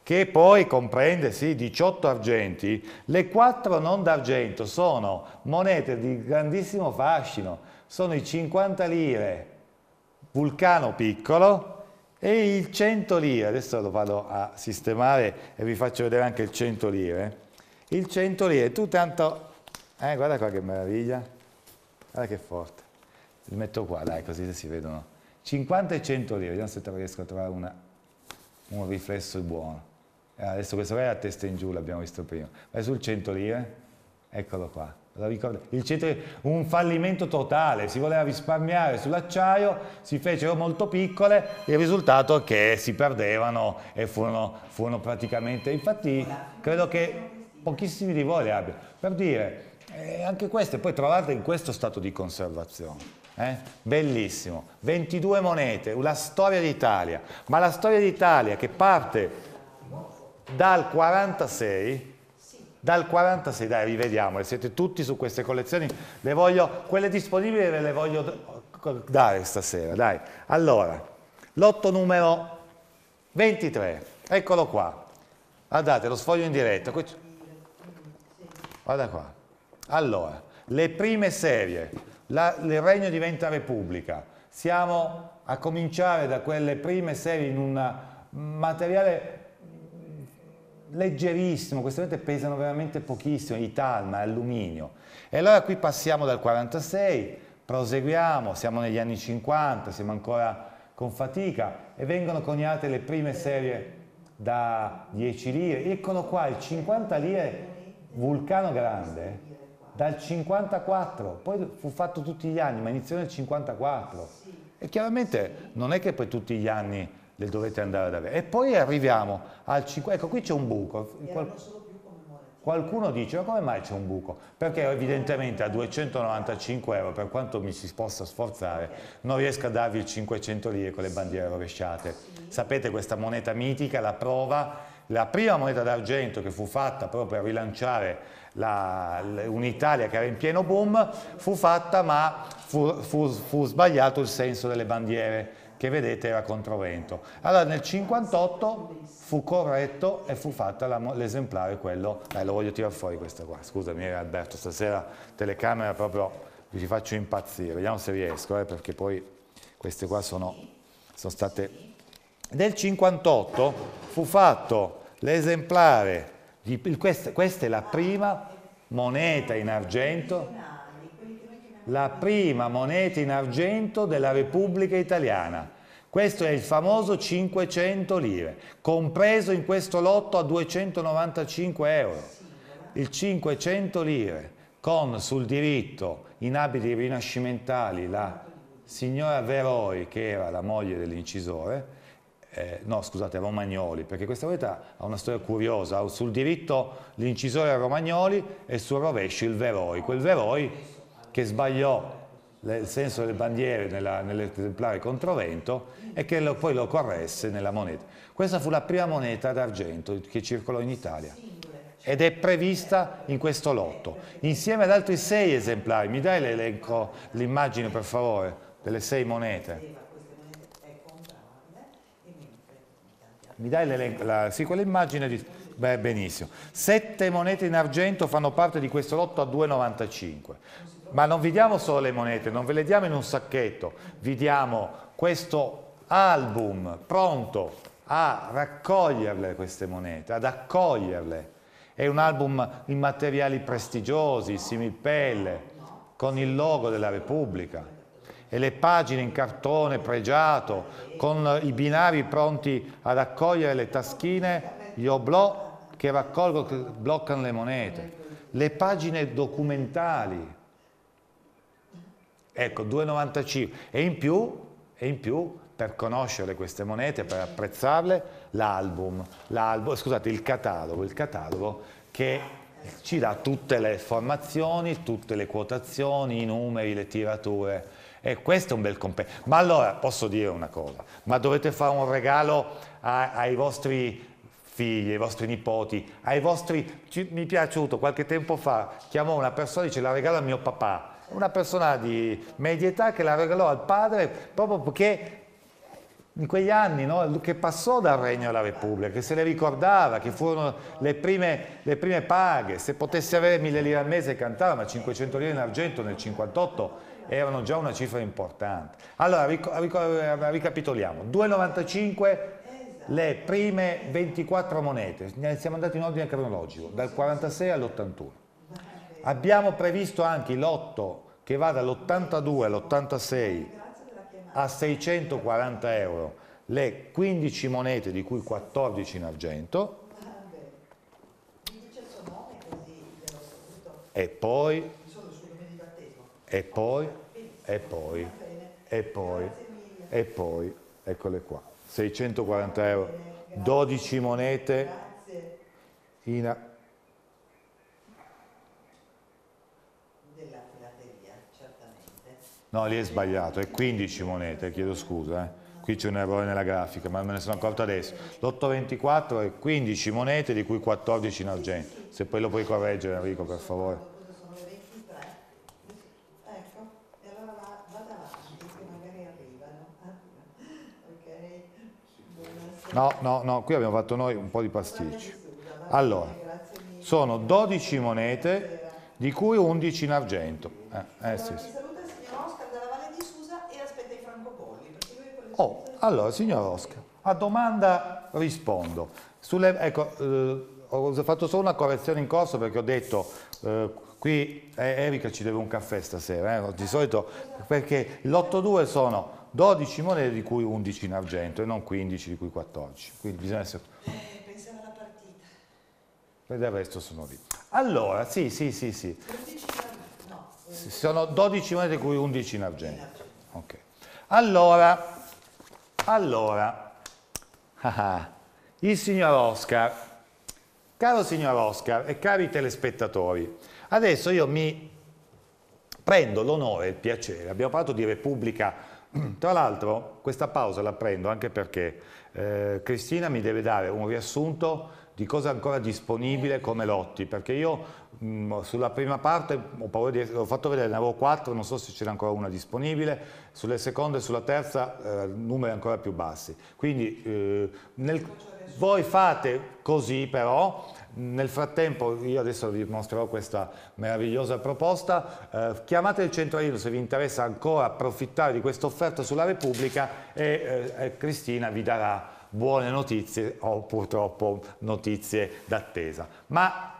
Speaker 1: che poi comprende sì, 18 argenti, le 4 non d'argento sono monete di grandissimo fascino, sono i 50 lire vulcano piccolo e il 100 lire, adesso lo vado a sistemare e vi faccio vedere anche il 100 lire, il 100 lire, tu tanto, eh, guarda qua che meraviglia, guarda che forte, li metto qua, dai, così si vedono, 50 e 100 lire, vediamo se riesco a trovare una, un riflesso buono. Eh, adesso questo qua è a testa in giù, l'abbiamo visto prima. Vai sul 100 lire, eh? eccolo qua. Centro, un fallimento totale, si voleva risparmiare sull'acciaio, si fecero molto piccole, il risultato è che si perdevano e furono, furono praticamente, infatti credo che pochissimi di voi le abbiano. Per dire, eh, anche queste, poi trovate in questo stato di conservazione. Eh? Bellissimo, 22 monete, una storia d'Italia, ma la storia d'Italia che parte dal 46, dal 46, dai rivediamole, siete tutti su queste collezioni, le voglio, quelle disponibili ve le voglio dare stasera, dai. Allora, lotto numero 23, eccolo qua, guardate lo sfoglio in diretta, guarda qua, allora, le prime serie, La, il regno diventa repubblica, siamo a cominciare da quelle prime serie in un materiale leggerissimo, queste lente pesano veramente pochissimo, italma, alluminio. E allora qui passiamo dal 46, proseguiamo, siamo negli anni 50, siamo ancora con fatica e vengono coniate le prime serie da 10 lire. Eccolo qua, il 50 lire Vulcano Grande dal 54, poi fu fatto tutti gli anni, ma iniziò nel 54. E chiaramente non è che poi tutti gli anni le dovete andare ad avere. E poi arriviamo al 5, ecco qui c'è un buco. Qual... Qualcuno dice ma come mai c'è un buco? Perché evidentemente a 295 euro, per quanto mi si possa sforzare, non riesco a darvi il 500 lire con le bandiere rovesciate. Sapete questa moneta mitica, la prova la prima moneta d'argento che fu fatta proprio a rilanciare un'Italia che era in pieno boom fu fatta ma fu, fu, fu sbagliato il senso delle bandiere che vedete era controvento. Allora nel 58 fu corretto e fu fatta l'esemplare quello, eh, lo voglio tirare fuori questa qua, scusami eh, Alberto, stasera telecamera proprio vi faccio impazzire, vediamo se riesco, eh, perché poi queste qua sono, sono state... Nel 58 fu fatto l'esemplare, questa, questa è la prima moneta in argento la prima moneta in argento della Repubblica Italiana. Questo è il famoso 500 lire, compreso in questo lotto a 295 euro. Il 500 lire, con sul diritto in abiti rinascimentali la signora Veroi, che era la moglie dell'incisore, eh, no scusate, Romagnoli, perché questa moneta ha una storia curiosa, sul diritto l'incisore era Romagnoli e sul rovescio il Veroi. Quel Veroi che sbagliò il senso delle bandiere nell'esemplare controvento e che lo, poi lo corresse nella moneta. Questa fu la prima moneta d'argento che circolò in Italia ed è prevista in questo lotto, insieme ad altri sei esemplari. Mi dai l'elenco, l'immagine per favore, delle sei monete? Mi dai l'elenco, la, sì, quell'immagine di... Beh, benissimo. Sette monete in argento fanno parte di questo lotto a 2,95. Ma non vi diamo solo le monete, non ve le diamo in un sacchetto, vi diamo questo album pronto a raccoglierle queste monete, ad accoglierle. È un album in materiali prestigiosi, similpelle, con il logo della Repubblica e le pagine in cartone pregiato, con i binari pronti ad accogliere le taschine, gli oblò che raccolgono, che bloccano le monete, le pagine documentali Ecco, 2,95 e in più, e in più per conoscere queste monete, per apprezzarle, l'album, scusate, il catalogo, il catalogo che ci dà tutte le formazioni tutte le quotazioni, i numeri, le tirature. E questo è un bel compenso. Ma allora, posso dire una cosa, ma dovete fare un regalo a, ai vostri figli, ai vostri nipoti, ai vostri... Ci, mi è piaciuto, qualche tempo fa chiamò una persona e dice la regalo a mio papà una persona di media età che la regalò al padre proprio perché in quegli anni no, che passò dal Regno alla Repubblica, che se le ricordava, che furono le prime, le prime paghe, se potessi avere mille lire al mese cantava, ma 500 lire in argento nel 58 erano già una cifra importante. Allora, ricapitoliamo, 2,95 le prime 24 monete, siamo andati in ordine cronologico, dal 46 all'81. Abbiamo previsto anche l'otto che va dall'82 all'86 a 640 euro le 15 monete di cui 14 in argento e poi e poi e poi e poi e poi eccole qua 640 euro 12 monete in argento No, lì è sbagliato, è 15 monete, chiedo scusa. Eh. Qui c'è un errore nella grafica, ma me ne sono accorto adesso. L'824 è 15 monete, di cui 14 in argento. Se poi lo puoi correggere, Enrico, per favore. No, no, no, qui abbiamo fatto noi un po' di pasticci. Allora, sono 12 monete, di cui 11 in argento. Eh, eh sì, sì. Oh, allora, signor Oscar, a domanda rispondo. Sulle, ecco, eh, ho fatto solo una correzione in corso perché ho detto eh, qui eh, Erika ci deve un caffè stasera, eh, di solito perché l'8-2 sono 12 monete di cui 11 in argento e non 15 di cui 14, quindi bisogna essere... Eh, pensavo alla partita. E del resto sono lì. Allora, sì, sì, sì, sì. no, eh. sono 12 monete di cui 11 in argento. In argento. Okay. Allora, allora, ah, ah, il signor Oscar, caro signor Oscar e cari telespettatori, adesso io mi prendo l'onore e il piacere, abbiamo parlato di Repubblica, tra l'altro questa pausa la prendo anche perché eh, Cristina mi deve dare un riassunto di cosa è ancora disponibile come lotti, perché io mh, mm, sulla prima parte ho paura di, essere, l'ho fatto vedere, ne avevo quattro, non so se c'era ancora una disponibile, sulle seconde e sulla terza eh, numeri ancora più bassi. Quindi eh, nel, voi fate così però, nel frattempo io adesso vi mostrerò questa meravigliosa proposta, eh, chiamate il centro centralino se vi interessa ancora approfittare di questa offerta sulla Repubblica eh, e Cristina vi darà buone notizie o purtroppo notizie d'attesa. Ma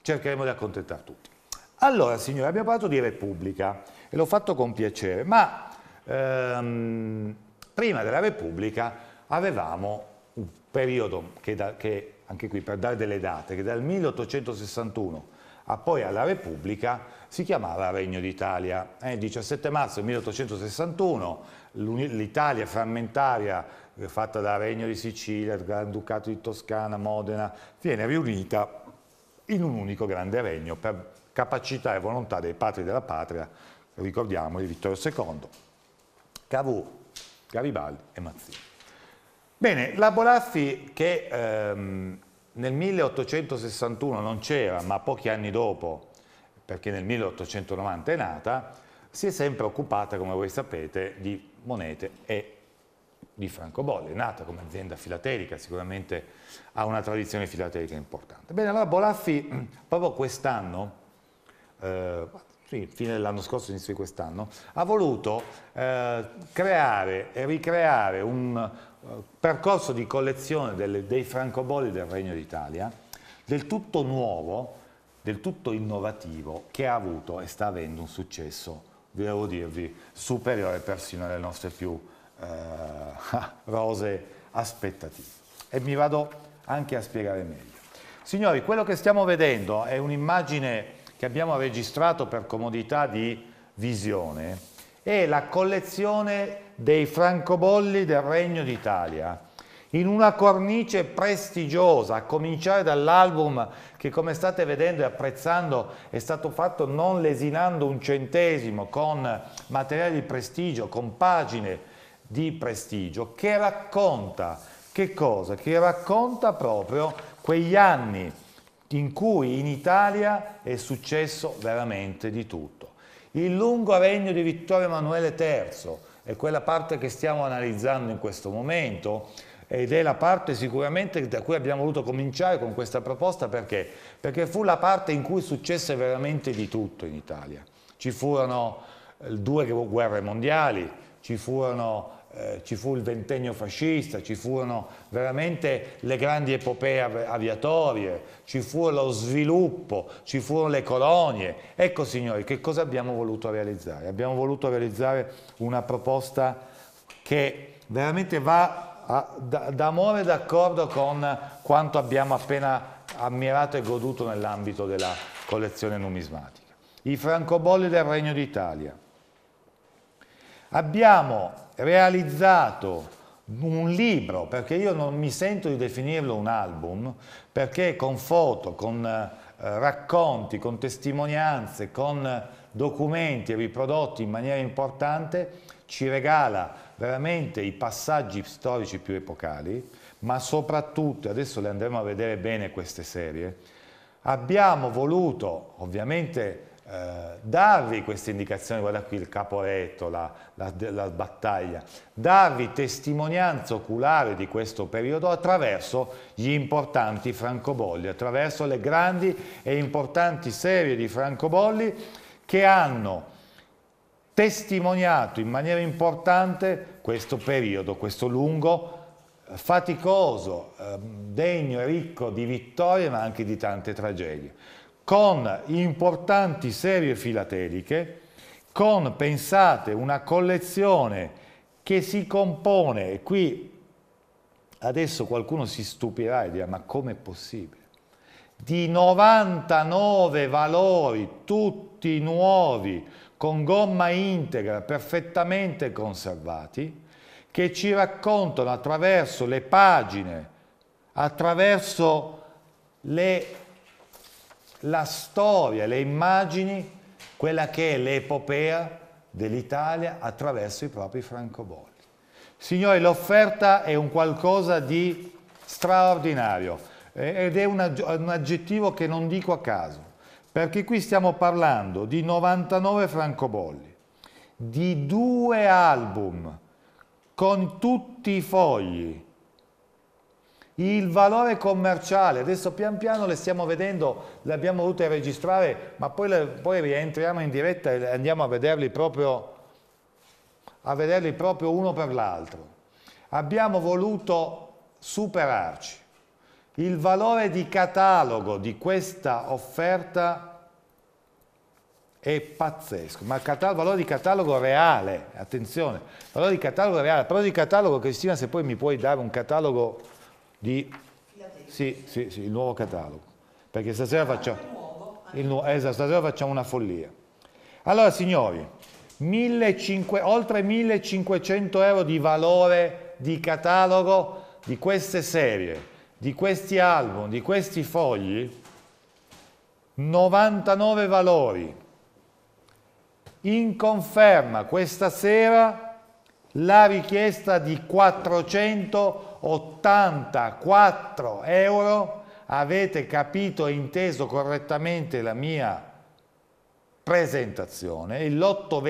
Speaker 1: cercheremo di accontentare tutti. Allora signori, abbiamo parlato di Repubblica e l'ho fatto con piacere, ma ehm, prima della Repubblica avevamo un periodo che, da, che, anche qui per dare delle date, che dal 1861 a poi alla Repubblica si chiamava Regno d'Italia. Eh, il 17 marzo 1861 l'Italia frammentaria eh, fatta dal Regno di Sicilia, il Gran Ducato di Toscana, Modena, viene riunita in un unico grande regno per capacità e volontà dei patri della patria, ricordiamo di Vittorio II, Cavour, Garibaldi e Mazzini. Bene, la Bolaffi che ehm, nel 1861 non c'era, ma pochi anni dopo, perché nel 1890 è nata, si è sempre occupata, come voi sapete, di monete e di francobolli. È nata come azienda filatelica, sicuramente ha una tradizione filatelica importante. Bene, allora Bolaffi proprio quest'anno, eh, sì, fine dell'anno scorso, inizio di quest'anno, ha voluto eh, creare e ricreare un uh, percorso di collezione delle, dei francobolli del Regno d'Italia, del tutto nuovo, del tutto innovativo, che ha avuto e sta avendo un successo, devo dirvi, superiore persino alle nostre più eh, rose aspettative. E mi vado anche a spiegare meglio. Signori, quello che stiamo vedendo è un'immagine che abbiamo registrato per comodità di visione è la collezione dei francobolli del Regno d'Italia in una cornice prestigiosa, a cominciare dall'album che come state vedendo e apprezzando è stato fatto non lesinando un centesimo, con materiale di prestigio, con pagine di prestigio, che racconta che cosa? Che racconta proprio quegli anni in cui in Italia è successo veramente di tutto. Il lungo regno di Vittorio Emanuele III è quella parte che stiamo analizzando in questo momento ed è la parte sicuramente da cui abbiamo voluto cominciare con questa proposta perché? Perché fu la parte in cui successe veramente di tutto in Italia. Ci furono eh, due guerre mondiali, ci furono eh, ci fu il ventennio fascista, ci furono veramente le grandi epopee aviatorie, ci fu lo sviluppo, ci furono le colonie. Ecco signori, che cosa abbiamo voluto realizzare? Abbiamo voluto realizzare una proposta che veramente va a, da, d'amore d'accordo con quanto abbiamo appena ammirato e goduto nell'ambito della collezione numismatica. I francobolli del Regno d'Italia. Abbiamo realizzato un libro, perché io non mi sento di definirlo un album, perché con foto, con eh, racconti, con testimonianze, con documenti riprodotti in maniera importante, ci regala veramente i passaggi storici più epocali, ma soprattutto, adesso le andremo a vedere bene queste serie, abbiamo voluto ovviamente eh, darvi queste indicazioni, guarda qui il caporetto, la, la, la, battaglia, darvi testimonianza oculare di questo periodo attraverso gli importanti francobolli, attraverso le grandi e importanti serie di francobolli che hanno testimoniato in maniera importante questo periodo, questo lungo, eh, faticoso, ehm, degno e ricco di vittorie ma anche di tante tragedie con importanti serie filateliche, con, pensate, una collezione che si compone, e qui adesso qualcuno si stupirà e dirà ma com'è possibile? di 99 valori, tutti nuovi, con gomma integra, perfettamente conservati, che ci raccontano attraverso le pagine, attraverso le la storia, le immagini, quella che è l'epopea dell'Italia attraverso i propri francobolli. Signori, l'offerta è un qualcosa di straordinario eh, ed è un aggettivo che non dico a caso, perché qui stiamo parlando di 99 francobolli, di due album con tutti i fogli, il valore commerciale, adesso pian piano le stiamo vedendo, le abbiamo dovute registrare, ma poi, le, poi, rientriamo in diretta e andiamo a vederli proprio, a vederli proprio uno per l'altro. Abbiamo voluto superarci. Il valore di catalogo di questa offerta è pazzesco, ma il valore di catalogo reale, attenzione, valore di catalogo reale, però di catalogo Cristina se poi mi puoi dare un catalogo di... Sì, sì, sì, il nuovo catalogo. Perché stasera ah, facciamo... Il nuovo, ah, esatto, stasera facciamo una follia. Allora, signori, 1500, oltre 1500 euro di valore di catalogo di queste serie, di questi album, di questi fogli, 99 valori. In conferma questa sera la richiesta di 400 84 euro, avete capito e inteso correttamente la mia presentazione, il lotto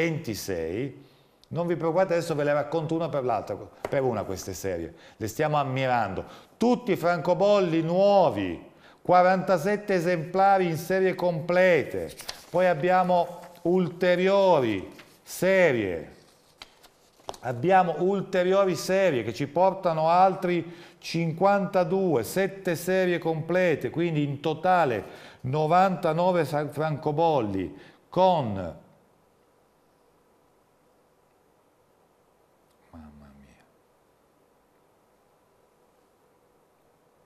Speaker 1: non vi preoccupate, adesso ve le racconto una per l'altra, per una queste serie, le stiamo ammirando. Tutti francobolli nuovi, 47 esemplari in serie complete, poi abbiamo ulteriori serie abbiamo ulteriori serie che ci portano altri 52, 7 serie complete, quindi in totale 99 francobolli con... Mamma mia.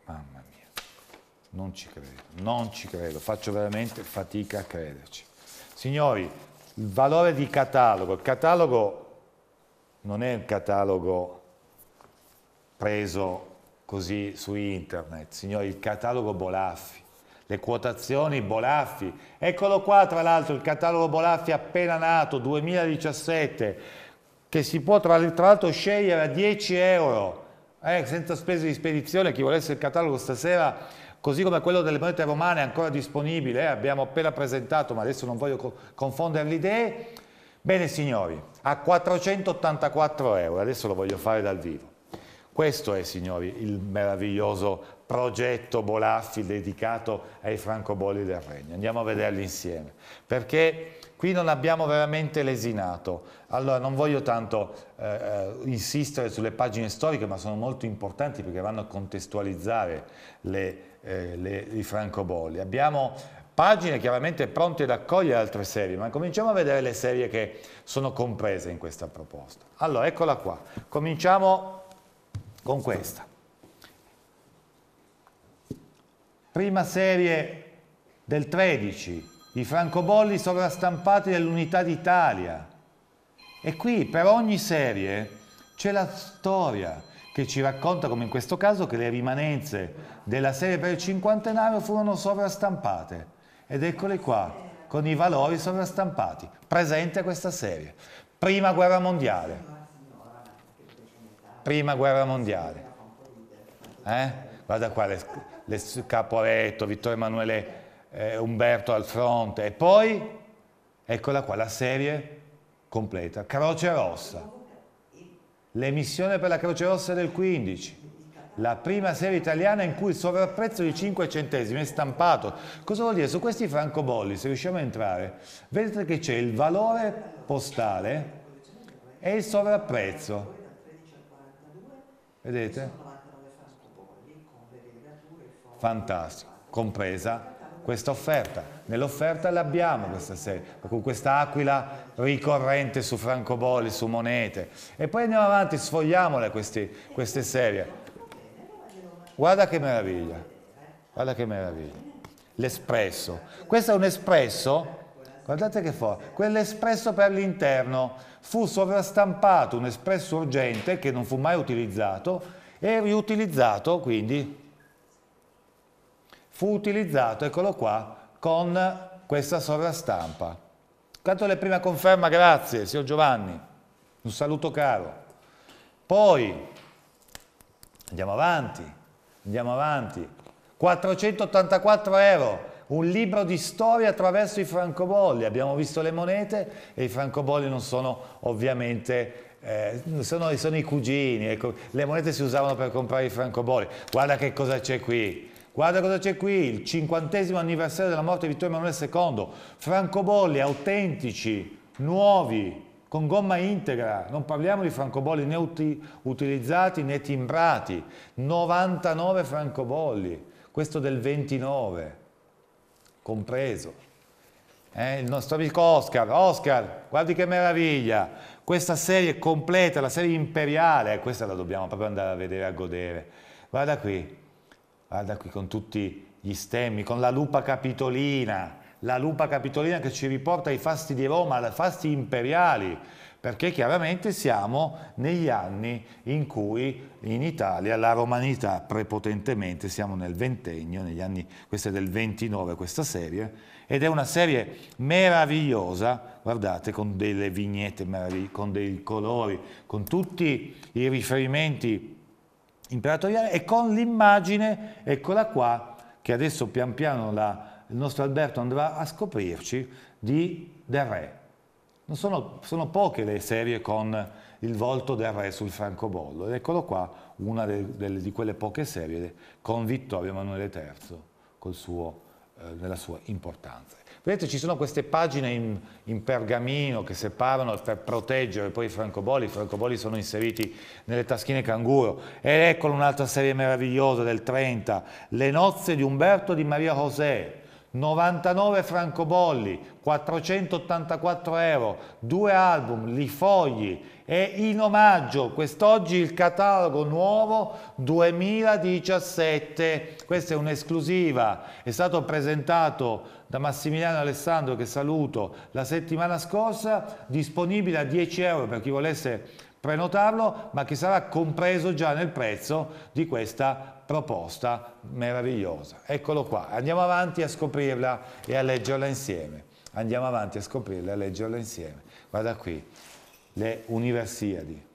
Speaker 1: Mamma mia. Non ci credo, non ci credo, faccio veramente fatica a crederci. Signori, il valore di catalogo, il catalogo non è un catalogo preso così su internet, signori, il catalogo Bolaffi, le quotazioni Bolaffi, eccolo qua tra l'altro il catalogo Bolaffi appena nato, 2017, che si può tra l'altro scegliere a 10 euro, eh, senza spese di spedizione, chi volesse il catalogo stasera, così come quello delle monete romane è ancora disponibile, eh, abbiamo appena presentato, ma adesso non voglio co confondere le idee, Bene signori, a 484 euro, adesso lo voglio fare dal vivo. Questo è signori il meraviglioso progetto Bolaffi dedicato ai francobolli del Regno. Andiamo a vederli insieme, perché qui non abbiamo veramente lesinato. Allora non voglio tanto eh, eh insistere sulle pagine storiche, ma sono molto importanti perché vanno a contestualizzare le, eh, le, i francobolli. Abbiamo pagine chiaramente pronte ad accogliere altre serie, ma cominciamo a vedere le serie che sono comprese in questa proposta. Allora, eccola qua. Cominciamo con questa. Prima serie del 13, i francobolli sovrastampati dell'Unità d'Italia. E qui per ogni serie c'è la storia che ci racconta, come in questo caso, che le rimanenze della serie per il cinquantenario furono sovrastampate ed eccole qua, con i valori sono stampati, presente questa serie. Prima guerra mondiale. Prima guerra mondiale. Eh? Guarda qua le, le Caporetto, Vittorio Emanuele eh, Umberto al fronte e poi eccola qua la serie completa. Croce Rossa. L'emissione per la Croce Rossa del 15 la prima serie italiana in cui il sovrapprezzo di 5 centesimi è stampato. Cosa vuol dire? Su questi francobolli, se riusciamo a entrare, vedete che c'è il valore postale e il sovrapprezzo. Vedete? Fantastico, compresa questa offerta. Nell'offerta l'abbiamo questa serie, con questa aquila ricorrente su francobolli, su monete. E poi andiamo avanti, sfogliamole queste, queste serie. Guarda che meraviglia, guarda che meraviglia. L'espresso. Questo è un espresso, guardate che forte, quell'espresso per l'interno. Fu sovrastampato un espresso urgente che non fu mai utilizzato e riutilizzato, quindi fu utilizzato, eccolo qua, con questa sovrastampa. Quanto le prima conferma, grazie, signor Giovanni, un saluto caro. Poi, andiamo avanti. Andiamo avanti. 484 euro, un libro di storia attraverso i francobolli. Abbiamo visto le monete e i francobolli non sono ovviamente eh, sono, sono, i cugini, ecco. le monete si usavano per comprare i francobolli. Guarda che cosa c'è qui. Guarda cosa c'è qui, il cinquantesimo anniversario della morte di Vittorio Emanuele II, francobolli autentici, nuovi, con gomma integra, non parliamo di francobolli né uti utilizzati né timbrati, 99 francobolli, questo del 29, compreso. Eh, il nostro amico Oscar, Oscar, guardi che meraviglia, questa serie completa, la serie imperiale, eh, questa la dobbiamo proprio andare a vedere, a godere. Guarda qui, guarda qui con tutti gli stemmi, con la lupa capitolina, la lupa capitolina che ci riporta ai fasti di Roma, ai fasti imperiali, perché chiaramente siamo negli anni in cui in Italia la romanità prepotentemente, siamo nel ventennio, negli anni, questa è del 29 questa serie, ed è una serie meravigliosa, guardate, con delle vignette meravigliose, con dei colori, con tutti i riferimenti imperatoriali e con l'immagine, eccola qua, che adesso pian piano la il nostro Alberto andrà a scoprirci di, del re. Sono, sono, poche le serie con il volto del re sul francobollo ed eccolo qua una de, de, di quelle poche serie con Vittorio Emanuele III suo, eh, nella sua importanza. Vedete ci sono queste pagine in, in, pergamino che separano per proteggere poi i francobolli, i francobolli sono inseriti nelle taschine canguro ed eccolo un'altra serie meravigliosa del 30, Le nozze di Umberto di Maria José, 99 francobolli, 484 euro, due album, li fogli e in omaggio quest'oggi il catalogo nuovo 2017, questa è un'esclusiva, è stato presentato da Massimiliano Alessandro che saluto la settimana scorsa, disponibile a 10 euro per chi volesse prenotarlo, ma che sarà compreso già nel prezzo di questa proposta meravigliosa. Eccolo qua, andiamo avanti a scoprirla e a leggerla insieme. Andiamo avanti a scoprirla e a leggerla insieme. Guarda qui, le universiadi,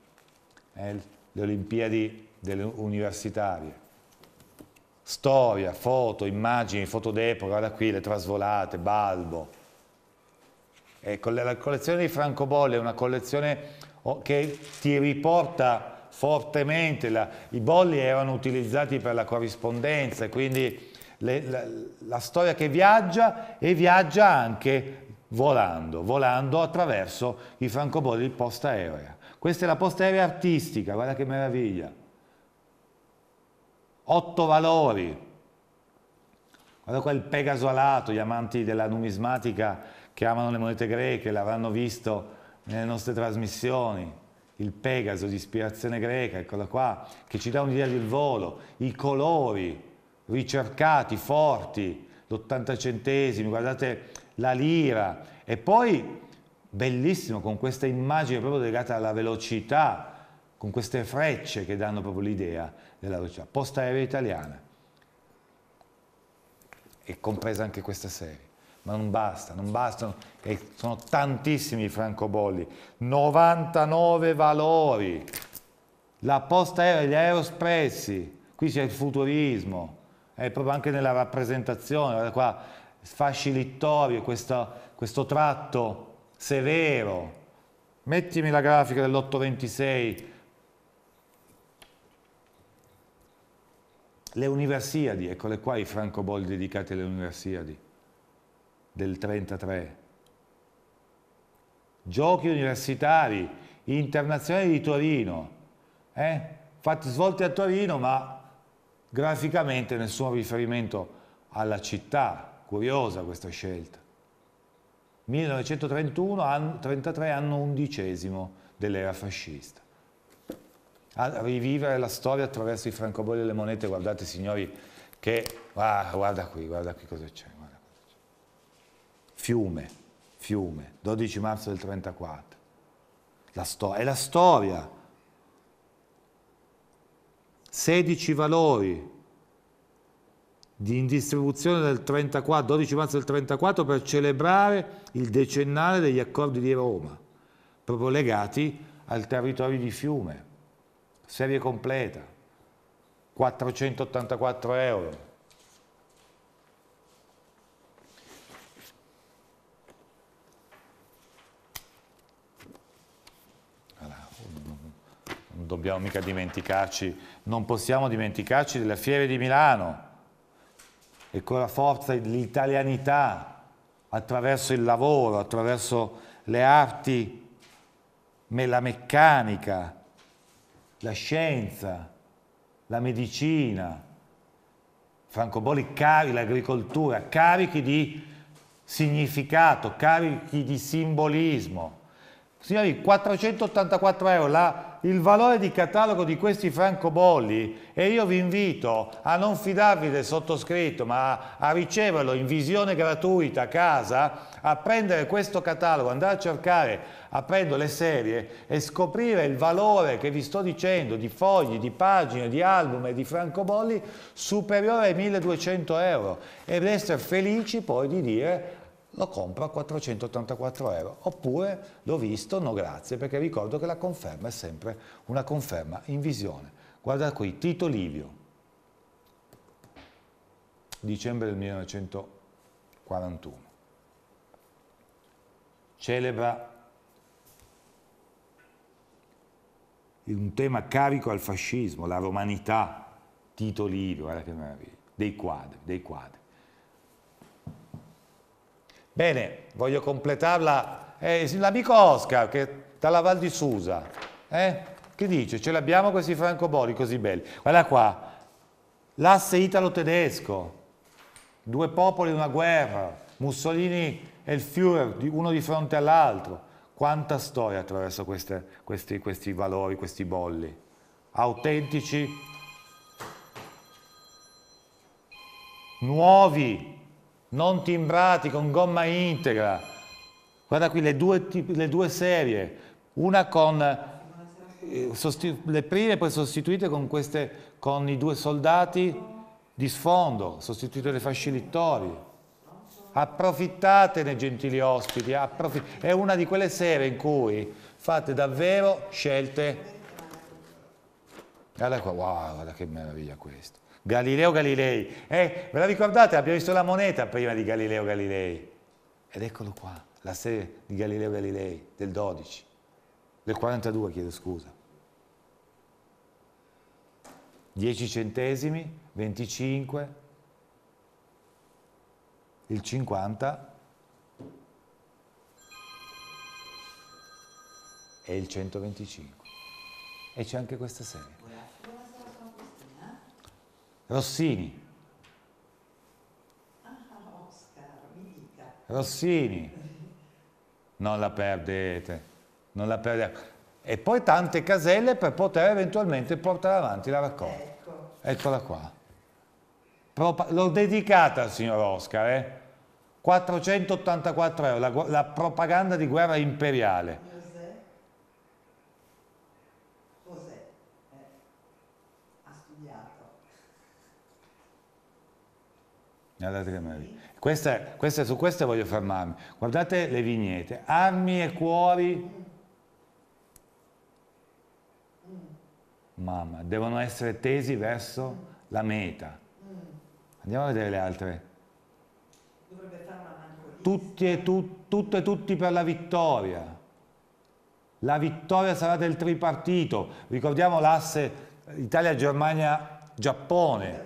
Speaker 1: eh, le Olimpiadi delle universitarie. Storia, foto, immagini, foto d'epoca, guarda qui le trasvolate, Balbo. Ecco, la collezione di francobolli è una collezione oh, che ti riporta fortemente, la, i bolli erano utilizzati per la corrispondenza, quindi le, la, la storia che viaggia e viaggia anche volando, volando attraverso i francobolli di posta aerea. Questa è la posta aerea artistica, guarda che meraviglia. Otto valori. Guarda qua il Pegaso alato, gli amanti della numismatica che amano le monete greche, l'avranno visto nelle nostre trasmissioni il Pegaso di ispirazione greca, eccola qua, che ci dà un'idea del volo, i colori ricercati, forti, l'80 centesimi, guardate la lira e poi bellissimo con questa immagine proprio legata alla velocità, con queste frecce che danno proprio l'idea della velocità. Posta aerea italiana, e compresa anche questa serie ma non basta, non bastano, sono tantissimi i francobolli, 99 valori, la posta aerea, gli aerospressi, qui c'è il futurismo, è proprio anche nella rappresentazione, guarda qua, sfasci littorio, questo, questo tratto severo, mettimi la grafica dell'826, le universiadi, eccole qua i francobolli dedicati alle universiadi, del 33. Giochi universitari internazionali di Torino, eh? fatti svolti a Torino ma graficamente nessun riferimento alla città, curiosa questa scelta. 1931, anno, 33 anno undicesimo dell'era fascista. A rivivere la storia attraverso i francobolli e le monete, guardate signori che, ah, guarda qui, guarda qui cosa c'è. Fiume, Fiume, 12 marzo del 34. La sto- è la storia. 16 valori di indistribuzione del 34, 12 marzo del 34 per celebrare il decennale degli accordi di Roma, proprio legati al territorio di Fiume. Serie completa, 484 euro. dobbiamo mica dimenticarci, non possiamo dimenticarci delle fiere di Milano e con la forza dell'italianità attraverso il lavoro, attraverso le arti, la meccanica, la scienza, la medicina, Franco Boli cari l'agricoltura, carichi di significato, carichi di simbolismo Signori, 484 euro, la, il valore di catalogo di questi francobolli e io vi invito a non fidarvi del sottoscritto ma a, a riceverlo in visione gratuita a casa, a prendere questo catalogo, andare a cercare aprendo le serie e scoprire il valore che vi sto dicendo di fogli, di pagine, di album e di francobolli superiore ai 1200 euro ed essere felici poi di dire lo compro a 484 euro, oppure l'ho visto, no grazie, perché ricordo che la conferma è sempre una conferma in visione. Guarda qui, Tito Livio, dicembre del 1941, celebra un tema carico al fascismo, la romanità, Tito Livio, guarda che meraviglia, dei quadri, dei quadri. Bene, voglio completarla. Eh, l'amico Oscar, che dalla Val di Susa, eh? che dice? Ce l'abbiamo questi francobolli così belli. Guarda qua, l'asse italo-tedesco, due popoli, una guerra, Mussolini e il Führer, uno di fronte all'altro. Quanta storia attraverso queste, questi, questi valori, questi bolli, autentici, nuovi, non timbrati, con gomma integra. Guarda qui le due, le due serie, una con eh, le prime poi sostituite con, queste, con i due soldati di sfondo, sostituite le fascilitori. Approfittatene, gentili ospiti, approfitt è una di quelle serie in cui fate davvero scelte. Guarda qua, wow, guarda che meraviglia questo. Galileo Galilei. Eh, ve la ricordate? Abbiamo visto la moneta prima di Galileo Galilei. Ed eccolo qua, la serie di Galileo Galilei del 12, del 42 chiedo scusa. 10 centesimi, 25, il 50 e il 125. E c'è anche questa serie. Rossini. Ah, Oscar, mi dica. Rossini. Non la perdete, non la perdete. E poi tante caselle per poter eventualmente portare avanti la raccolta. Ecco. Eccola qua. L'ho dedicata al signor Oscar, eh? 484 euro, la, la propaganda di guerra imperiale Questa, questa, su queste voglio fermarmi. Guardate le vignette, armi e cuori. Mamma, devono essere tesi verso la meta. Andiamo a vedere le altre. Tutti e, tu, tutto e tutti per la vittoria. La vittoria sarà del tripartito. Ricordiamo l'asse Italia-Germania-Giappone.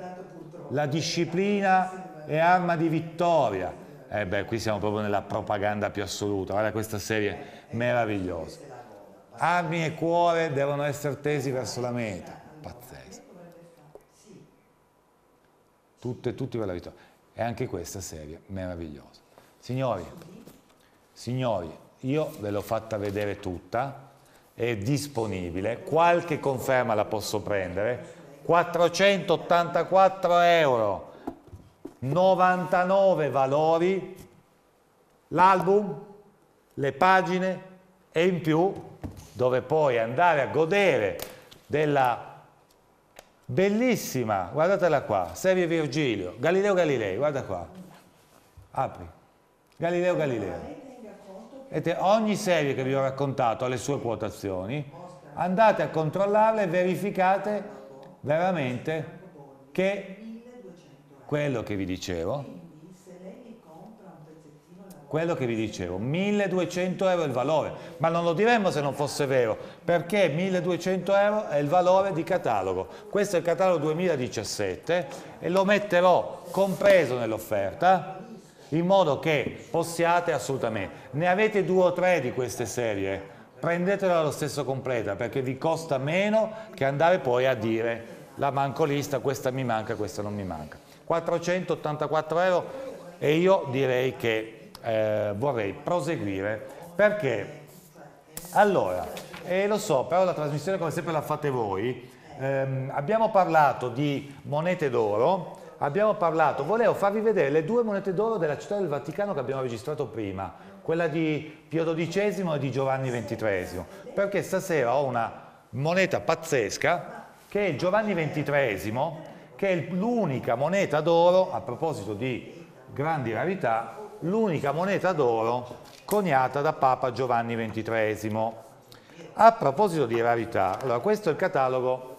Speaker 1: La disciplina è arma di vittoria. Eh beh, qui siamo proprio nella propaganda più assoluta, guarda questa serie meravigliosa. Armi e cuore devono essere tesi verso la meta, pazzesco. Tutte, tutti per la vittoria. E anche questa serie meravigliosa. Signori, signori, io ve l'ho fatta vedere tutta, è disponibile, qualche conferma la posso prendere, 484 euro 99 valori, l'album, le pagine e in più dove puoi andare a godere della bellissima, guardatela qua, serie Virgilio, Galileo Galilei, guarda qua, apri, Galileo Galilei. E ogni serie che vi ho raccontato ha le sue quotazioni, andate a controllarle e verificate veramente che quello che vi dicevo quello che vi dicevo, 1200 euro è il valore, ma non lo diremmo se non fosse vero, perché 1200 euro è il valore di catalogo. Questo è il catalogo 2017 e lo metterò compreso nell'offerta in modo che possiate assolutamente, ne avete due o tre di queste serie, prendetela allo stesso completa perché vi costa meno che andare poi a dire la manco lista, questa mi manca, questa non mi manca. 484 euro e io direi che eh, vorrei proseguire perché allora, eh, lo so, però la trasmissione come sempre la fate voi. Eh, abbiamo parlato di monete d'oro, abbiamo parlato, volevo farvi vedere le due monete d'oro della città del Vaticano che abbiamo registrato prima, quella di Pio XII e di Giovanni XXIII, perché stasera ho una moneta pazzesca che è Giovanni XXIII che è l'unica moneta d'oro, a proposito di grandi rarità, l'unica moneta d'oro coniata da Papa Giovanni XXIII. A proposito di rarità, allora questo è il catalogo,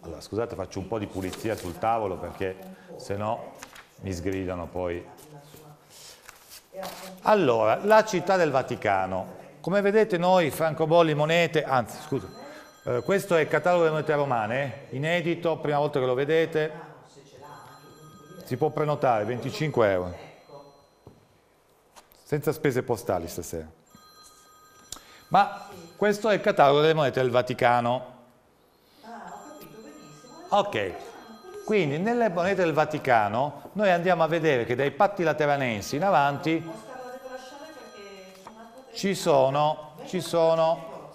Speaker 1: allora scusate faccio un po' di pulizia sul tavolo perché se no mi sgridano poi. Allora, la città del Vaticano, come vedete noi francobolli, monete, anzi scusa, eh, questo è il catalogo delle monete romane, inedito, prima volta che lo vedete, si può prenotare, 25 euro, senza spese postali stasera. Ma questo è il catalogo delle monete del Vaticano. Ah, ho capito benissimo. Ok, quindi nelle monete del Vaticano noi andiamo a vedere che dai patti lateranensi in avanti ci sono, ci sono,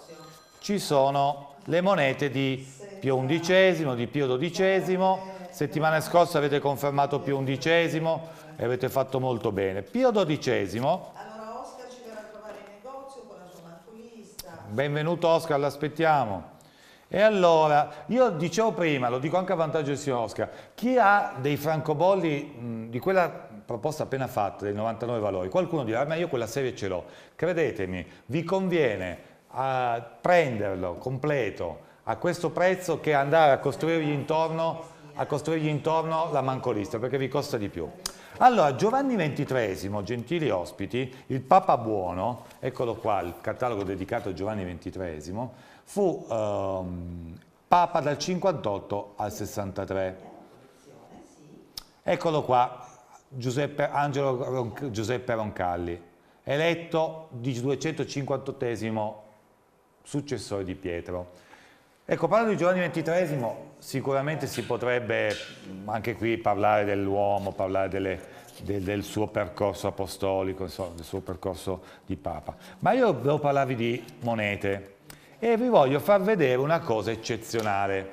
Speaker 1: ci sono le monete di Pio XI, di Pio XII, settimana scorsa avete confermato Pio XI e avete fatto molto bene. Pio XII... Allora Oscar ci verrà a trovare in negozio con la sua mantulista. Benvenuto Oscar, l'aspettiamo. E allora, io dicevo prima, lo dico anche a vantaggio del signor Oscar, chi ha dei francobolli mh, di quella proposta appena fatta, dei 99 valori, qualcuno dirà, ma io quella serie ce l'ho. Credetemi, vi conviene a prenderlo completo a questo prezzo che andare a costruirgli intorno, a costruirgli intorno la mancolista, perché vi costa di più. Allora, Giovanni XXIII, gentili ospiti, il Papa Buono, eccolo qua, il catalogo dedicato a Giovanni XXIII, fu ehm, Papa dal 58 al 63. Eccolo qua, Giuseppe, Angelo Ronc Giuseppe Roncalli, eletto 258 successore di Pietro. Ecco, parlando di Giovanni XXIII, sicuramente si potrebbe mm, anche qui parlare dell'uomo, parlare delle, del, del, suo percorso apostolico, insomma, del suo percorso di Papa. Ma io devo parlarvi di monete e vi voglio far vedere una cosa eccezionale.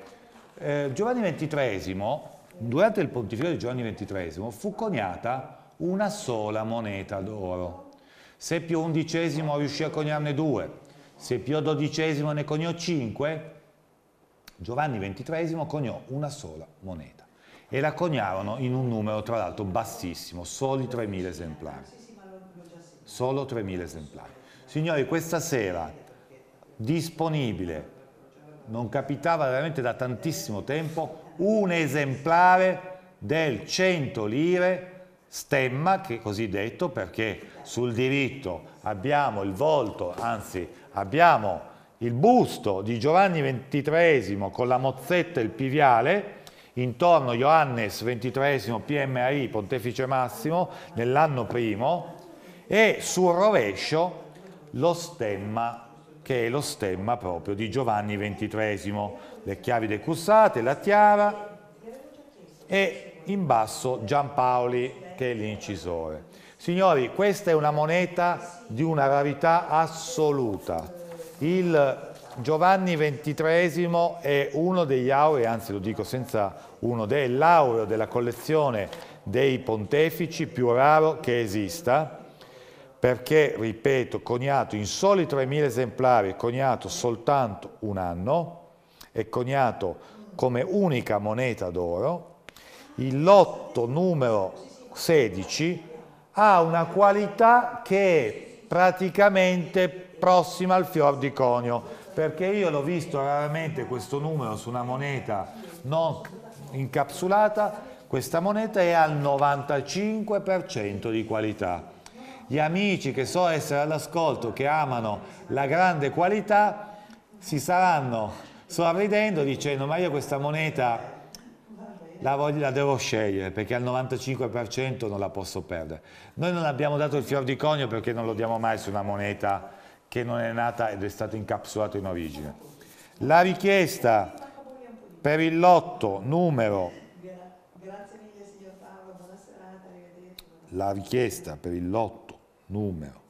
Speaker 1: Eh, Giovanni XXIII, durante il pontificio di Giovanni XXIII, fu coniata una sola moneta d'oro. Seppio XI riuscì a coniarne due, se Pio XII ne coniò 5, Giovanni XXIII coniò una sola moneta e la coniarono in un numero tra l'altro bassissimo, soli 3.000 esemplari. Solo 3.000 esemplari. Signori, questa sera disponibile, non capitava veramente da tantissimo tempo, un esemplare del 100 lire stemma, che così detto, perché sul diritto abbiamo il volto, anzi abbiamo il busto di Giovanni XXIII con la mozzetta e il piviale, intorno Ioannes XXIII PMAI Pontefice Massimo nell'anno primo e sul rovescio lo stemma che è lo stemma proprio di Giovanni XXIII, le chiavi decussate, la tiara e in basso Giampaoli che è l'incisore. Signori, questa è una moneta di una rarità assoluta. Il Giovanni XXIII è uno degli aurei, anzi lo dico senza uno, è l'aureo della collezione dei pontefici più raro che esista, perché, ripeto, coniato in soli 3.000 esemplari, coniato soltanto un anno, è coniato come unica moneta d'oro, il lotto numero 16 ha una qualità che è praticamente prossima al fior di conio, perché io l'ho visto raramente questo numero su una moneta non incapsulata, questa moneta è al 95% di qualità. Gli amici che so essere all'ascolto, che amano la grande qualità, si saranno sorridendo dicendo ma io questa moneta la, voglio, la devo scegliere perché al 95% non la posso perdere. Noi non abbiamo dato il fior di conio perché non lo diamo mai su una moneta che non è nata ed è stata incapsulata in origine. La richiesta per il lotto numero... Grazie mille signor Paolo, buona serata, La richiesta per il lotto numero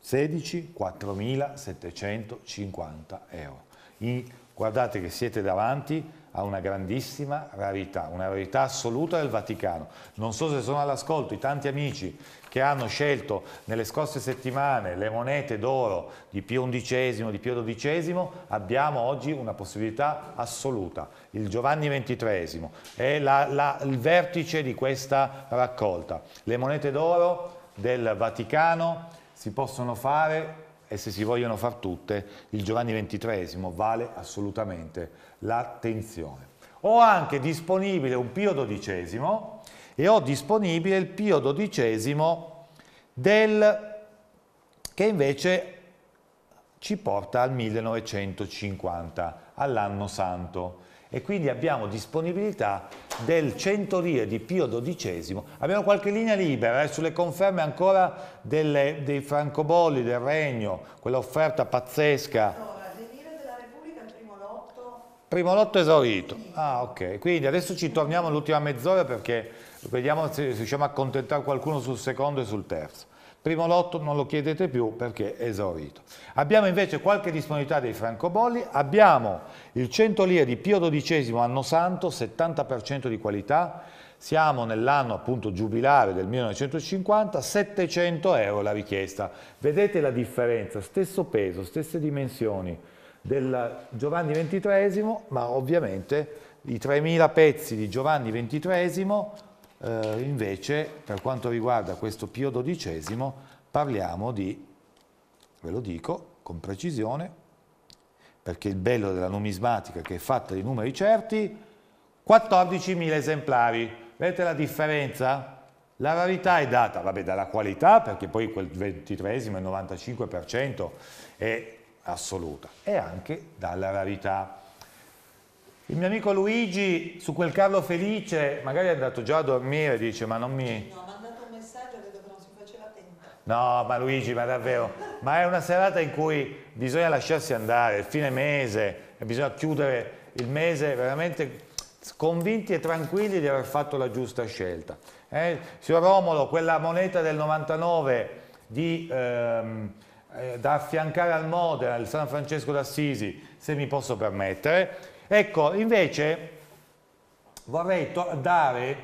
Speaker 1: 16 4.750 euro. In, guardate che siete davanti a una grandissima rarità, una rarità assoluta del Vaticano. Non so se sono all'ascolto i tanti amici che hanno scelto nelle scorse settimane le monete d'oro di Pio XI, di Pio XII, abbiamo oggi una possibilità assoluta. Il Giovanni XXIII è la, la, il vertice di questa raccolta. Le monete d'oro del Vaticano si possono fare e se si vogliono far tutte, il Giovanni XXIII vale assolutamente l'attenzione. Ho anche disponibile un Pio XII e ho disponibile il Pio XII del, che invece ci porta al 1950, all'anno santo. E quindi abbiamo disponibilità del centorie di Pio XII. Abbiamo qualche linea libera eh, sulle conferme ancora delle, dei francobolli del regno, quella offerta pazzesca Primo lotto esaurito. Ah, ok. Quindi adesso ci torniamo all'ultima mezz'ora perché vediamo se riusciamo a accontentare qualcuno sul secondo e sul terzo. Primo lotto non lo chiedete più perché è esaurito. Abbiamo invece qualche disponibilità dei francobolli. Abbiamo il 100 lire di Pio XII anno santo, 70% di qualità. Siamo nell'anno appunto giubilare del 1950, 700 euro la richiesta. Vedete la differenza, stesso peso, stesse dimensioni del Giovanni XXIII, ma ovviamente i 3.000 pezzi di Giovanni XXIII, eh, invece per quanto riguarda questo Pio XII, parliamo di, ve lo dico con precisione, perché il bello della numismatica che è fatta di numeri certi, 14.000 esemplari. Vedete la differenza? La rarità è data, vabbè, dalla qualità, perché poi quel 23 è il 95% è assoluta e anche dalla rarità. Il mio amico Luigi su quel Carlo Felice magari è andato già a dormire, dice ma non mi... No, ha mandato un messaggio, ha detto che non si faceva tempo. No, ma Luigi, ma davvero, ma è una serata in cui bisogna lasciarsi andare, è fine mese, e bisogna chiudere il mese veramente convinti e tranquilli di aver fatto la giusta scelta. Eh? Signor Romolo, quella moneta del 99 di... Ehm, eh, da affiancare al Modena, al San Francesco d'Assisi, se mi posso permettere. Ecco, invece vorrei dare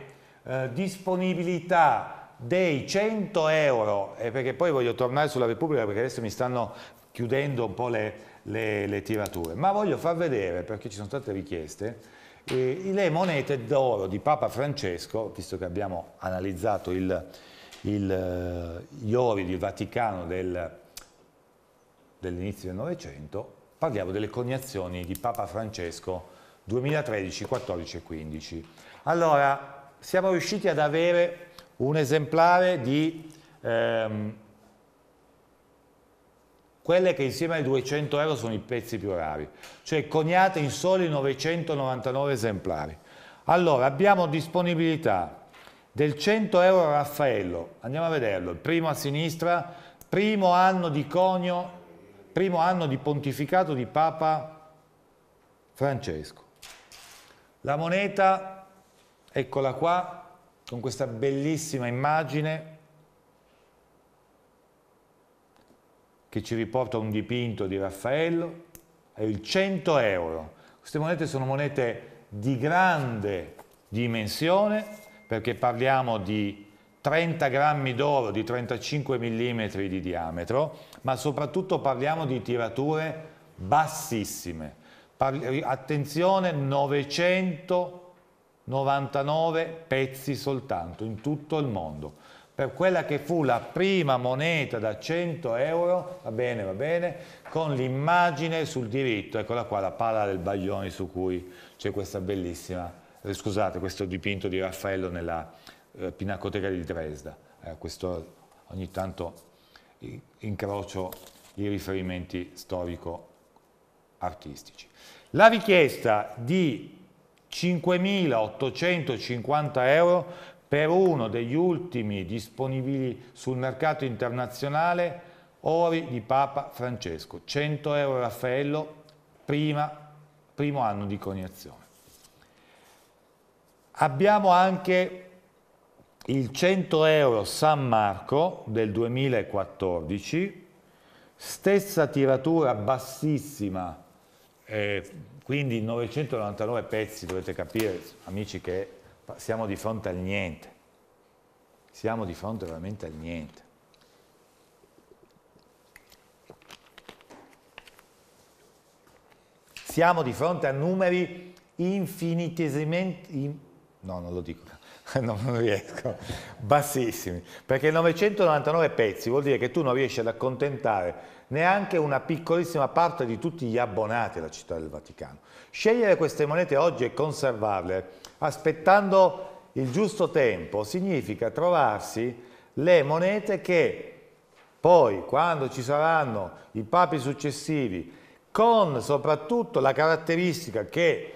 Speaker 1: eh, disponibilità dei 100 euro, eh, perché poi voglio tornare sulla Repubblica perché adesso mi stanno chiudendo un po' le, le, le tirature, ma voglio far vedere, perché ci sono state richieste, eh, le monete d'oro di Papa Francesco, visto che abbiamo analizzato il, il, eh, gli ori del Vaticano del dell'inizio del Novecento, parliamo delle coniazioni di Papa Francesco 2013, 14 e 15. Allora, siamo riusciti ad avere un esemplare di ehm, quelle che insieme ai 200 euro sono i pezzi più rari, cioè coniate in soli 999 esemplari. Allora, abbiamo disponibilità del 100 euro Raffaello, andiamo a vederlo, il primo a sinistra, primo anno di conio primo anno di pontificato di Papa Francesco. La moneta, eccola qua, con questa bellissima immagine che ci riporta un dipinto di Raffaello, è il 100 euro. Queste monete sono monete di grande dimensione, perché parliamo di 30 grammi d'oro di 35 mm di diametro, ma soprattutto parliamo di tirature bassissime. Parli attenzione, 999 pezzi soltanto in tutto il mondo. Per quella che fu la prima moneta da 100 euro, va bene, va bene, con l'immagine sul diritto, eccola qua la pala del baglione su cui c'è questa bellissima, eh, scusate, questo dipinto di Raffaello nella, eh, Pinacoteca di Dresda. Eh, questo ogni tanto incrocio i riferimenti storico-artistici. La richiesta di 5.850 euro per uno degli ultimi disponibili sul mercato internazionale ori di Papa Francesco, 100 euro Raffaello, prima, primo anno di coniazione. Abbiamo anche il 100 euro San Marco del 2014, stessa tiratura bassissima, eh, quindi 999 pezzi, dovete capire amici che siamo di fronte al niente, siamo di fronte veramente al niente. Siamo di fronte a numeri infinitesimamente... In... No, non lo dico. non riesco, bassissimi, perché 999 pezzi vuol dire che tu non riesci ad accontentare neanche una piccolissima parte di tutti gli abbonati alla Città del Vaticano. Scegliere queste monete oggi e conservarle aspettando il giusto tempo significa trovarsi le monete che poi quando ci saranno i papi successivi con soprattutto la caratteristica che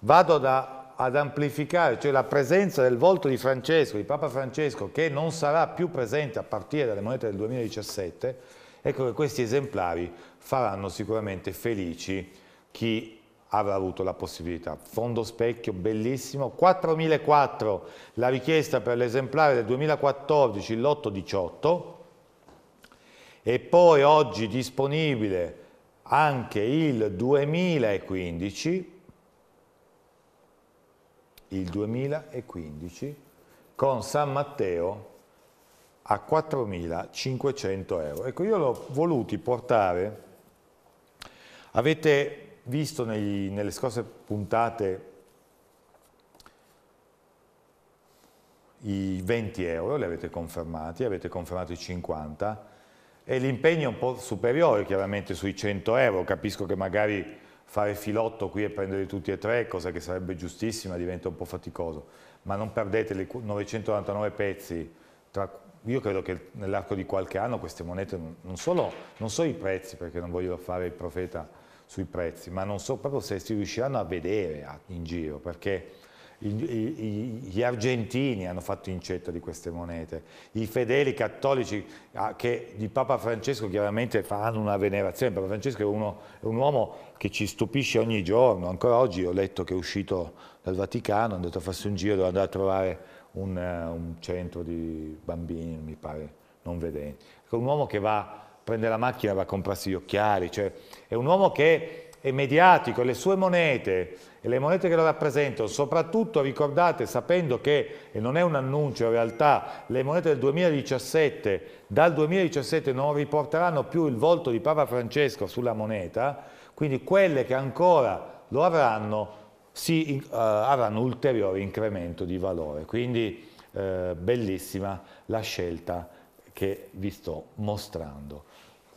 Speaker 1: vado da ad amplificare, cioè la presenza del volto di Francesco, di Papa Francesco, che non sarà più presente a partire dalle monete del 2017, ecco che questi esemplari faranno sicuramente felici chi avrà avuto la possibilità. Fondo specchio, bellissimo. 4.004 la richiesta per l'esemplare del 2014, lotto 18. E poi oggi disponibile anche il 2015 il 2015 con San Matteo a 4.500 euro. Ecco, io l'ho voluti portare, avete visto negli, nelle scorse puntate i 20 euro, li avete confermati, avete confermato i 50 e l'impegno è un po' superiore chiaramente sui 100 euro, capisco che magari fare filotto qui e prendere tutti e tre, cosa che sarebbe giustissima, diventa un po' faticoso. Ma non perdete le 999 pezzi. Tra, io credo che nell'arco di qualche anno queste monete, non, solo, non so i prezzi, perché non voglio fare il profeta sui prezzi, ma non so proprio se si riusciranno a vedere in giro, perché gli argentini hanno fatto incetta di queste monete, i fedeli cattolici ah, che di Papa Francesco chiaramente fanno una venerazione, Papa Francesco è, uno, è un uomo che ci stupisce ogni giorno, ancora oggi ho letto che è uscito dal Vaticano, è andato a farsi un giro, deve andare a trovare un, eh, un centro di bambini, mi pare, non vedenti, è un uomo che va prende la macchina va a comprarsi gli occhiali, cioè è un uomo che è mediatico, le sue monete, e le monete che lo rappresentano, soprattutto ricordate, sapendo che, e non è un annuncio in realtà, le monete del 2017, dal 2017 non riporteranno più il volto di Papa Francesco sulla moneta, quindi quelle che ancora lo avranno si, uh, avranno ulteriore incremento di valore. Quindi uh, bellissima la scelta che vi sto mostrando.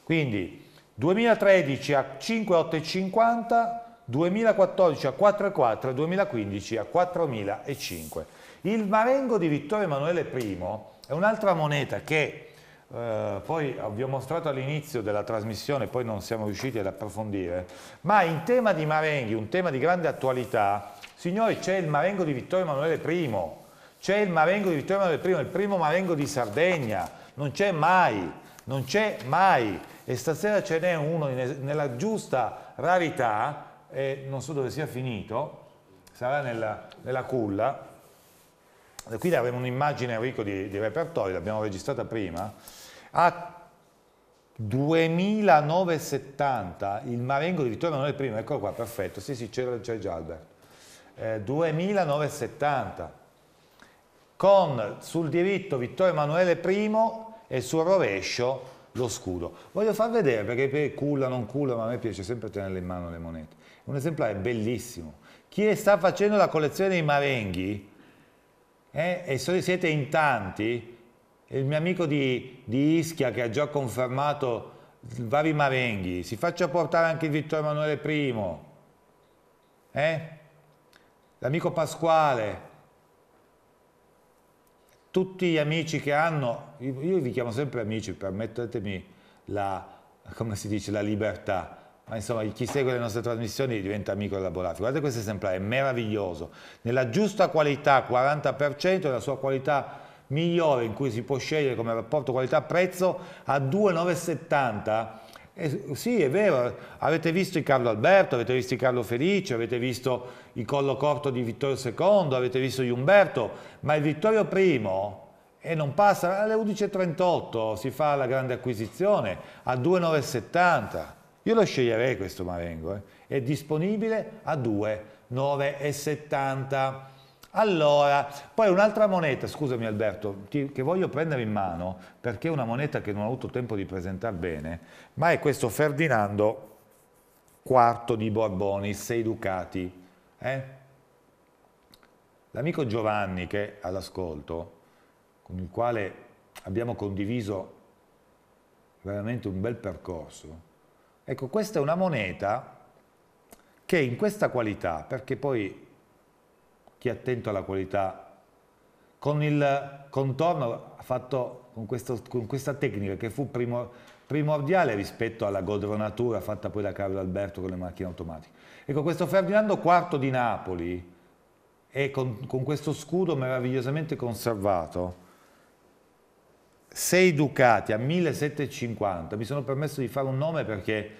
Speaker 1: Quindi 2013 a 5,850 2014 a 4,4 e 2015 a 4.005. Il Marengo di Vittorio Emanuele I è un'altra moneta che eh, poi vi ho mostrato all'inizio della trasmissione, poi non siamo riusciti ad approfondire, ma in tema di marenghi, un tema di grande attualità, signori c'è il Marengo di Vittorio Emanuele I, c'è il Marengo di Vittorio Emanuele I, il primo Marengo di Sardegna, non c'è mai, non c'è mai e stasera ce n'è uno nella giusta rarità e non so dove sia finito, sarà nella, nella culla. E qui avremo un'immagine, ricco di, di repertorio, l'abbiamo registrata prima. A 2970, il Marengo di Vittorio Emanuele I, eccolo qua, perfetto, sì sì, c'era, già Albert. Eh, 2970, con sul diritto Vittorio Emanuele I e sul rovescio lo scudo. Voglio far vedere perché culla, non culla, ma a me piace sempre tenere in mano le monete un esemplare bellissimo. Chi sta facendo la collezione dei marenghi eh, e se siete in tanti, il mio amico di, di Ischia che ha già confermato vari marenghi, si faccia portare anche il Vittorio Emanuele I, eh? l'amico Pasquale, tutti gli amici che hanno, io vi chiamo sempre amici, permettetemi la, come si dice, la libertà, ma insomma chi segue le nostre trasmissioni diventa amico della Bolaffi. Guardate questo esemplare, è meraviglioso, nella giusta qualità 40%, la sua qualità migliore in cui si può scegliere come rapporto qualità-prezzo a 2,970. Eh, sì, è vero, avete visto i Carlo Alberto, avete visto i Carlo Felice, avete visto il collo corto di Vittorio II, avete visto gli Umberto, ma il Vittorio I e non passa, alle 11.38 si fa la grande acquisizione a 2,970. Io lo sceglierei questo Marengo, eh. è disponibile a 2,970. Allora, poi un'altra moneta, scusami Alberto, ti, che voglio prendere in mano, perché è una moneta che non ho avuto tempo di presentare bene, ma è questo Ferdinando IV di Borboni, 6 ducati. Eh? L'amico Giovanni che all'ascolto, con il quale abbiamo condiviso veramente un bel percorso, Ecco, questa è una moneta che in questa qualità, perché poi chi è attento alla qualità, con il contorno fatto con, questo, con questa tecnica che fu primo, primordiale rispetto alla godronatura fatta poi da Carlo Alberto con le macchine automatiche. Ecco, questo Ferdinando IV di Napoli è con, con questo scudo meravigliosamente conservato, 6 ducati a 1750, mi sono permesso di fare un nome perché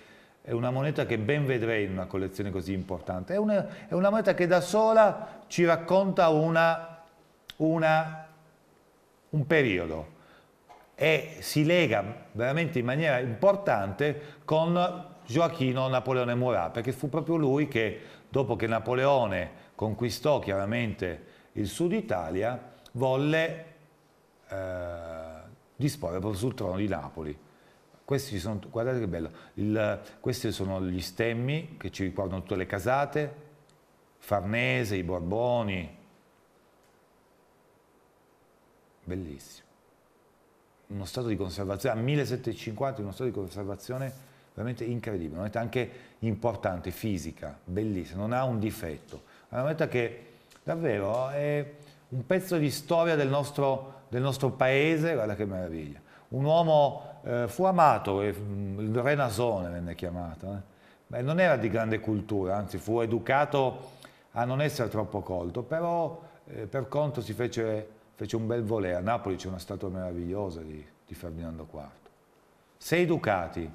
Speaker 1: è una moneta che ben vedrei in una collezione così importante, è una, è una moneta che da sola ci racconta una, una, un periodo e si lega veramente in maniera importante con Gioachino Napoleone Murat, perché fu proprio lui che dopo che Napoleone conquistò chiaramente il sud Italia, volle eh, dispone eh, proprio sul trono di Napoli. Questi sono, guardate che bello, il, questi sono gli stemmi che ci ricordano tutte le casate, Farnese, i Borboni, bellissimo. Uno stato di conservazione, a 1750 uno stato di conservazione veramente incredibile, una moneta anche importante, fisica, bellissima, non ha un difetto. È una moneta che davvero è un pezzo di storia del nostro del nostro paese, guarda che meraviglia. Un uomo, eh, fu amato, mm, il re Nasone venne chiamato, eh. Beh, non era di grande cultura, anzi fu educato a non essere troppo colto, però eh, per conto si fece, fece un bel volere. A Napoli c'è una statua meravigliosa di, di Ferdinando IV. Sei ducati,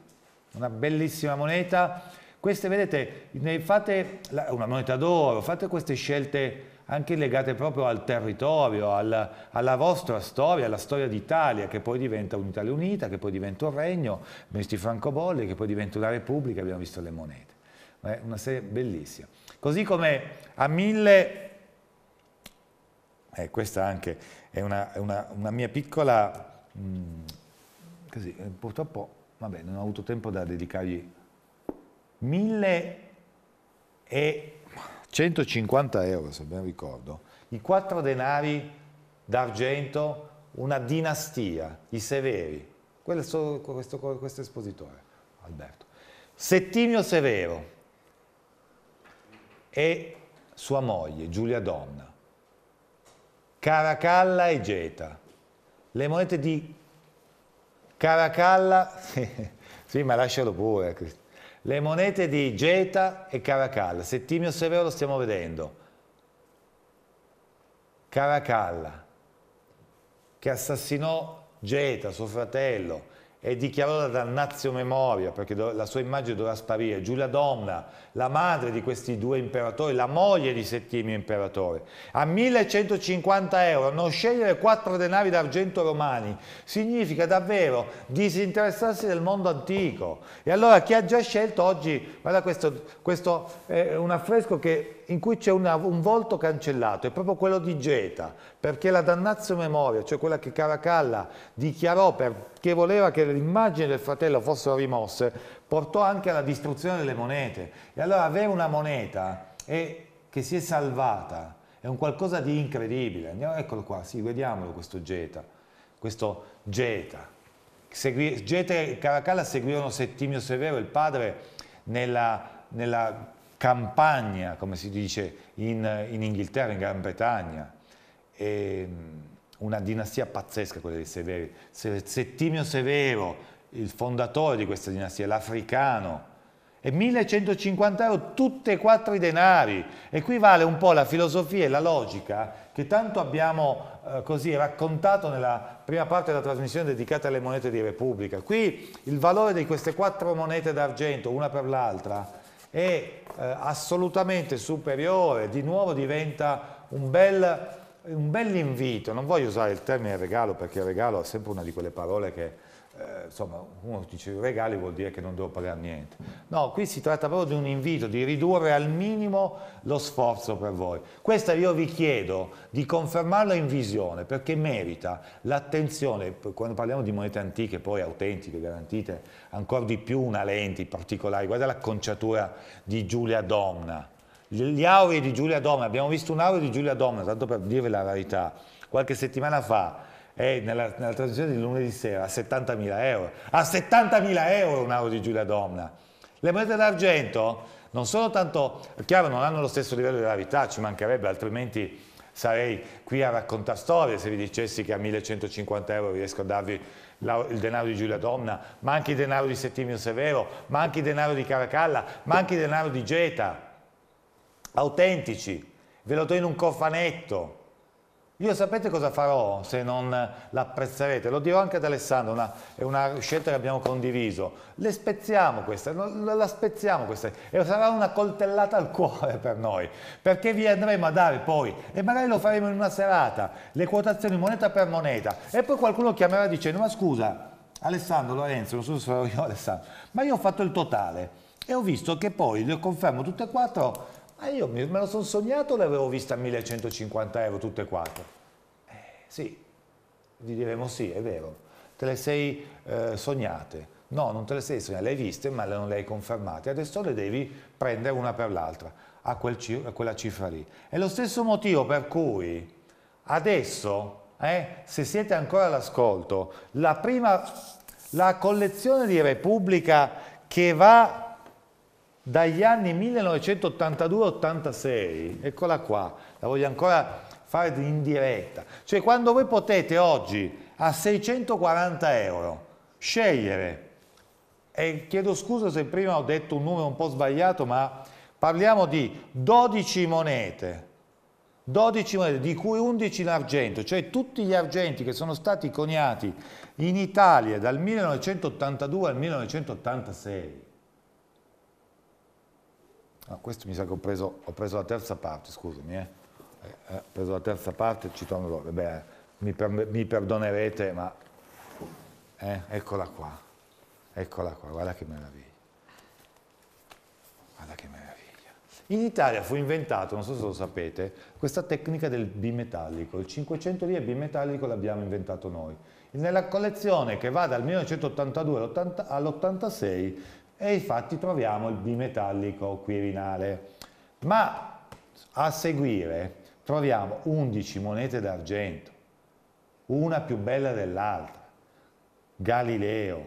Speaker 1: una bellissima moneta. Queste, vedete, fate la, una moneta d'oro, fate queste scelte anche legate proprio al territorio, al, alla vostra storia, alla storia d'Italia, che poi diventa un'Italia unita, che poi diventa un regno, abbiamo visto i francobolli, che poi diventa una repubblica, abbiamo visto le monete. È una serie bellissima. Così come a mille, eh, questa anche è una, una, una mia piccola, mh, mm, così, eh, purtroppo, vabbè, non ho avuto tempo da dedicargli mille e 150 euro, se ben ricordo, i quattro denari d'argento, una dinastia, i Severi, questo, questo, questo espositore, Alberto. Settimio Severo e sua moglie, Giulia Donna, Caracalla e Geta. Le monete di Caracalla, sì ma lascialo pure, Cristina. Le monete di Geta e Caracalla. Settimio Severo lo stiamo vedendo. Caracalla, che assassinò Geta, suo fratello, è dichiarata dal Nazio Memoria, perché la sua immagine dovrà sparire, Giulia Domna, la madre di questi due imperatori, la moglie di Settimio imperatore, a 1150 euro, non scegliere quattro denari d'argento romani, significa davvero disinteressarsi del mondo antico. E allora chi ha già scelto oggi, guarda questo, questo è eh, un affresco che in cui c'è un volto cancellato, è proprio quello di Geta, perché la dannazio memoria, cioè quella che Caracalla dichiarò perché voleva che le immagini del fratello fossero rimosse, portò anche alla distruzione delle monete. E allora avere una moneta è, che si è salvata è un qualcosa di incredibile. Andiamo, eccolo qua, sì, vediamolo questo Geta, questo Geta. Segui, Geta e Caracalla seguirono Settimio Severo, il padre, nella, nella campagna, come si dice in, in Inghilterra, in Gran Bretagna. E, mm, una dinastia pazzesca quella dei Severi. Settimio Severo, il fondatore di questa dinastia, l'africano, e 1150 euro tutte e quattro i denari. E qui vale un po' la filosofia e la logica che tanto abbiamo eh, così raccontato nella prima parte della trasmissione dedicata alle monete di Repubblica. Qui il valore di queste quattro monete d'argento, una per l'altra, è eh, assolutamente superiore, di nuovo diventa un bel un bell'invito, non voglio usare il termine regalo perché il regalo è sempre una di quelle parole che eh, insomma uno dice regali vuol dire che non devo pagare niente. No, qui si tratta proprio di un invito, di ridurre al minimo lo sforzo per voi. Questa io vi chiedo di confermarla in visione perché merita l'attenzione, quando parliamo di monete antiche, poi autentiche, garantite, ancora di più una lente particolare, guarda l'acconciatura di Giulia Domna gli auri di Giulia Domna, abbiamo visto un aureo di Giulia Domna, tanto per dirvi la verità, qualche settimana fa, eh, nella, nella, trasmissione di lunedì sera, a 70.000 euro. A 70.000 euro un aureo di Giulia Domna. Le monete d'argento non sono tanto, chiaro, non hanno lo stesso livello di rarità, ci mancherebbe, altrimenti sarei qui a raccontare storie se vi dicessi che a 1150 euro riesco a darvi il denaro di Giulia Domna, ma anche il denaro di Settimio Severo, ma anche il denaro di Caracalla, ma anche il denaro di Geta autentici, ve lo do in un cofanetto. Io sapete cosa farò se non l'apprezzerete? Lo dirò anche ad Alessandro, una, è una scelta che abbiamo condiviso. Le spezziamo queste, la spezziamo questa, e sarà una coltellata al cuore per noi, perché vi andremo a dare poi, e magari lo faremo in una serata, le quotazioni moneta per moneta, e poi qualcuno chiamerà dicendo, ma scusa, Alessandro, Lorenzo, non so se sarò io Alessandro, ma io ho fatto il totale, e ho visto che poi le confermo tutte e quattro Ah, io me lo sono sognato, le avevo viste a 1150 euro tutte e quattro. Eh, sì, gli diremo sì, è vero, te le sei eh, sognate. No, non te le sei sognate, le hai viste ma non le hai confermate. Adesso le devi prendere una per l'altra, a, quel, a, quella cifra lì. È lo stesso motivo per cui adesso, eh, se siete ancora all'ascolto, la prima, la collezione di Repubblica che va dagli anni 1982-86, eccola qua, la voglio ancora fare in diretta, cioè quando voi potete oggi a 640 euro scegliere, e chiedo scusa se prima ho detto un numero un po' sbagliato, ma parliamo di 12 monete, 12 monete, di cui 11 in argento, cioè tutti gli argenti che sono stati coniati in Italia dal 1982 al 1986 No, questo mi sa che ho preso, ho preso la terza parte, scusami, eh. Eh, ho eh, preso la terza parte, e ci torno dopo. Beh, mi, per, mi, perdonerete, ma eh, eccola qua, eccola qua, guarda che meraviglia. Guarda che meraviglia. In Italia fu inventato, non so se lo sapete, questa tecnica del bimetallico. Il 500 lì è bimetallico, l'abbiamo inventato noi. Nella collezione che va dal 1982 all'86 e infatti troviamo il bimetallico quirinale. Ma a seguire troviamo 11 monete d'argento, una più bella dell'altra, Galileo,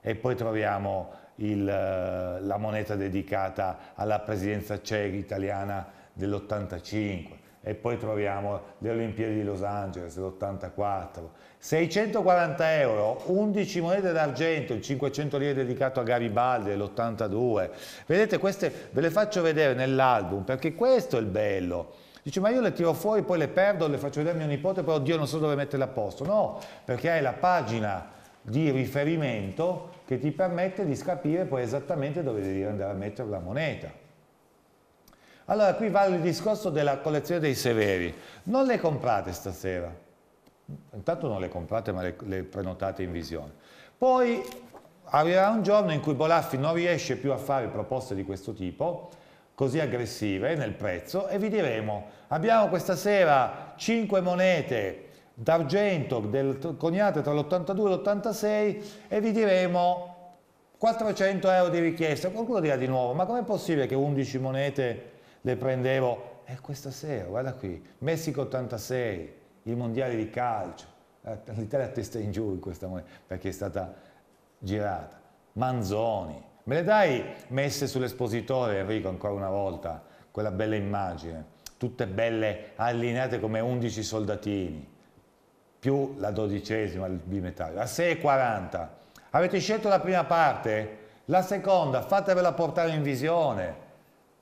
Speaker 1: e poi troviamo il, eh, la moneta dedicata alla presidenza ceca italiana dell'85, e poi troviamo le Olimpiadi di Los Angeles dell'84, 640 euro, 11 monete d'argento, il 500 lire dedicato a Garibaldi l'82. Vedete, queste ve le faccio vedere nell'album perché questo è il bello. Dice, ma io le tiro fuori, poi le perdo, le faccio vedere a mio nipote, però Dio non so dove metterle a posto. No, perché hai la pagina di riferimento che ti permette di capire poi esattamente dove devi andare a mettere la moneta. Allora, qui vale il discorso della collezione dei severi. Non le comprate stasera intanto non le comprate ma le, le prenotate in visione. Poi arriverà un giorno in cui Bolaffi non riesce più a fare proposte di questo tipo, così aggressive nel prezzo, e vi diremo, abbiamo questa sera 5 monete d'argento coniate tra l'82 e l'86 e vi diremo 400 euro di richiesta. Qualcuno dirà di nuovo, ma com'è possibile che 11 monete le prendevo? E eh, questa sera, guarda qui, Messico 86, i mondiali di calcio, eh, l'Italia a testa in giù in questa mondiale, perché è stata girata, Manzoni, me le dai messe sull'espositore Enrico ancora una volta, quella bella immagine, tutte belle allineate come 11 soldatini, più la dodicesima, il bimetallo, a 6,40, avete scelto la prima parte? La seconda, fatevela portare in visione,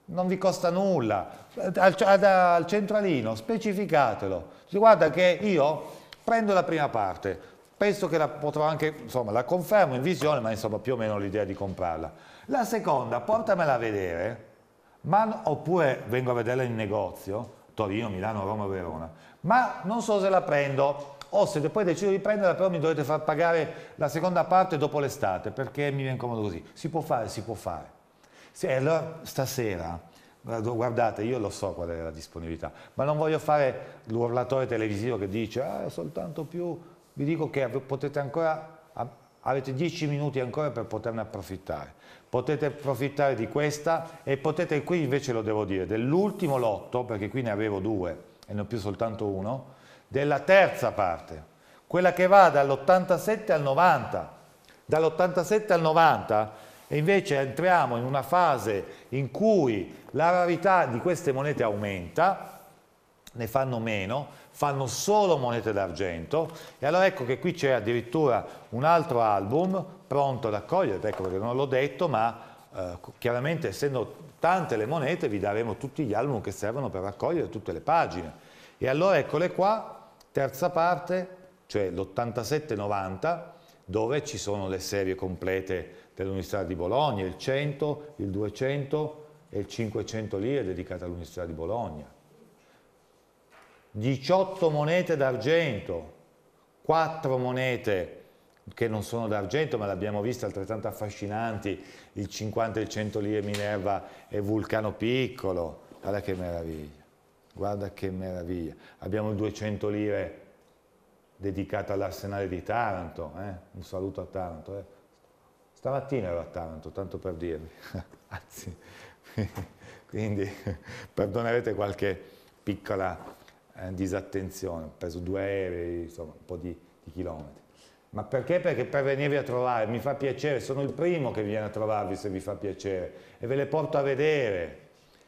Speaker 1: non vi costa nulla, al, al, al centralino specificatelo, Dice, guarda che io prendo la prima parte, penso che la potrò anche, insomma, la confermo in visione, ma insomma più o meno l'idea di comprarla. La seconda, portamela a vedere, ma, oppure vengo a vederla in negozio, Torino, Milano, Roma, Verona, ma non so se la prendo o se poi decido di prenderla però mi dovete far pagare la seconda parte dopo l'estate perché mi viene comodo così. Si può fare, si può fare. Se, allora stasera guardate io lo so qual è la disponibilità, ma non voglio fare l'urlatore televisivo che dice ah, soltanto più, vi dico che potete ancora, avete 10 minuti ancora per poterne approfittare, potete approfittare di questa e potete, qui invece lo devo dire, dell'ultimo lotto, perché qui ne avevo due e non più soltanto uno, della terza parte, quella che va dall'87 al 90, dall'87 al 90 e invece entriamo in una fase in cui la rarità di queste monete aumenta, ne fanno meno, fanno solo monete d'argento e allora ecco che qui c'è addirittura un altro album pronto ad accogliere, ecco perché non l'ho detto, ma eh, chiaramente essendo tante le monete vi daremo tutti gli album che servono per raccogliere tutte le pagine. E allora eccole qua, terza parte, cioè l'87-90, dove ci sono le serie complete dell'Università di Bologna, il 100, il 200 e il 500 lire dedicate all'Università di Bologna. 18 monete d'argento, 4 monete che non sono d'argento ma le abbiamo viste altrettanto affascinanti, il 50 e il 100 lire Minerva e Vulcano Piccolo, guarda che meraviglia, guarda che meraviglia, abbiamo il 200 lire dedicato all'arsenale di Taranto, eh? un saluto a Taranto, eh? Stamattina ero a Taranto, tanto per dirvi, anzi, quindi perdonerete qualche piccola eh, disattenzione, ho preso due aerei, insomma un po' di, di chilometri. Ma perché? Perché per venirvi a trovare, mi fa piacere, sono il primo che viene a trovarvi se vi fa piacere e ve le porto a vedere.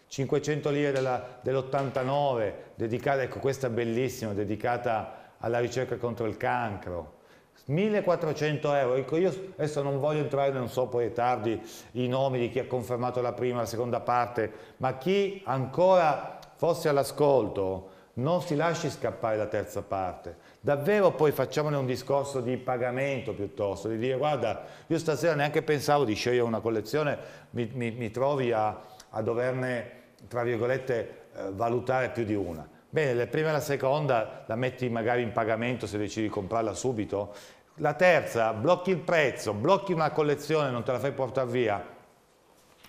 Speaker 1: 500 lire dell'89, dell dedicata, ecco questa bellissima, dedicata alla ricerca contro il cancro, 1400 euro, ecco, io adesso non voglio entrare, non so poi tardi i nomi di chi ha confermato la prima e la seconda parte, ma chi ancora fosse all'ascolto non si lasci scappare la terza parte. Davvero poi facciamone un discorso di pagamento piuttosto, di dire guarda, io stasera neanche pensavo di scegliere una collezione, mi, mi, mi trovi a, a doverne, tra virgolette, eh, valutare più di una. Bene, la prima e la seconda la metti magari in pagamento se decidi di comprarla subito. La terza, blocchi il prezzo, blocchi una collezione, non te la fai portare via.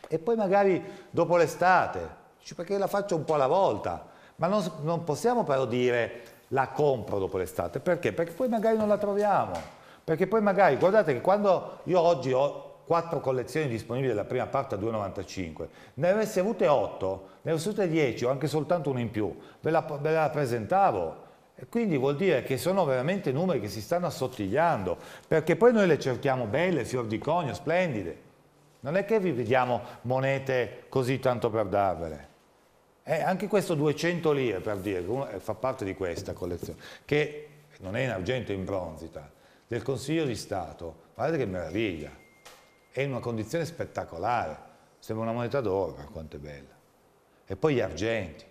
Speaker 1: E poi magari dopo l'estate, perché la faccio un po' alla volta. Ma non, non possiamo però dire la compro dopo l'estate. Perché? Perché poi magari non la troviamo. Perché poi magari, guardate che quando io oggi ho quattro collezioni disponibili della prima parte a 2,95, ne avessi avute 8, ne avessi avute 10 o anche soltanto una in più, ve la, ve la presentavo. E quindi vuol dire che sono veramente numeri che si stanno assottigliando, perché poi noi le cerchiamo belle, fior di conio, splendide. Non è che vi vediamo monete così tanto per darvele. Eh, anche questo 200 lire, per dire, eh, fa parte di questa collezione, che non è in argento, è in bronzita, del Consiglio di Stato. Guardate che meraviglia è in una condizione spettacolare, sembra una moneta d'oro per quanto è bella. E poi gli argenti,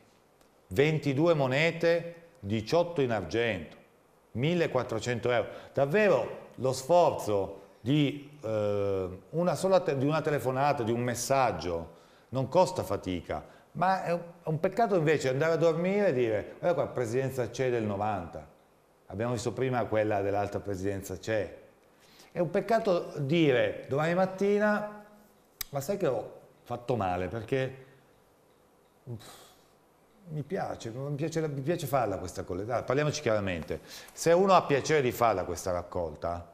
Speaker 1: 22 monete, 18 in argento, 1400 euro. Davvero lo sforzo di, eh, una sola di una telefonata, di un messaggio, non costa fatica, ma è un peccato invece andare a dormire e dire guarda eh, qua, presidenza c'è del 90, abbiamo visto prima quella dell'altra presidenza c'è, è un peccato dire domani mattina, ma sai che ho fatto male perché uff, mi, piace, mi, piace, mi piace, farla questa colletta. parliamoci chiaramente, se uno ha piacere di farla questa raccolta,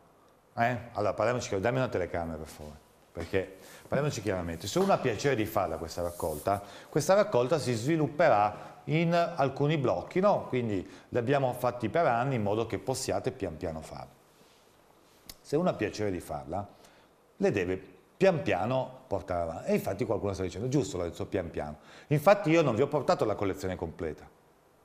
Speaker 1: eh? allora parliamoci chiaramente, dammi una telecamera per favore, perché parliamoci chiaramente, se uno ha piacere di farla questa raccolta, questa raccolta si svilupperà in alcuni blocchi, no? quindi li abbiamo fatti per anni in modo che possiate pian piano farli se uno ha piacere di farla, le deve pian piano portare avanti. E infatti qualcuno sta dicendo, giusto, l'ho detto pian piano. Infatti io non vi ho portato la collezione completa,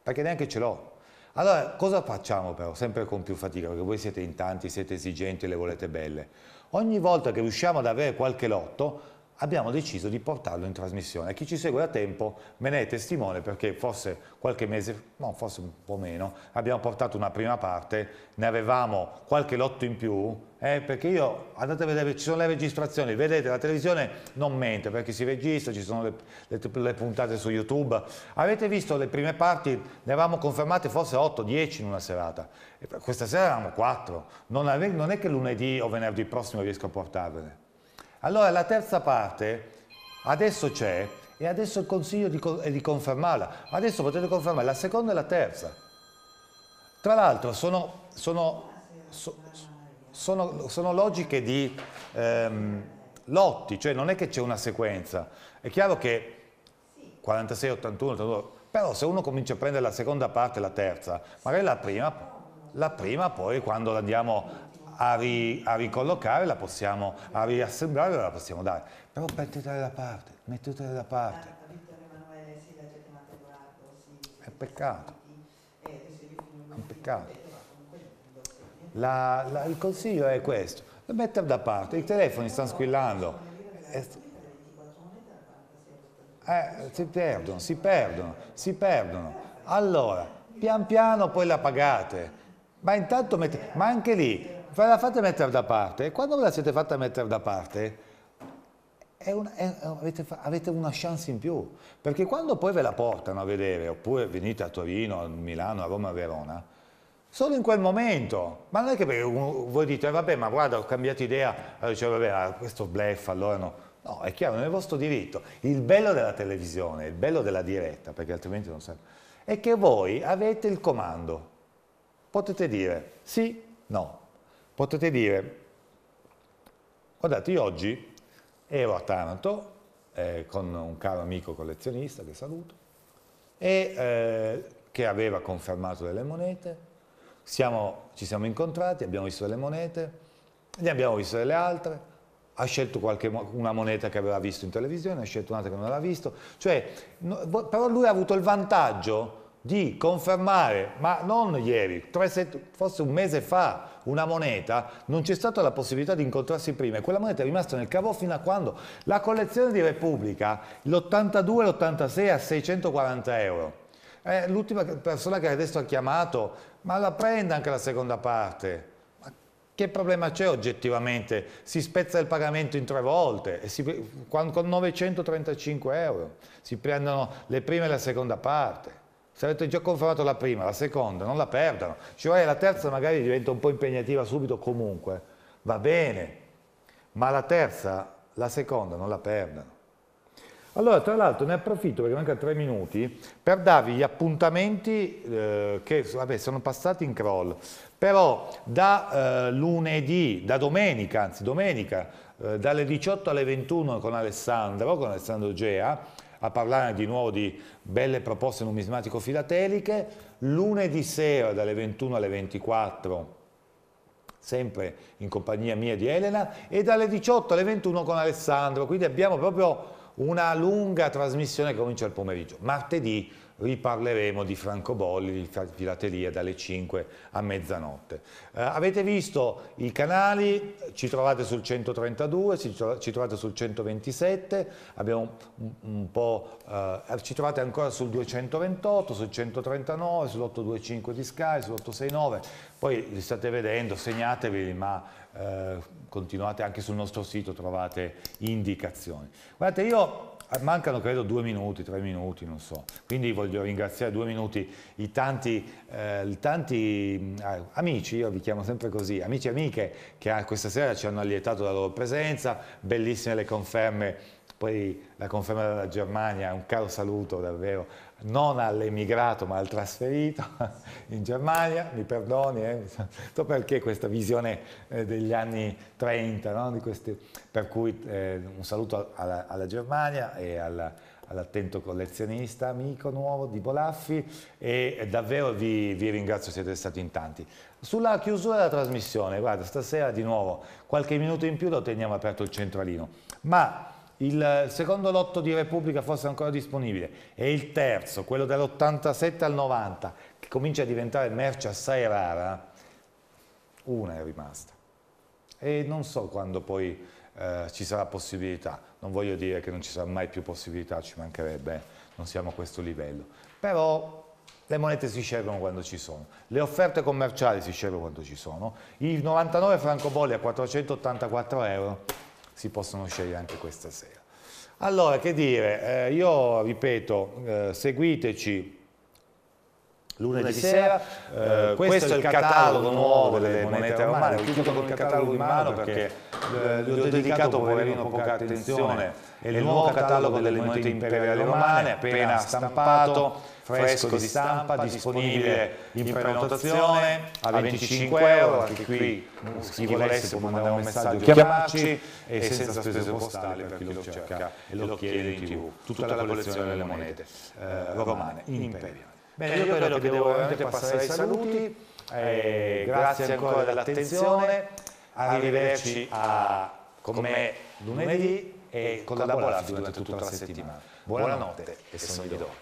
Speaker 1: perché neanche ce l'ho. Allora, cosa facciamo però? Sempre con più fatica, perché voi siete in tanti, siete esigenti, le volete belle. Ogni volta che riusciamo ad avere qualche lotto, abbiamo deciso di portarlo in trasmissione. chi ci segue da tempo me ne è testimone perché forse qualche mese, no, forse un po' meno, abbiamo portato una prima parte, ne avevamo qualche lotto in più, eh, perché io, andate a vedere, ci sono le registrazioni, vedete la televisione non mente perché si registra, ci sono le, le, le puntate su YouTube. Avete visto le prime parti, ne avevamo confermate forse 8-10 in una serata, questa sera eravamo 4, non, non è che lunedì o venerdì prossimo riesco a portarvele. Allora la terza parte adesso c'è e adesso il consiglio di, è di confermarla. Adesso potete confermare la seconda e la terza. Tra l'altro sono, sono, sono, sono, logiche di ehm, lotti, cioè non è che c'è una sequenza. È chiaro che 46, 81, 82, però se uno comincia a prendere la seconda parte e la terza, magari la prima, la prima poi quando andiamo a, ri, a ricollocare, la possiamo, a riassemblare, la possiamo dare. Però mettetela da parte, mettetela da parte. È eh, un peccato. Eh, è un peccato. La, la, il consiglio è questo, mettere da parte, i telefoni stanno squillando. Eh, eh, si perdono, si perdono, si perdono. Allora, pian piano poi la pagate. Ma intanto mette, ma anche lì ve la fate mettere da parte, e quando ve la siete fatta mettere da parte, è una, è, avete, avete, una chance in più, perché quando poi ve la portano a vedere, oppure venite a Torino, a Milano, a Roma, a Verona, solo in quel momento, ma non è che voi dite, eh, vabbè, ma guarda, ho cambiato idea, allora dice, vabbè, ah, questo blef, allora no. No, è chiaro, non è il vostro diritto. Il bello della televisione, il bello della diretta, perché altrimenti non serve, è che voi avete il comando. Potete dire sì, no, potete dire, guardate, io oggi ero a Taranto eh, con un caro amico collezionista che saluto, e eh, che aveva confermato delle monete, siamo, ci siamo incontrati, abbiamo visto delle monete, ne abbiamo viste delle altre, ha scelto qualche, una moneta che aveva visto in televisione, ha scelto un'altra che non aveva visto, cioè, no, però lui ha avuto il vantaggio di confermare, ma non ieri, forse un mese fa, una moneta, non c'è stata la possibilità di incontrarsi prima e quella moneta è rimasta nel cavo fino a quando la collezione di Repubblica, l'82 e l'86 a 640 euro. Eh, l'ultima persona che adesso ha chiamato, ma la prenda anche la seconda parte. Ma che problema c'è oggettivamente? Si spezza il pagamento in tre volte, si, con 935 euro. Si prendono le prime e la seconda parte. Se avete già confermato la prima, la seconda, non la perdano. Ci cioè, la terza magari diventa un po' impegnativa subito comunque, va bene, ma la terza, la seconda non la perdano. Allora, tra l'altro ne approfitto perché mancano tre minuti per darvi gli appuntamenti eh, che vabbè, sono passati in crawl, però da eh, lunedì, da domenica, anzi domenica, eh, dalle 18 alle 21 con Alessandro, con Alessandro Gea, a parlare di nuovo di belle proposte numismatico-filateliche. Lunedì sera dalle 21 alle 24 sempre in compagnia mia di Elena, e dalle 18 alle 21 con Alessandro, quindi abbiamo proprio una lunga trasmissione che comincia il pomeriggio. Martedì riparleremo di francobolli, di filateria dalle 5 a mezzanotte. Eh, avete visto i canali, ci trovate sul 132, ci trovate sul 127, abbiamo un, un po', eh, ci trovate ancora sul 228, sul 139, sull'825 di Sky, sull'869, poi li state vedendo, segnatevi, ma eh, continuate anche sul nostro sito, trovate indicazioni. Guardate, io Ah, mancano credo due minuti, tre minuti, non so. Quindi voglio ringraziare due minuti i tanti, eh, tanti eh, amici, io vi chiamo sempre così, amici e amiche che ah, questa sera ci hanno allietato la loro presenza, bellissime le conferme, poi la conferma della Germania, un caro saluto davvero non all'emigrato ma al trasferito in Germania, mi perdoni, eh, perché questa visione eh, degli anni 30, no? questi, per cui eh, un saluto alla, alla Germania e alla, all'attento collezionista, amico nuovo di Bolaffi e davvero vi, vi, ringrazio, siete stati in tanti. Sulla chiusura della trasmissione, guarda, stasera di nuovo qualche minuto in più lo teniamo aperto il centralino, ma il secondo lotto di Repubblica fosse ancora disponibile e il terzo, quello dall'87 al 90, che comincia a diventare merce assai rara, una è rimasta. E non so quando poi eh, ci sarà possibilità, non voglio dire che non ci sarà mai più possibilità, ci mancherebbe, non siamo a questo livello, però le monete si scelgono quando ci sono, le offerte commerciali si scelgono quando ci sono, i 99 francobolli a 484 euro si possono scegliere anche questa sera. Allora, che dire, eh, io ripeto, eh, seguiteci lunedì, lunedì sera, eh, eh, questo, questo, è il catalogo, catalogo nuovo delle monete romane, ho chiuso con il catalogo in mano perché eh, eh, gli ho dedicato poverino poca attenzione, è il nuovo catalogo delle monete imperiali romane appena stampato fresco, fresco di stampa, disponibile in prenotazione a 25 euro, anche qui chi mm, volesse può mandare un messaggio, chiamarci e senza spese postali per chi lo cerca e lo chiede in tv, tutta la collezione delle monete eh, eh, romane in imperio Bene, io credo che devo veramente passare i saluti, eh, eh grazie ancora dell'attenzione, arrivederci a, con lunedì e collaborarci durante tutta la settimana. Buonanotte e sogni d'oro.